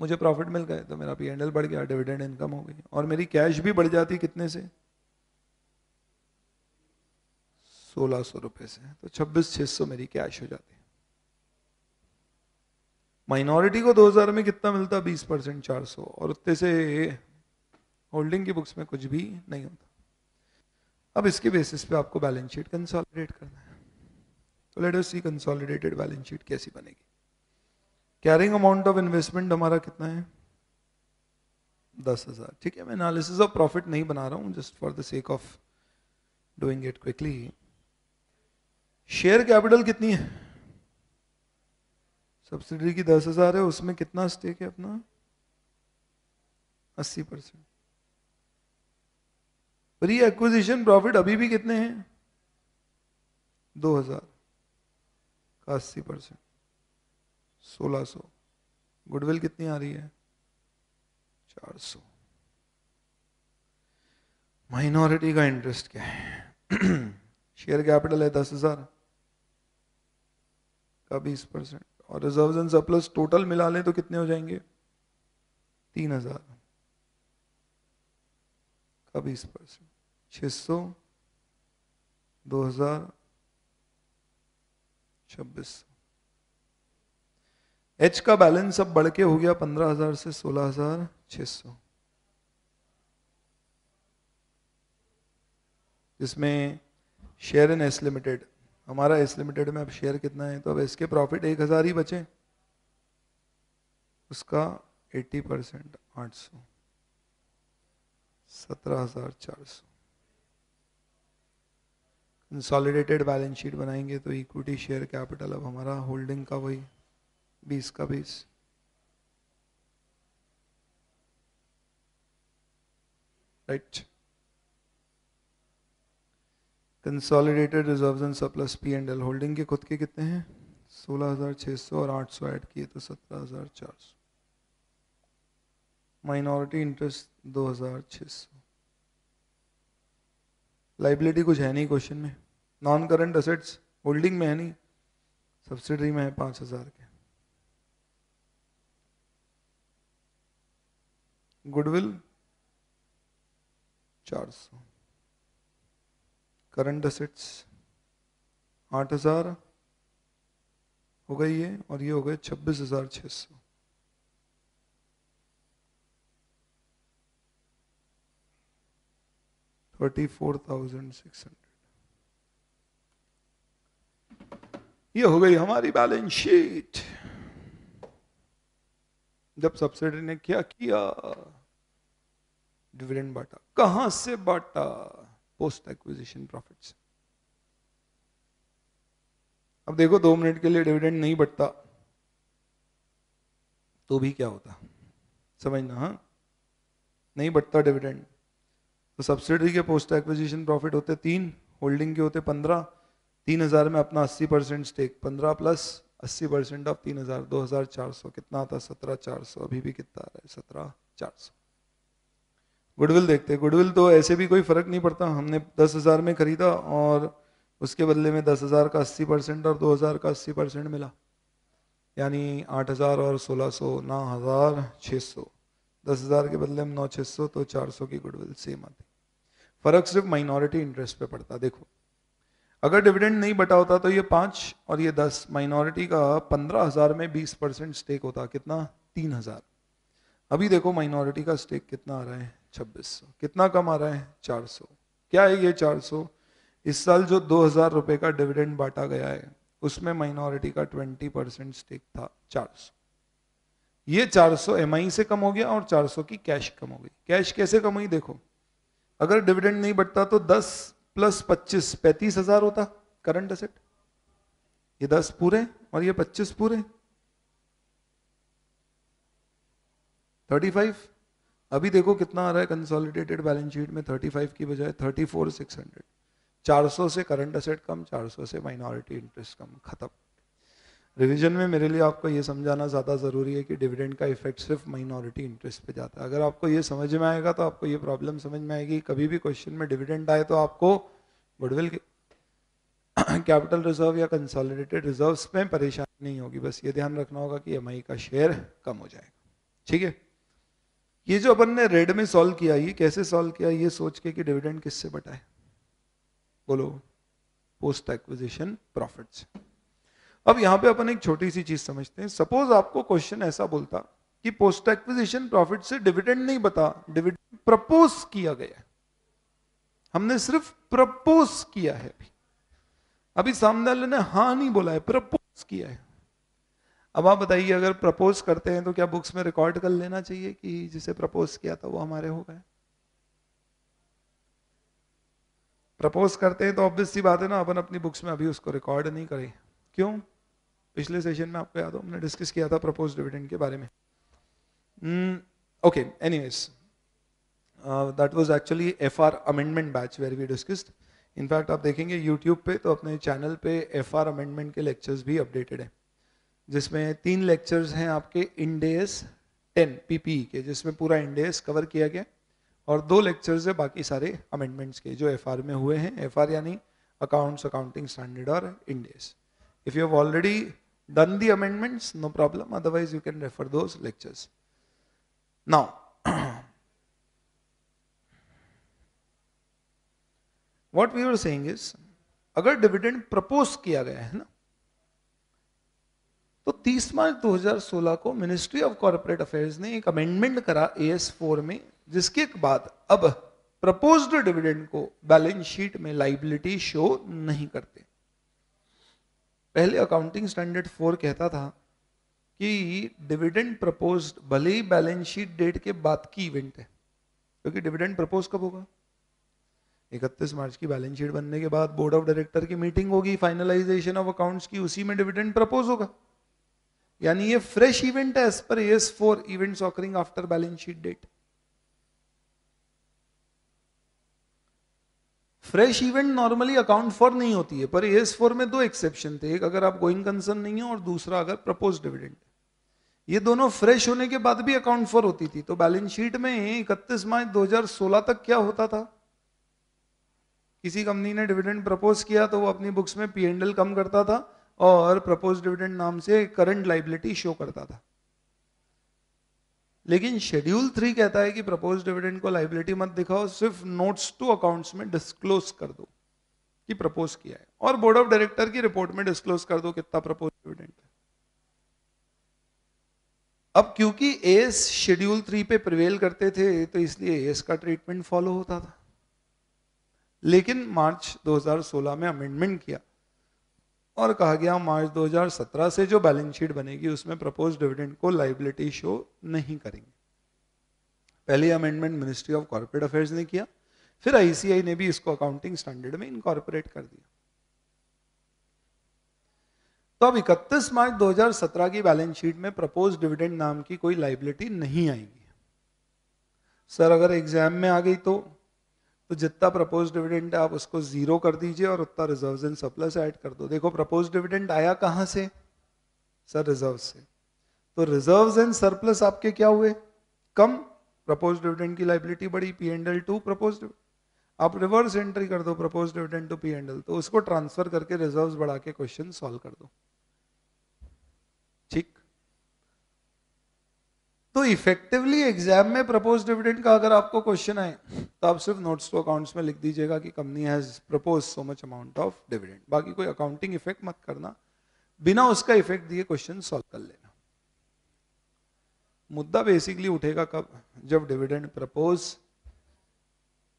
S1: मुझे प्रॉफिट मिल गए तो मेरा पी एंडल बढ़ गया डिविडेंड इनकम हो गई और मेरी कैश भी बढ़ जाती कितने से सोलह सौ रुपये से तो छब्बीस छः सौ मेरी कैश हो जाती माइनॉरिटी को 2000 में कितना मिलता 20 परसेंट चार और उतने से होल्डिंग की बुक्स में कुछ भी नहीं होता अब इसके बेसिस पे आपको बैलेंस शीट कंसोलिडेट करना है तो let see consolidated balance sheet कैसी बनेगी कैरिंग अमाउंट ऑफ इन्वेस्टमेंट हमारा कितना है दस हज़ार ठीक है मैं एनालिसिस ऑफ प्रॉफिट नहीं बना रहा हूँ just for the sake of doing it quickly share capital कितनी है सब्सिडी की दस हजार है उसमें कितना स्टेक है अपना अस्सी परसेंट प्री एक्विजिशन प्रॉफिट अभी भी कितने हैं दो हजार का अस्सी परसेंट सोलह सौ गुडविल कितनी आ रही है चार सौ माइनॉरिटी का इंटरेस्ट क्या है शेयर कैपिटल है दस हजार का बीस परसेंट और रिजर्व एंड सरप्लस टोटल मिला लें तो कितने हो जाएंगे तीन हजार का बीस परसेंट छ सौ दो हजार छब्बीस एच का बैलेंस अब बढ़ के हो गया पंद्रह हजार से सोलह हजार छ सौ जिसमें शेयर इन एस लिमिटेड हमारा एस लिमिटेड में अब शेयर कितना है तो अब इसके प्रॉफिट एक हज़ार ही बचे उसका एट्टी परसेंट आठ सौ सत्रह हज़ार चार सौ कंसॉलिडेटेड बैलेंस शीट बनाएंगे तो इक्विटी शेयर कैपिटल अब हमारा होल्डिंग का वही बीस का बीस right right. Consolidated reserve and surplus P and L holding के खुद के कितने हैं 16,600 और 800 ऐड किए तो 17,400 माइनॉरिटी इंटरेस्ट 2,600 लाइबिलिटी कुछ है नहीं क्वेश्चन में नॉन करंट असेट्स होल्डिंग में है नहीं सब्सिडरी में है पाँच हज़ार के गुडविल चार सौ करंट असिट्स आठ हजार हो गई है और ये हो गए छब्बीस हजार छह सौ thirty four thousand six hundred ये हो गई हमारी बैलेंस शीट जब सब्सिडी ने क्या किया डिविडेंड बांटा कहां से बांटा पोस्ट एक्विजिशन प्रॉफिट अब देखो दो मिनट के लिए डिविडेंड नहीं बढ़ता तो भी क्या होता समझना हा? नहीं बढ़ता डिविडेंड तो सब्सिडी के पोस्ट एक्विजिशन प्रॉफिट होते तीन होल्डिंग के होते पंद्रह तीन हजार में अपना अस्सी परसेंट स्टेक पंद्रह प्लस अस्सी परसेंट ऑफ तीन हजार दो हजार चार सौ कितना आता सत्रह चार सौ अभी भी कितना आ रहा है सत्रह चार सौ गुडविल देखते हैं गुडविल तो ऐसे भी कोई फ़र्क नहीं पड़ता हमने दस हज़ार में ख़रीदा और उसके बदले में दस हज़ार का अस्सी परसेंट और दो हज़ार का अस्सी परसेंट मिला यानी आठ हज़ार और सोलह सौ नौ हज़ार छः सौ दस हज़ार के बदले में नौ छः सौ तो चार सौ की गुडविल सेम आती फ़र्क सिर्फ माइनॉरिटी इंटरेस्ट पे पड़ता देखो अगर डिविडेंड नहीं बटा होता तो ये पाँच और ये दस माइनॉरिटी का पंद्रह हज़ार में बीस परसेंट स्टेक होता कितना तीन हज़ार अभी देखो माइनॉरिटी का स्टेक कितना आ रहा है छब्बीस कितना कमा रहे हैं चार सौ क्या है ये चार सौ इस साल जो दो हजार रुपए का डिविडेंड बांटा गया है उसमें माइनॉरिटी का ट्वेंटी परसेंट स्टेक था चार सौ ये एम आई से कम हो गया और 400 की कैश कम हो गई कैश कैसे कम हुई देखो अगर डिविडेंड नहीं बढ़ता तो 10 प्लस 25 पैंतीस हजार होता करंट असेट ये 10 पूरे और ये 25 पूरे फाइव अभी देखो कितना आ रहा है कंसोलिडेटेड बैलेंस शीट में 35 की बजाय 34,600 400 से करंट असेट कम 400 से माइनॉरिटी इंटरेस्ट कम खत्म रिवीजन में मेरे लिए आपको ये समझाना ज़्यादा ज़रूरी है कि डिविडेंड का इफेक्ट सिर्फ माइनॉरिटी इंटरेस्ट पे जाता है अगर आपको ये समझ में आएगा तो आपको ये प्रॉब्लम समझ में आएगी कभी भी क्वेश्चन में डिविडेंड आए तो आपको गुडविल कैपिटल रिजर्व या कंसोलिडेटेड रिजर्व्स में परेशानी नहीं होगी बस ये ध्यान रखना होगा कि एम का शेयर कम हो जाएगा ठीक है ये जो अपन ने रेड में सॉल्व किया ये कैसे सॉल्व किया ये सोच के कि डिविडेंड किससे बटा है बोलो पोस्ट एक्विजिशन प्रॉफिट्स अब यहां पे अपन एक छोटी सी चीज समझते हैं सपोज आपको क्वेश्चन ऐसा बोलता कि पोस्ट एक्विजिशन प्रॉफिट से डिविडेंड नहीं बता डिविडेंड प्रपोज किया गया हमने सिर्फ प्रपोज किया है अभी सामने वाले ने हाँ नहीं बोला है प्रपोज किया है अब आप बताइए अगर प्रपोज करते हैं तो क्या बुक्स में रिकॉर्ड कर लेना चाहिए कि जिसे प्रपोज किया था वो हमारे हो गए प्रपोज करते हैं तो ऑब्वियस सी बात है ना अपन अपनी बुक्स में अभी उसको रिकॉर्ड नहीं करें क्यों पिछले सेशन में आपको याद हो हमने डिस्कस किया था प्रपोज डिविडेंड के बारे में okay anyways that was actually F R amendment batch where we discussed in fact आप देखेंगे यूट्यूब पे तो अपने चैनल पे एफ आर अमेंडमेंट के लेक्चर्स भी अपडेटेड हैं जिसमें तीन लेक्चर्स हैं आपके इंडेस टेन पीपीई के जिसमें पूरा इंडेस कवर किया गया और दो लेक्चर्स है बाकी सारे अमेंडमेंट्स के जो एफ में हुए हैं एफ यानी अकाउंट्स अकाउंटिंग स्टैंडर्ड और Ind AS if you have already done the amendments no problem otherwise you can refer those lectures now what we are saying अगर डिविडेंड प्रपोज किया गया है ना तो 30 मार्च 2016 को मिनिस्ट्री ऑफ कॉरपोरेट अफेयर्स ने एक अमेंडमेंट करा ए एस फोर में जिसके बाद अब प्रपोज डिविडेंड को बैलेंस शीट में लाइबिलिटी शो नहीं करते पहले अकाउंटिंग स्टैंडर्ड फोर कहता था कि डिविडेंड प्रपोज भले ही बैलेंस शीट डेट के बाद की इवेंट है क्योंकि तो डिविडेंड प्रपोज कब होगा 31 मार्च की बैलेंस शीट बनने के बाद बोर्ड ऑफ डायरेक्टर की मीटिंग होगी फाइनलाइजेशन ऑफ अकाउंट्स की उसी में डिविडेंड प्रपोज होगा यानी ये फ्रेश इवेंट है as per AS four event occurring after balance sheet date fresh event normally account for नहीं होती है पर एस फोर में दो एक्सेप्शन थे एक अगर आप गोइंग कंसर्न नहीं हो और दूसरा अगर प्रपोज डिविडेंड ये दोनों फ्रेश होने के बाद भी अकाउंट फॉर होती थी तो बैलेंस शीट में 31 मार्च 2016 तक क्या होता था किसी कंपनी ने डिविडेंड प्रपोज किया तो वो अपनी बुक्स में पी एंडल कम करता था और प्रपोज डिविडेंड नाम से करंट लाइबिलिटी शो करता था लेकिन शेड्यूल थ्री कहता है कि प्रपोज डिविडेंड को लाइबिलिटी मत दिखाओ सिर्फ नोट्स टू अकाउंट्स में डिस्क्लोज कर दो कि प्रपोज किया है और बोर्ड ऑफ डायरेक्टर की रिपोर्ट में डिस्क्लोज कर दो कितना प्रपोज डिविडेंड है अब क्योंकि एस शेड्यूल थ्री पे प्रिवेल करते थे तो इसलिए एस का ट्रीटमेंट फॉलो होता था लेकिन मार्च 2016 में अमेंडमेंट किया और कहा गया मार्च 2017 से जो बैलेंस शीट बनेगी उसमें प्रपोज डिविडेंड को लाइबिलिटी शो नहीं करेंगे पहले amendment ministry of corporate affairs ने किया फिर आईसीआई e ने भी इसको अकाउंटिंग स्टैंडर्ड में इनकॉर्पोरेट कर दिया तो अब 31 मार्च 2017 की बैलेंस शीट में प्रपोज डिविडेंड नाम की कोई लाइबिलिटी नहीं आएगी सर अगर एग्जाम में आ गई तो तो जितना प्रपोज डिविडेंड आप उसको जीरो कर दीजिए और उतना रिजर्व इन सरप्लस ऐड कर दो देखो प्रपोज डिविडेंड आया कहाँ से सर रिजर्व से तो रिजर्व इन सरप्लस आपके क्या हुए कम प्रपोज डिविडेंड की लाइबिलिटी बढ़ी पी एंडल टू प्रपोज आप रिवर्स एंट्री कर दो propose dividend to P and L तो उसको ट्रांसफर करके रिजर्व बढ़ा के क्वेश्चन सॉल्व कर दो ठीक तो इफेक्टिवली एग्जाम में प्रपोज डिविडेंड का अगर आपको क्वेश्चन आए तो आप सिर्फ नोट्स टू अकाउंट्स में लिख दीजिएगा कि company has propose so much amount of dividend बाकी कोई अकाउंटिंग इफेक्ट मत करना बिना उसका इफेक्ट दिए क्वेश्चन सॉल्व कर लेना मुद्दा बेसिकली उठेगा कब जब डिविडेंड प्रपोज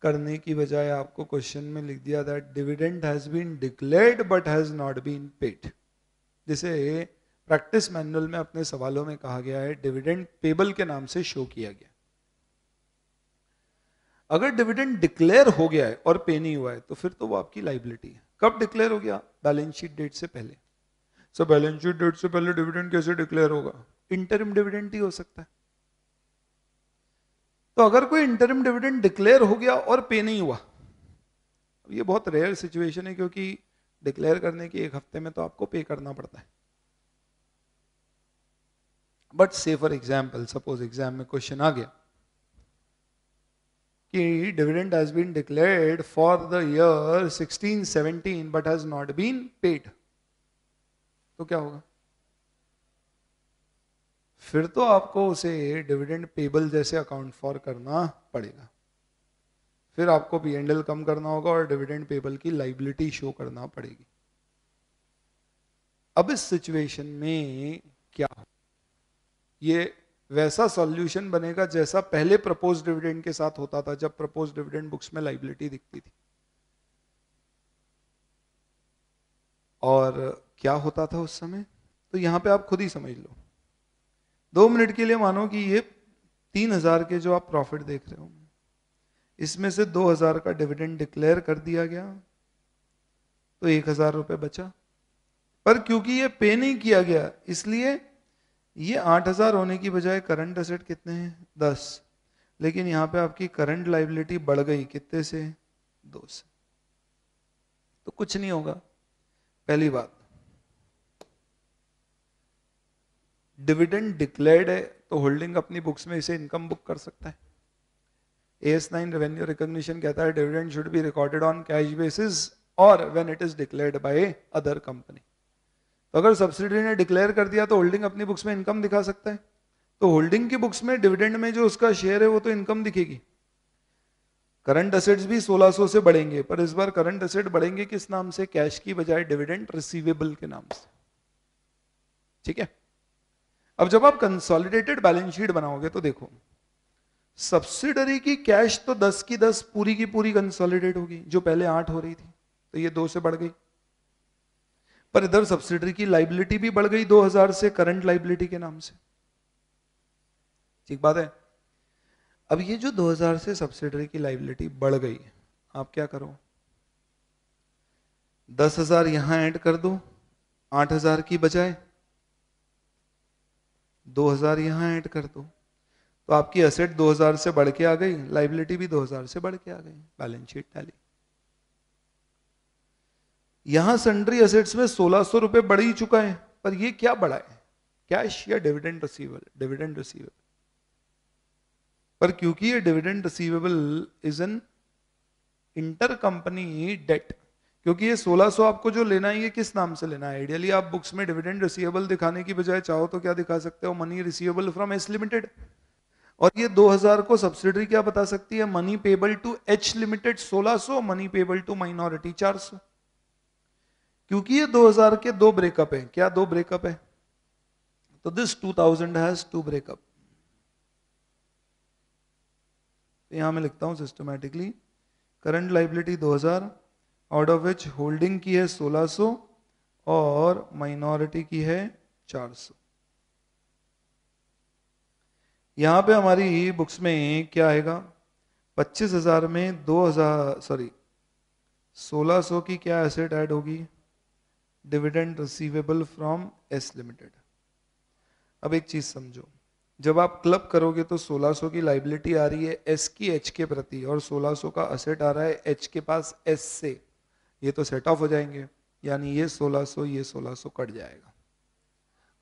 S1: करने की बजाय आपको क्वेश्चन में लिख दिया that dividend has been declared but has not been paid जिसे प्रैक्टिस मैनुअल में अपने सवालों में कहा गया है डिविडेंड पेबल के नाम से शो किया गया अगर डिविडेंड डिक्लेयर हो गया है और पे नहीं हुआ है तो फिर तो वो आपकी लाइबिलिटी है कब डिक्लेयर हो गया बैलेंस शीट डेट से पहले सर बैलेंस शीट डेट से पहले डिविडेंड कैसे डिक्लेयर होगा इंटरम डिविडेंड ही हो सकता है तो अगर कोई इंटरम डिविडेंड डिक्लेयर हो गया और पे नहीं हुआ ये बहुत रेयर सिचुएशन है क्योंकि डिक्लेयर करने के एक हफ्ते में तो आपको पे करना पड़ता है but say for example suppose exam में क्वेश्चन आ गया कि dividend has been declared for the year 16 17 but has not been paid तो क्या होगा फिर तो आपको उसे डिविडेंड पेबल जैसे अकाउंट फॉर करना पड़ेगा फिर आपको पी एंडल कम करना होगा और डिविडेंड पेबल की लाइबिलिटी शो करना पड़ेगी अब इस सिचुएशन में क्या हो ये वैसा सॉल्यूशन बनेगा जैसा पहले प्रपोज डिविडेंड के साथ होता था जब प्रपोज डिविडेंड बुक्स में लाइबिलिटी दिखती थी और क्या होता था उस समय तो यहां पे आप खुद ही समझ लो दो मिनट के लिए मानो कि ये तीन हजार के जो आप प्रॉफिट देख रहे हो इसमें से दो हजार का डिविडेंड डिक्लेयर कर दिया गया तो एक हजार रुपये बचा पर क्योंकि ये पे नहीं किया गया इसलिए ये आठ हजार होने की बजाय करंट असेट कितने हैं दस लेकिन यहां पे आपकी करंट लाइबिलिटी बढ़ गई कितने से दो से तो कुछ नहीं होगा पहली बात डिविडेंड डिक्लेयर्ड है तो होल्डिंग अपनी बुक्स में इसे इनकम बुक कर सकता है A S nine revenue recognition कहता है dividend should be recorded on cash basis और when it is declared by other company तो अगर सब्सिडी ने डिक्लेयर कर दिया तो होल्डिंग अपनी बुक्स में इनकम दिखा सकता है तो होल्डिंग की बुक्स में डिविडेंड में जो उसका शेयर है वो तो इनकम दिखेगी करंट असेट्स भी 1600 से बढ़ेंगे पर इस बार करंट असेट बढ़ेंगे किस नाम से कैश की बजाय डिविडेंड रिसीवेबल के नाम से ठीक है अब जब आप कंसोलिडेटेड बैलेंस शीट बनाओगे तो देखो सब्सिडरी की कैश तो 10 की 10 पूरी की पूरी कंसोलिडेट होगी जो पहले 8 हो रही थी तो ये दो से बढ़ गई पर इधर सब्सिडरी की लाइबिलिटी भी बढ़ गई 2000 से करंट लाइबिलिटी के नाम से ठीक बात है अब ये जो 2000 से सब्सिडरी की लाइबिलिटी बढ़ गई आप क्या करो दस हजार यहां ऐड कर दो आठ हजार की बजाय दो हजार यहां ऐड कर दो तो आपकी असेट 2000 से बढ़ के आ गई लाइबिलिटी भी 2000 से बढ़ के आ गई बैलेंस शीट डाली यहां सन्ड्री एसेट्स में सोलह सौ रुपए बढ़ ही चुका है पर ये क्या बढ़ा है कैश या डिविडेंड रिसीवेबल डिविडेंड रिसीवेबल पर क्योंकि ये dividend receivable is an inter company debt क्योंकि ये 1600 आपको जो लेना है ये किस नाम से लेना है आइडियली आप बुक्स में डिविडेंड रिसीवेबल दिखाने की बजाय चाहो तो क्या दिखा सकते हो money receivable from S limited और ये 2000 को सब्सिडरी क्या बता सकती है money payable to H limited 1600 money payable to minority 400 क्योंकि ये 2000 के दो ब्रेकअप हैं क्या दो ब्रेकअप है तो दिस 2000 हैज टू ब्रेकअप यहां मैं लिखता हूं systematically current liability 2000 out of which holding की है 1600 और माइनॉरिटी की है 400 यहां पर हमारी बुक्स में क्या आएगा 25000 में 2000 सॉरी 1600 की क्या एसेट ऐड होगी dividend receivable from S limited अब एक चीज समझो जब आप क्लब करोगे तो 1600 की लाइबिलिटी आ रही है एस की एच के प्रति और 1600 का असेट आ रहा है एच के पास एस से ये तो सेट ऑफ हो जाएंगे यानी ये 1600 ये 1600 कट जाएगा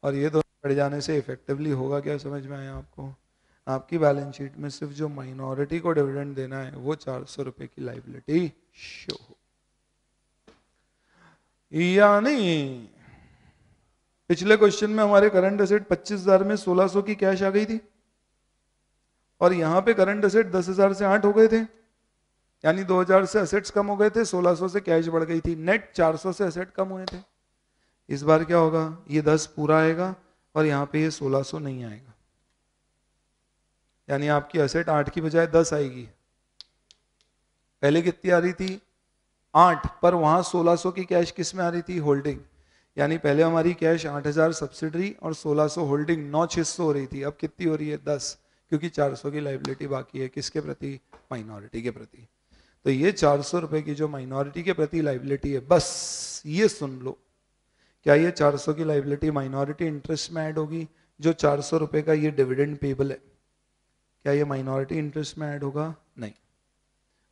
S1: और ये दोनों तो कट जाने से इफेक्टिवली होगा क्या समझ में आया आपको आपकी बैलेंस शीट में सिर्फ जो माइनॉरिटी को डिविडेंड देना है वो चार सौ रुपये की लाइबिलिटी शो हो यानी पिछले क्वेश्चन में हमारे करंट असेट 25,000 में 1600 की कैश आ गई थी और यहां पे करंट असेट 10,000 से 8 हो गए थे यानी 2000 से असेट्स कम हो गए थे 1600 से कैश बढ़ गई थी नेट 400 से असेट कम हुए थे इस बार क्या होगा ये 10 पूरा आएगा और यहाँ पे ये 1600 नहीं आएगा यानी आपकी असेट 8 की बजाय 10 आएगी पहले कितनी आ रही थी आठ पर वहाँ 1600 की कैश किस में आ रही थी होल्डिंग यानी पहले हमारी कैश 8000 सब्सिडरी और 1600 होल्डिंग नौ छह सौ हो रही थी अब कितनी हो रही है दस क्योंकि 400 की लाइबिलिटी बाकी है किसके प्रति माइनॉरिटी के प्रति तो ये चार सौ रुपए की जो माइनॉरिटी के प्रति लाइबिलिटी है बस ये सुन लो क्या ये सौ की लाइबिलिटी माइनॉरिटी इंटरेस्ट में ऐड होगी जो चार सौ रुपये का ये डिविडेंड पेबल है क्या ये माइनॉरिटी इंटरेस्ट में ऐड होगा नहीं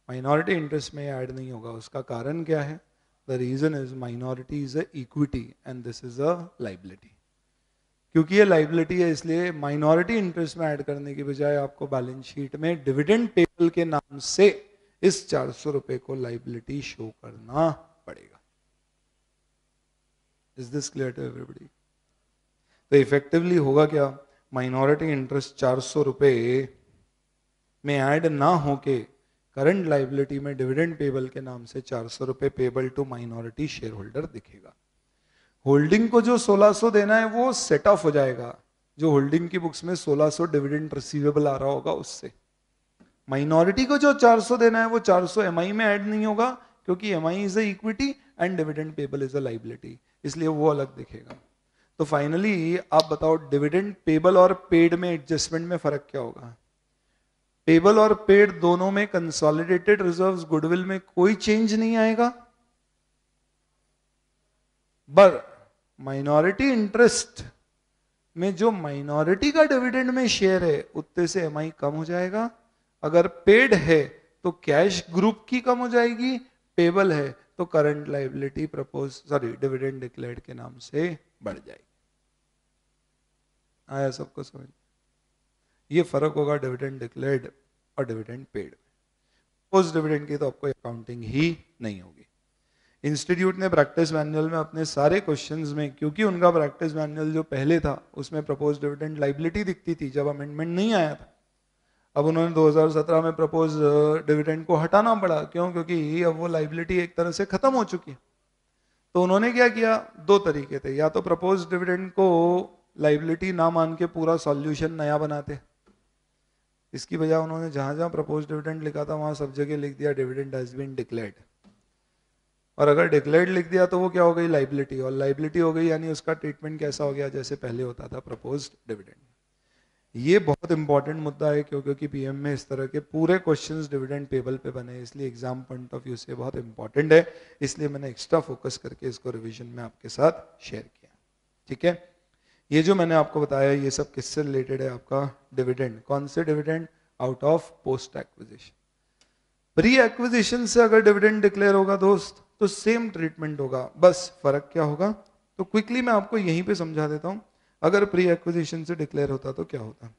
S1: माइनॉरिटी इंटरेस्ट में ऐड नहीं होगा उसका कारण क्या है the reason is minority is a equity and this is a liability क्योंकि ये लाइबिलिटी है इसलिए माइनॉरिटी इंटरेस्ट में ऐड करने की बजाय आपको बैलेंस शीट में डिविडेंड पेबल के नाम से इस चार सौ रुपए को लाइबिलिटी शो करना पड़ेगा is this clear to everybody तो इफेक्टिवली होगा क्या माइनॉरिटी इंटरेस्ट चार सौ रुपए में ऐड ना होके करंट लाइबिलिटी में डिविडेंड पेबल के नाम से चार सौ रुपए payable to minority share shareholder दिखेगा होल्डिंग को जो 1600 देना है वो सेट ऑफ हो जाएगा जो होल्डिंग की बुक्स में 1600 डिविडेंड रिसीवेबल आ रहा होगा उससे माइनॉरिटी को जो 400 देना है वो 400 सौ में ऐड नहीं होगा क्योंकि M I is a equity and dividend payable is a liability इसलिए वो अलग दिखेगा तो फाइनली आप बताओ डिविडेंड पेबल और पेड में एडजस्टमेंट में फर्क क्या होगा टेबल और पेड दोनों में कंसोलिडेटेड रिजर्व्स गुडविल में कोई चेंज नहीं आएगा पर माइनॉरिटी इंटरेस्ट में जो माइनॉरिटी का डिविडेंड में शेयर है उतने से एम कम हो जाएगा अगर पेड है तो कैश ग्रुप की कम हो जाएगी पेबल है तो current liability propose sorry dividend declare के नाम से बढ़ जाएगी आया सबको समझ ये फर्क होगा डिविडेंड डिक्लेयर्ड और डिविडेंड पेड उस डिविडेंड की तो आपको अकाउंटिंग ही नहीं होगी इंस्टीट्यूट ने प्रैक्टिस मैनुअल में अपने सारे क्वेश्चन में क्योंकि उनका प्रैक्टिस मैनुअल जो पहले था उसमें प्रपोज डिविडेंड लाइबिलिटी दिखती थी जब अमेंडमेंट नहीं आया था अब उन्होंने 2017 में प्रपोज डिविडेंड uh, को हटाना पड़ा क्यों क्योंकि अब वो लाइबिलिटी एक तरह से खत्म हो चुकी है तो उन्होंने क्या किया दो तरीके थे या तो प्रपोज डिविडेंड को लाइबिलिटी ना मान के पूरा सॉल्यूशन नया बनाते इसकी बजाय उन्होंने जहां जहां प्रपोज डिविडेंड लिखा था वहां सब जगह लिख दिया डिविडेंड हैज बीन डिक्लेयर्ड और अगर डिक्लेयर्ड लिख दिया तो वो क्या हो गई लाइबिलिटी और लाइबिलिटी हो गई यानी उसका ट्रीटमेंट कैसा हो गया जैसे पहले होता था प्रपोज डिविडेंड ये बहुत इंपॉर्टेंट मुद्दा है क्यों क्योंकि पीएम में इस तरह के पूरे क्वेश्चंस डिविडेंड टेबल पे बने इसलिए एग्जाम पॉइंट ऑफ व्यू से बहुत इंपॉर्टेंट है इसलिए मैंने एक्स्ट्रा फोकस करके इसको रिविजन में आपके साथ शेयर किया ठीक है ये जो मैंने आपको बताया ये सब किससे रिलेटेड है आपका डिविडेंड कौन से dividend out of post acquisition pre acquisition से अगर डिविडेंड डिक्लेयर होगा दोस्त तो सेम ट्रीटमेंट होगा बस फर्क क्या होगा तो क्विकली मैं आपको यहीं पे समझा देता हूं अगर प्री एक्विजिशन से डिक्लेयर होता तो क्या होता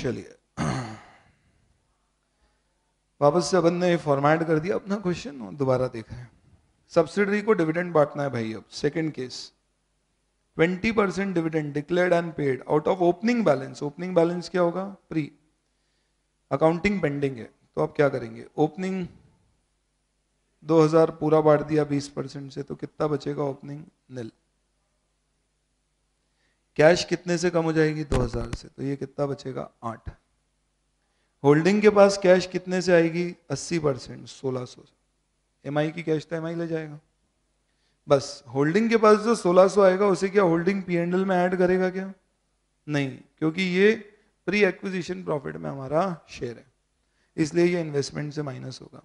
S1: चलिए वापस से अपन ने फॉर्मेट कर दिया अपना क्वेश्चन दोबारा देखा है सब्सिडरी को डिविडेंड बांटना है भाई अब second case 20 percent dividend declared and paid out of opening balance opening balance क्या होगा प्री अकाउंटिंग पेंडिंग है तो आप क्या करेंगे ओपनिंग 2000 पूरा बांट दिया 20 परसेंट से तो कितना बचेगा ओपनिंग निल कैश कितने से कम हो जाएगी 2000 से तो ये कितना बचेगा आठ होल्डिंग के पास कैश कितने से आएगी अस्सी परसेंट सोलह सौ एम की कैश तो एम ले जाएगा बस होल्डिंग के पास जो 1600 आएगा उसे क्या होल्डिंग पी एंडल में ऐड करेगा क्या नहीं क्योंकि ये प्री एक्विजिशन प्रॉफिट में हमारा शेयर है इसलिए ये इन्वेस्टमेंट से माइनस होगा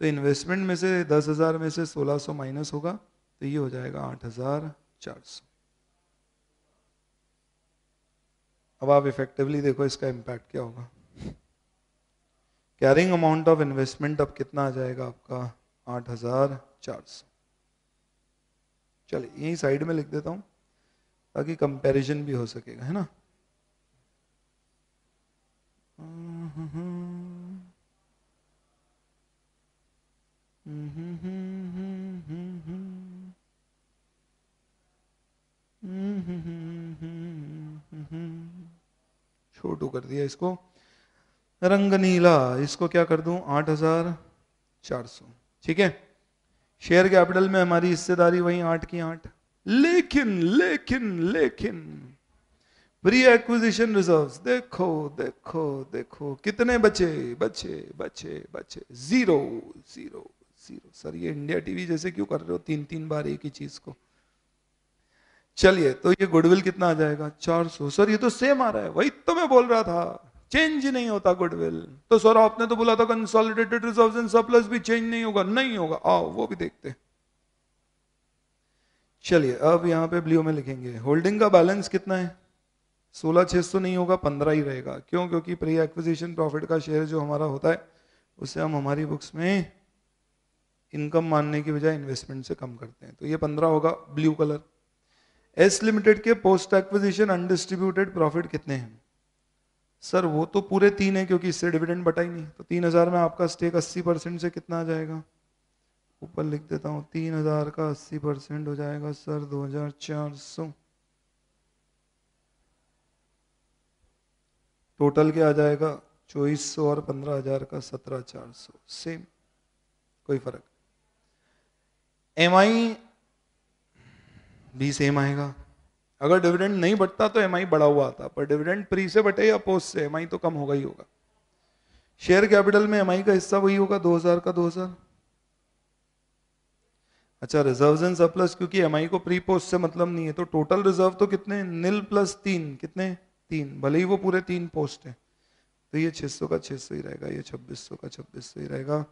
S1: तो इन्वेस्टमेंट में से दस हज़ार में से सोलह सौ माइनस होगा तो ये हो जाएगा आठ हज़ार चार सौ अब आप इफेक्टिवली देखो इसका इम्पैक्ट क्या होगा कैरिंग अमाउंट ऑफ इन्वेस्टमेंट अब कितना आ जाएगा आपका आठ हजार चार सौ चलिए यही साइड में लिख देता हूँ ताकि कंपैरिजन भी हो सकेगा है ना छोटू कर दिया इसको रंग नीला इसको क्या कर दूं आठ हजार चार सौ ठीक है शेयर कैपिटल में हमारी हिस्सेदारी वही आठ की आठ लेकिन लेकिन लेकिन प्री एक्विजिशन रिजर्व देखो देखो देखो कितने बचे बचे बचे बचे जीरो जीरो जीरो सर ये इंडिया टीवी जैसे क्यों कर रहे हो तीन तीन बार एक ही चीज को चलिए तो ये गुडविल कितना आ जाएगा चार सौ सर ये तो सेम आ रहा है वही तो मैं बोल रहा था चेंज नहीं होता गुडविल तो सर आपने तो बोला था कंसोलिडेटेड रिजर्व एंड सरप्लस भी चेंज नहीं होगा नहीं होगा आओ वो भी देखते हैं चलिए अब यहां पे ब्लू में लिखेंगे होल्डिंग का बैलेंस कितना है सोलह छह सौ नहीं होगा पंद्रह ही रहेगा क्यों क्योंकि प्री एक्विजिशन प्रॉफिट का शेयर जो हमारा होता है उसे हम हमारी बुक्स में इनकम मानने की बजाय इन्वेस्टमेंट से कम करते हैं तो ये पंद्रह होगा ब्लू कलर एस लिमिटेड के पोस्ट एक्विजिशन अनडिस्ट्रीब्यूटेड प्रॉफिट कितने हैं सर वो तो पूरे तीन है क्योंकि इससे डिविडेंड बटा ही नहीं तो तीन हज़ार में आपका स्टेक अस्सी परसेंट से कितना आ जाएगा ऊपर लिख देता हूँ तीन हज़ार का अस्सी परसेंट हो जाएगा सर दो हज़ार चार सौ टोटल क्या आ जाएगा चौबीस सौ और पंद्रह हजार का सत्रह चार सौ सेम कोई फर्क एम आई भी सेम आएगा अगर डिविडेंड नहीं बढ़ता तो एम बढ़ा हुआ आता पर डिविडेंड प्री से बटे या पोस्ट से एम तो कम होगा ही होगा शेयर कैपिटल में एम का हिस्सा वही होगा 2000 का 2000 अच्छा रिजर्व एंड सरप्लस क्योंकि एम को प्री पोस्ट से मतलब नहीं है तो टोटल रिजर्व तो कितने नील प्लस तीन कितने तीन भले ही वो पूरे तीन पोस्ट है तो ये सौ का सौ ही रहेगा ये सौ का सौ ही रहेगा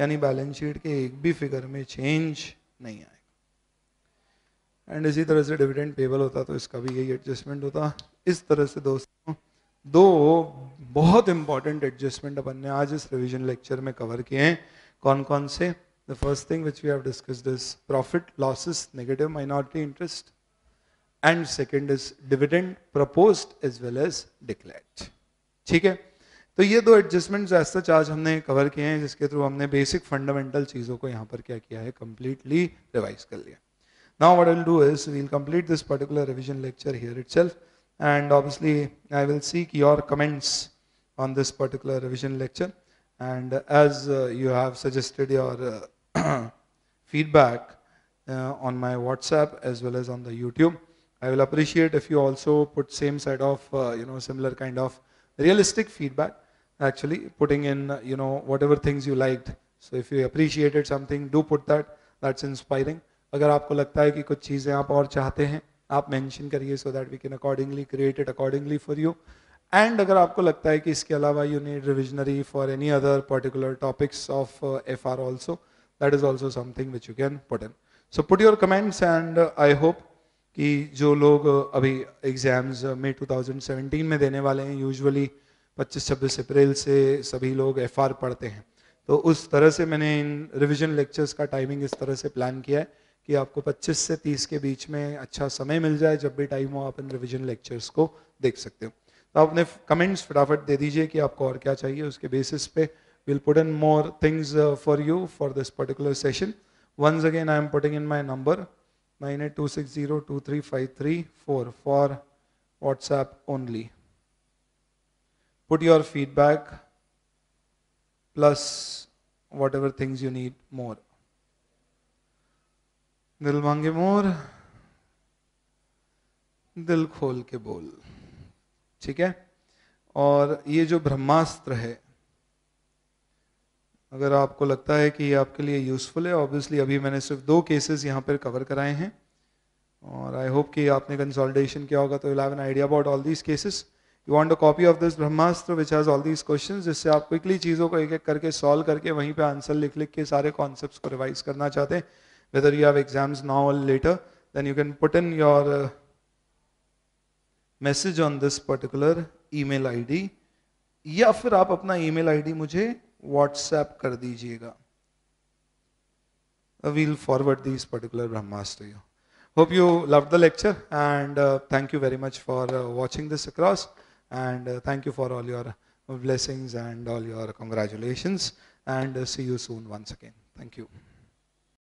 S1: यानी बैलेंस शीट के एक भी फिगर में चेंज नहीं आएगा एंड इसी तरह से डिविडेंड पेबल होता तो इसका भी यही एडजस्टमेंट होता इस तरह से दोस्तों दो बहुत इंपॉर्टेंट एडजस्टमेंट अपन ने आज इस रिविजन लेक्चर में कवर किए हैं कौन कौन से the first thing which we have discussed is profit losses negative minority interest and second is dividend propose as well as declared ठीक है तो ये दो एडजस्टमेंट एज सच आज हमने कवर किए हैं जिसके थ्रू हमने बेसिक फंडामेंटल चीज़ों को यहाँ पर क्या किया है कंप्लीटली रिवाइज कर लिया Now what I will do is, we will complete this particular revision lecture here itself and obviously I will seek your comments on this particular revision lecture and as uh, you have suggested your uh, feedback uh, on my WhatsApp as well as on the YouTube. I will appreciate if you also put same side of, uh, you know, similar kind of realistic feedback actually putting in, you know, whatever things you liked. So if you appreciated something, do put that. That's inspiring. अगर आपको लगता है कि कुछ चीज़ें आप और चाहते हैं आप मेंशन करिए so that we can accordingly create accordingly for you and अगर आपको लगता है कि इसके अलावा you need revisionary for any other particular topics of F R also that is also something which you can put in so put your comments and I hope कि जो लोग uh, अभी एग्जाम्स मे 2017 में देने वाले हैं यूजुअली 25 छब्बीस अप्रैल से सभी लोग एफ पढ़ते हैं तो उस तरह से मैंने इन रिविजन लेक्चर्स का टाइमिंग इस तरह से प्लान किया है कि आपको 25 से 30 के बीच में अच्छा समय मिल जाए जब भी टाइम हो आप इन रिविजन लेक्चर्स को देख सकते हो तो आप अपने कमेंट्स फटाफट दे दीजिए कि आपको और क्या चाहिए उसके बेसिस पे will put in more things for you for this particular session once again I am putting in my number nine eight two six zero two three five three four for WhatsApp only put your feedback plus whatever things you need more दिल मांगे मोर दिल खोल के बोल ठीक है और ये जो ब्रह्मास्त्र है अगर आपको लगता है कि ये आपके लिए यूज़फुल है ऑब्वियसली अभी मैंने सिर्फ दो केसेस यहाँ पर कवर कराए हैं और आई होप कि आपने कंसोलिडेशन किया होगा तो you have an idea about all these cases you want a copy of this Brahmastra which has all these question जिससे आप क्विकली चीज़ों को एक एक करके सॉल्व करके वहीं पर आंसर लिख लिख के सारे कॉन्सेप्ट को रिवाइज करना चाहते हैं whether you have exams now or later, then you can put in your uh, on this particular email ID. ID या फिर आप अपना ईमेल आईडी मुझे व्हाट्सएप कर दीजिएगा we'll forward this particular Brahmastra to you hope you love the lecture and thank you very much for watching this across and thank you for all your blessings and all your congratulations and uh, see you soon once again thank you